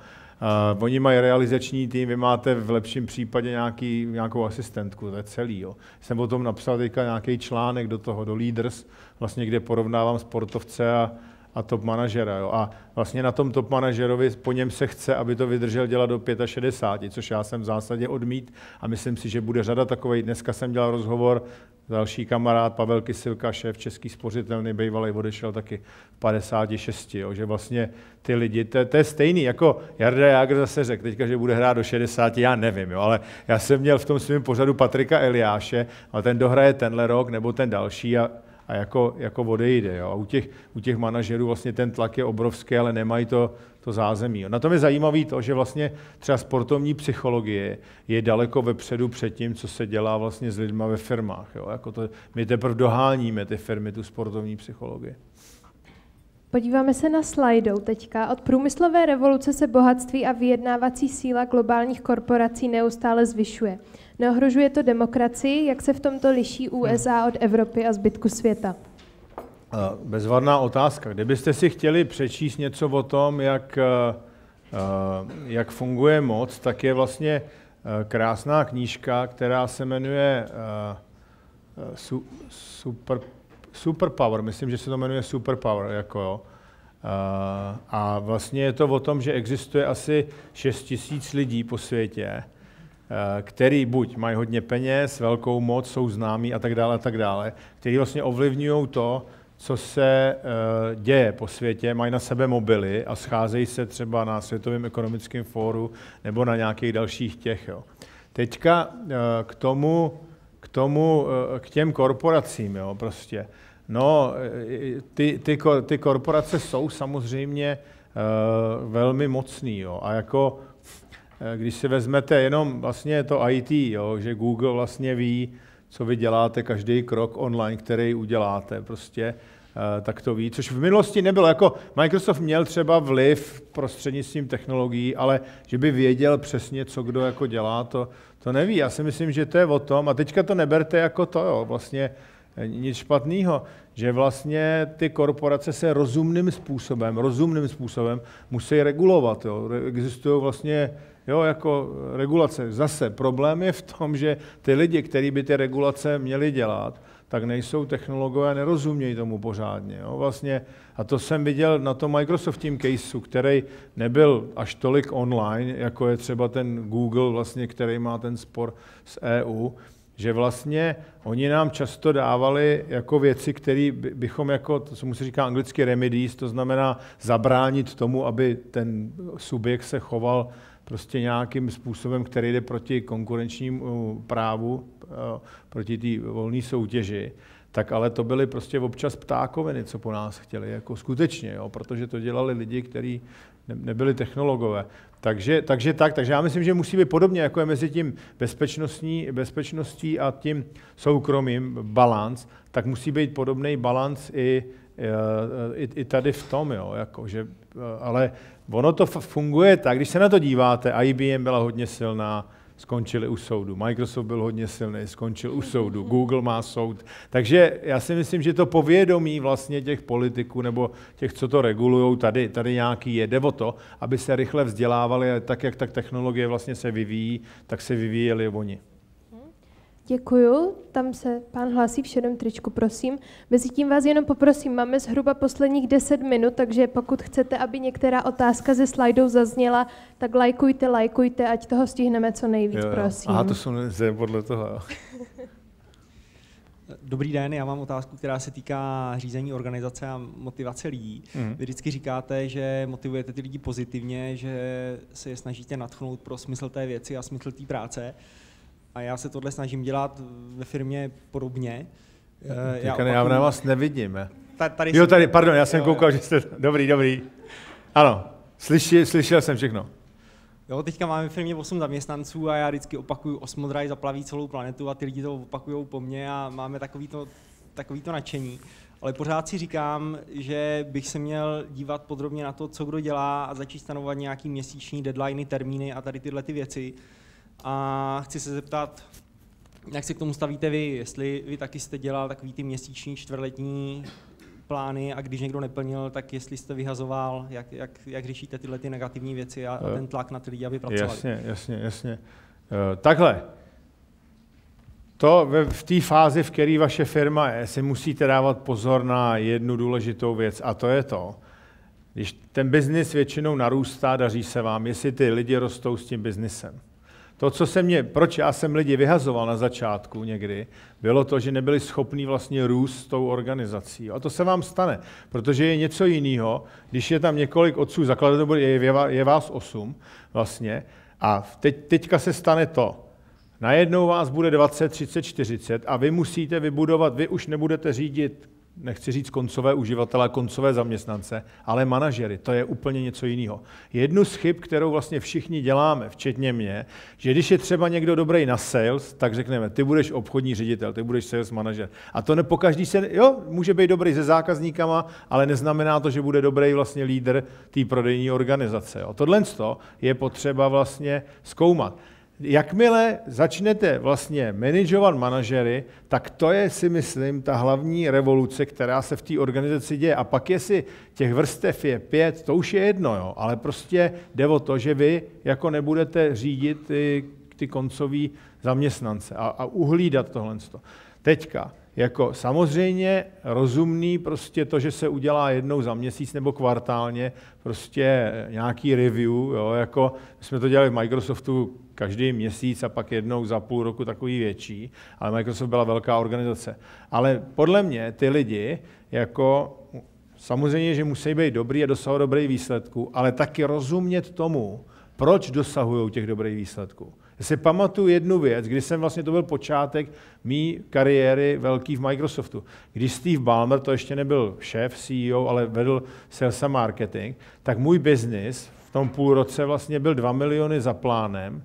Uh, oni mají realizační tým, vy máte v lepším případě nějaký, nějakou asistentku, to je celý. Jo. Jsem o tom napsal teďka nějaký článek do toho, do Leaders, vlastně, kde porovnávám sportovce a, a top manažera. Jo. A vlastně na tom top manažerovi po něm se chce, aby to vydržel dělat do 65, což já jsem v zásadě odmít a myslím si, že bude řada takovej. Dneska jsem dělal rozhovor, další kamarád Pavel Kysilka, šéf Český spořitelný, bývalý, odešel taky v 56, jo, že vlastně ty lidi, to, to je stejný, jako Jarda Jágr zase řekl teďka, že bude hrát do 60, já nevím, jo, ale já jsem měl v tom svém pořadu Patrika Eliáše, a ten dohraje tenhle rok nebo ten další a a jako, jako odejde. Jo. A u těch, u těch manažerů vlastně ten tlak je obrovský, ale nemají to, to zázemí. Jo. Na tom je zajímavé to, že vlastně třeba sportovní psychologie je daleko vepředu před tím, co se dělá vlastně s lidmi ve firmách. Jo. Jako to, my teprve doháníme ty firmy, tu sportovní psychologii. Podíváme se na slajdou teďka. Od průmyslové revoluce se bohatství a vyjednávací síla globálních korporací neustále zvyšuje. Neohrožuje to demokracii, jak se v tomto liší hmm. USA od Evropy a zbytku světa? Bezvadná otázka. Kdybyste si chtěli přečíst něco o tom, jak, eh, eh, jak funguje moc, tak je vlastně eh, krásná knížka, která se jmenuje Super, Superpower, myslím, že se to jmenuje Superpower, jako jo. A vlastně je to o tom, že existuje asi 6 tisíc lidí po světě, Eh, který buď mají hodně peněz, velkou moc, jsou známí a tak dále a tak dále, který vlastně ovlivňují to, co se eh, děje po světě, mají na sebe mobily a scházejí se třeba na Světovém ekonomickém fóru nebo na nějakých dalších těch. Jo. Teďka eh, k tomu, k tomu, k těm korporacím, jo, prostě. No, ty, ty, ty korporace jsou samozřejmě velmi mocný, jo, a jako Eh, když si vezmete jenom vlastně to IT, jo, že Google vlastně ví, co vy děláte, každý krok online, který uděláte, prostě eh, tak to ví, což v minulosti nebylo. Jako Microsoft měl třeba vliv prostřednictvím technologií, ale že by věděl přesně, co kdo jako dělá, to, to neví. Já si myslím, že to je o tom, a teďka to neberte jako to, jo, vlastně eh, nic špatného že vlastně ty korporace se rozumným způsobem, rozumným způsobem musí regulovat. Jo. Existují vlastně jo, jako regulace. Zase problém je v tom, že ty lidi, kteří by ty regulace měli dělat, tak nejsou technologové, nerozumějí tomu pořádně. Jo. Vlastně, a to jsem viděl na tom Microsoft tím caseu, který nebyl až tolik online, jako je třeba ten Google, vlastně, který má ten spor s EU, že vlastně oni nám často dávali jako věci, které bychom jako, to co mu se říká anglicky remedies, to znamená zabránit tomu, aby ten subjekt se choval prostě nějakým způsobem, který jde proti konkurenčnímu uh, právu, uh, proti té volné soutěži. Tak ale to byly prostě občas ptákoviny, co po nás chtěli, jako skutečně, jo, protože to dělali lidi, kteří nebyli technologové. Takže, takže tak, takže já myslím, že musí být podobně, jako je mezi tím bezpečnostní, bezpečností a tím soukromým balans, tak musí být podobný balans i, eh, i, i tady v tom, jo, jako, že, eh, ale ono to funguje tak, když se na to díváte, IBM byla hodně silná, skončili u soudu. Microsoft byl hodně silný, skončil u soudu. Google má soud. Takže já si myslím, že to povědomí vlastně těch politiků nebo těch, co to regulují, tady, tady nějaký je. Jde o to, aby se rychle vzdělávali a tak, jak tak technologie vlastně se vyvíjí, tak se vyvíjeli oni. Děkuju, tam se pán hlásí v šedém tričku, prosím. Mezitím vás jenom poprosím, máme zhruba posledních 10 minut, takže pokud chcete, aby některá otázka ze slajdou zazněla, tak lajkujte, lajkujte, ať toho stihneme co nejvíc, jo, jo. prosím. Aha, to jsou podle toho. Dobrý den, já mám otázku, která se týká řízení organizace a motivace lidí. Mm. Vy vždycky říkáte, že motivujete ty lidi pozitivně, že se je snažíte natchnout pro smysl té věci a smysl té práce. Uh, a já se tohle snažím dělat ve firmě podobně. Já, eh, já, opakuju, já na vás nevidím. Eh. tady jo, tady, pardon, já jsem jo, koukal, jo. že jste... Dobrý, dobrý. Ano, slyši, slyšel jsem všechno. Jo, teďka máme v firmě 8 zaměstnanců a já vždycky opakuju, osmodraj zaplaví celou planetu a ty lidi to opakují po mně a máme takový to, takový to nadšení. Ale pořád si říkám, že bych se měl dívat podrobně na to, co kdo dělá a začít stanovat nějaký měsíční deadliny, termíny a tady tyhle ty věci, a chci se zeptat, jak se k tomu stavíte vy, jestli vy taky jste dělal takový ty měsíční, čtvrtletní plány a když někdo neplnil, tak jestli jste vyhazoval, jak, jak, jak řešíte tyhle ty negativní věci a, a eh, ten tlak na ty lidi, aby pracovali. Jasně, jasně, jasně. Eh, takhle, to v té fázi, v které vaše firma je, si musíte dávat pozor na jednu důležitou věc a to je to, když ten biznis většinou narůstá, daří se vám, jestli ty lidi rostou s tím biznisem. To, co se mě, proč já jsem lidi vyhazoval na začátku někdy, bylo to, že nebyli schopní vlastně růst s tou organizací. A to se vám stane, protože je něco jiného, když je tam několik otců zakladatelů, je, je vás osm vlastně, a teď, teďka se stane to. Najednou vás bude 20, 30, 40 a vy musíte vybudovat, vy už nebudete řídit nechci říct koncové uživatele, koncové zaměstnance, ale manažery. To je úplně něco jiného. Jednu z chyb, kterou vlastně všichni děláme, včetně mě, že když je třeba někdo dobrý na sales, tak řekneme, ty budeš obchodní ředitel, ty budeš sales manažer. A to nepokaždý se, jo, může být dobrý se zákazníkama, ale neznamená to, že bude dobrý vlastně lídr té prodejní organizace. Jo. Tohle je potřeba vlastně zkoumat jakmile začnete vlastně manažovat manažery, tak to je, si myslím, ta hlavní revoluce, která se v té organizaci děje. A pak, jestli těch vrstev je pět, to už je jedno, jo. ale prostě jde o to, že vy jako nebudete řídit ty, ty koncový zaměstnance a, a uhlídat tohle. Teďka, jako samozřejmě rozumný prostě to, že se udělá jednou za měsíc nebo kvartálně prostě nějaký review, jo, jako jsme to dělali v Microsoftu každý měsíc a pak jednou za půl roku takový větší, ale Microsoft byla velká organizace. Ale podle mě ty lidi jako samozřejmě, že musí být dobrý a dosahovat dobrých výsledků, ale taky rozumět tomu, proč dosahují těch dobrých výsledků. Já si pamatuju jednu věc, kdy jsem vlastně, to byl počátek mý kariéry velký v Microsoftu. Když Steve Ballmer, to ještě nebyl šéf, CEO, ale vedl sales a marketing, tak můj biznis v tom půl roce vlastně byl 2 miliony za plánem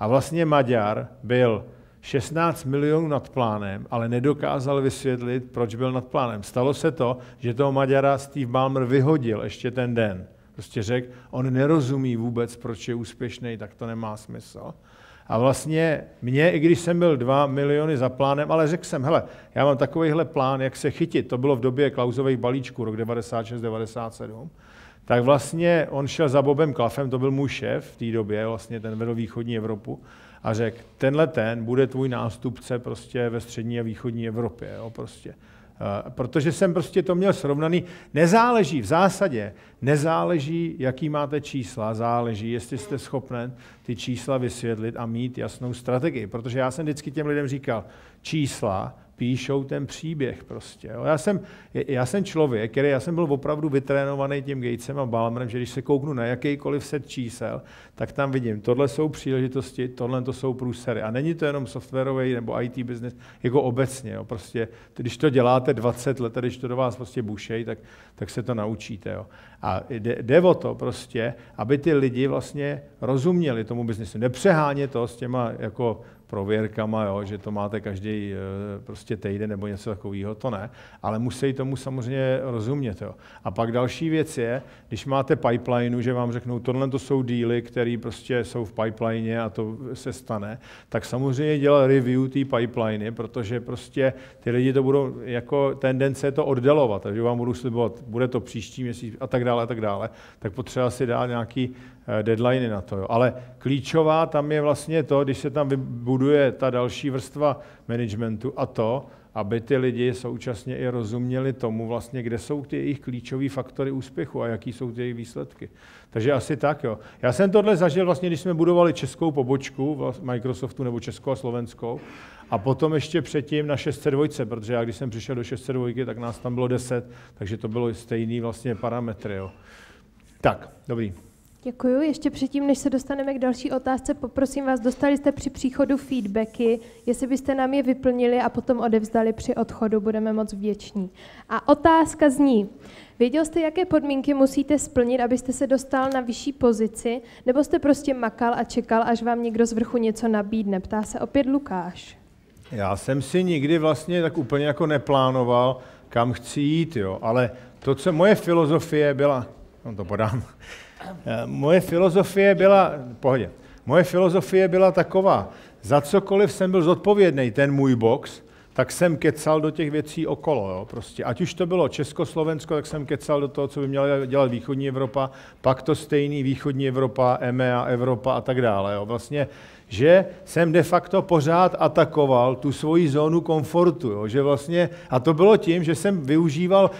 a vlastně Maďar byl 16 milionů nad plánem, ale nedokázal vysvětlit, proč byl nad plánem. Stalo se to, že toho Maďara Steve Ballmer vyhodil ještě ten den. Prostě řekl, on nerozumí vůbec, proč je úspěšný, tak to nemá smysl. A vlastně mě, i když jsem byl 2 miliony za plánem, ale řekl jsem, hele, já mám takovýhle plán, jak se chytit. To bylo v době Klauzových balíčků, rok 96-97 tak vlastně on šel za Bobem Klafem, to byl můj šéf v té době, vlastně ten vedl východní Evropu, a řekl, tenhle ten bude tvůj nástupce prostě ve střední a východní Evropě, jo, prostě. Eh, protože jsem prostě to měl srovnaný. Nezáleží, v zásadě, nezáleží, jaký máte čísla, záleží, jestli jste schopen ty čísla vysvětlit a mít jasnou strategii. Protože já jsem vždycky těm lidem říkal, čísla píšou ten příběh prostě. Jo. Já, jsem, já jsem člověk, který já jsem byl opravdu vytrénovaný tím Gatesem a Balmerem, že když se kouknu na jakýkoliv set čísel, tak tam vidím, tohle jsou příležitosti, tohle to jsou průsery. A není to jenom softwarový nebo IT business, jako obecně. Jo. Prostě, když to děláte 20 let, když to do vás prostě bušej, tak, tak se to naučíte. Jo. A jde, jde o to prostě, aby ty lidi vlastně rozuměli tomu biznesu. Nepřeháně to s těma jako prověrkama, jo, že to máte každý eh, prostě týden nebo něco takového, to ne. Ale musí tomu samozřejmě rozumět. Jo. A pak další věc je, když máte pipeline, že vám řeknou, tohle to jsou díly, které prostě jsou v pipeline a to se stane, tak samozřejmě dělat review té pipeline, protože prostě ty lidi to budou, jako tendence to oddalovat, takže vám budou slibovat, bude to příští měsíc a tak dále, a tak dále, tak potřeba si dát nějaký Eh, deadliney na to. Jo. Ale klíčová tam je vlastně to, když se tam vybuduje ta další vrstva managementu a to, aby ty lidi současně i rozuměli tomu vlastně, kde jsou ty jejich klíčové faktory úspěchu a jaký jsou ty jejich výsledky. Takže asi tak, jo. Já jsem tohle zažil vlastně, když jsme budovali českou pobočku Microsoftu nebo českou a slovenskou a potom ještě předtím na 602, protože já když jsem přišel do 602, tak nás tam bylo 10, takže to bylo stejný vlastně parametry, jo. Tak, dobrý. Děkuji. Ještě předtím, než se dostaneme k další otázce, poprosím vás, dostali jste při příchodu feedbacky, jestli byste nám je vyplnili a potom odevzdali při odchodu, budeme moc vděční. A otázka zní, věděl jste, jaké podmínky musíte splnit, abyste se dostal na vyšší pozici, nebo jste prostě makal a čekal, až vám někdo z vrchu něco nabídne? Ptá se opět Lukáš. Já jsem si nikdy vlastně tak úplně jako neplánoval, kam chci jít, jo. ale to, co moje filozofie byla, on no to podám, Eh, moje filozofie byla, pohodě, moje filozofie byla taková, za cokoliv jsem byl zodpovědný, ten můj box, tak jsem kecal do těch věcí okolo. Jo, prostě. Ať už to bylo Československo, tak jsem kecal do toho, co by měla dělat východní Evropa, pak to stejný východní Evropa, EMEA, Evropa a tak dále. Jo. Vlastně že jsem de facto pořád atakoval tu svoji zónu komfortu, jo, že vlastně, a to bylo tím, že jsem využíval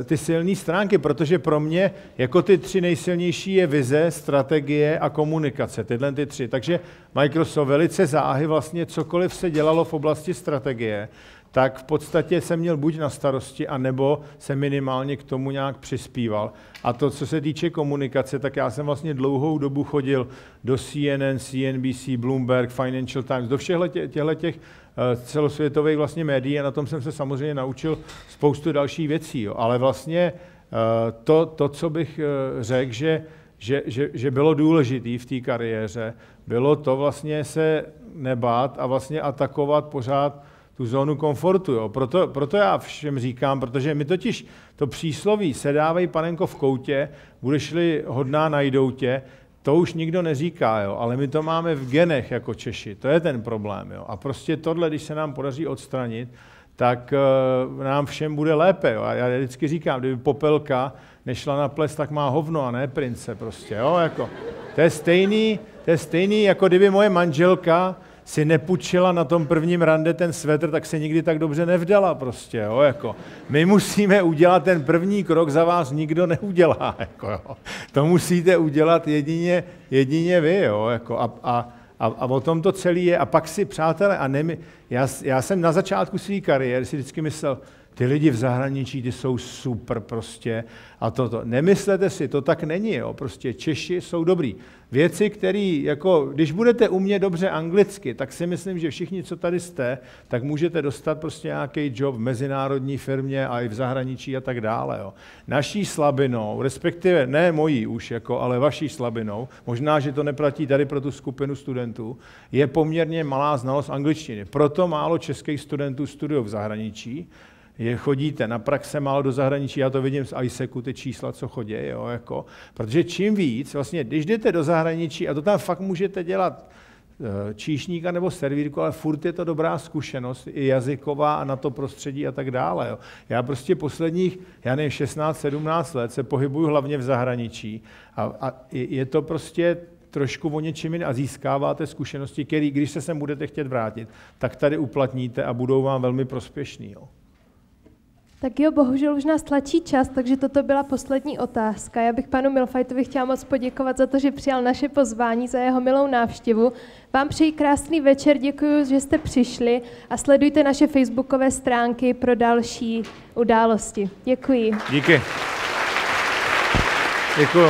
eh, ty silné stránky, protože pro mě jako ty tři nejsilnější je vize, strategie a komunikace, tyhle ty tři. Takže Microsoft velice záhy vlastně cokoliv se dělalo v oblasti strategie, tak v podstatě jsem měl buď na starosti, anebo se minimálně k tomu nějak přispíval. A to, co se týče komunikace, tak já jsem vlastně dlouhou dobu chodil do CNN, CNBC, Bloomberg, Financial Times, do všech těchto těch eh, celosvětových vlastně médií a na tom jsem se samozřejmě naučil spoustu dalších věcí. Jo. Ale vlastně eh, to, to, co bych eh, řekl, že, že, že, že bylo důležité v té kariéře, bylo to vlastně se nebát a vlastně atakovat pořád tu zónu komfortu. Jo. Proto, proto já všem říkám, protože my totiž to přísloví sedávej panenko v koutě, budeš-li hodná, najdou tě, to už nikdo neříká, jo, ale my to máme v genech jako Češi, to je ten problém. Jo. A prostě tohle, když se nám podaří odstranit, tak uh, nám všem bude lépe. Jo. A já vždycky říkám, kdyby popelka nešla na ples, tak má hovno a ne prince prostě. Jo, jako. To je stejný, to je stejný, jako kdyby moje manželka si nepůjčila na tom prvním rande ten svetr, tak se nikdy tak dobře nevdala prostě, jo, jako. My musíme udělat ten první krok, za vás nikdo neudělá, jako, jo. To musíte udělat jedině, jedině vy, jo, jako, a, a a, a o tom to celé je. A pak si, přátelé, a ne, já, já jsem na začátku své kariéry si vždycky myslel, ty lidi v zahraničí, ty jsou super prostě a toto. Nemyslete si, to tak není, jo. Prostě Češi jsou dobrý. Věci, které, jako, když budete umět dobře anglicky, tak si myslím, že všichni, co tady jste, tak můžete dostat prostě nějaký job v mezinárodní firmě a i v zahraničí a tak dále, jo. Naší slabinou, respektive ne mojí už, jako, ale vaší slabinou, možná, že to neplatí tady pro tu skupinu studentů, je poměrně malá znalost angličtiny. Proto málo českých studentů studuje v zahraničí, je, chodíte na praxe málo do zahraničí, já to vidím z ISECu, ty čísla, co chodí, jo, jako, protože čím víc, vlastně, když jdete do zahraničí, a to tam fakt můžete dělat eh, číšníka nebo servírku, ale furt je to dobrá zkušenost, i jazyková a na to prostředí a tak dále. Jo. Já prostě posledních, já nevím, 16-17 let se pohybuju hlavně v zahraničí a, a je to prostě trošku o něčem jiném a získáváte zkušenosti, které, když se sem budete chtět vrátit, tak tady uplatníte a budou vám velmi prospěšný. Jo. Tak jo, bohužel už nás tlačí čas, takže toto byla poslední otázka. Já bych panu Milfajtovi chtěla moc poděkovat za to, že přijal naše pozvání, za jeho milou návštěvu. Vám přeji krásný večer, děkuji, že jste přišli a sledujte naše facebookové stránky pro další události. Děkuji. Díky. Děkuji.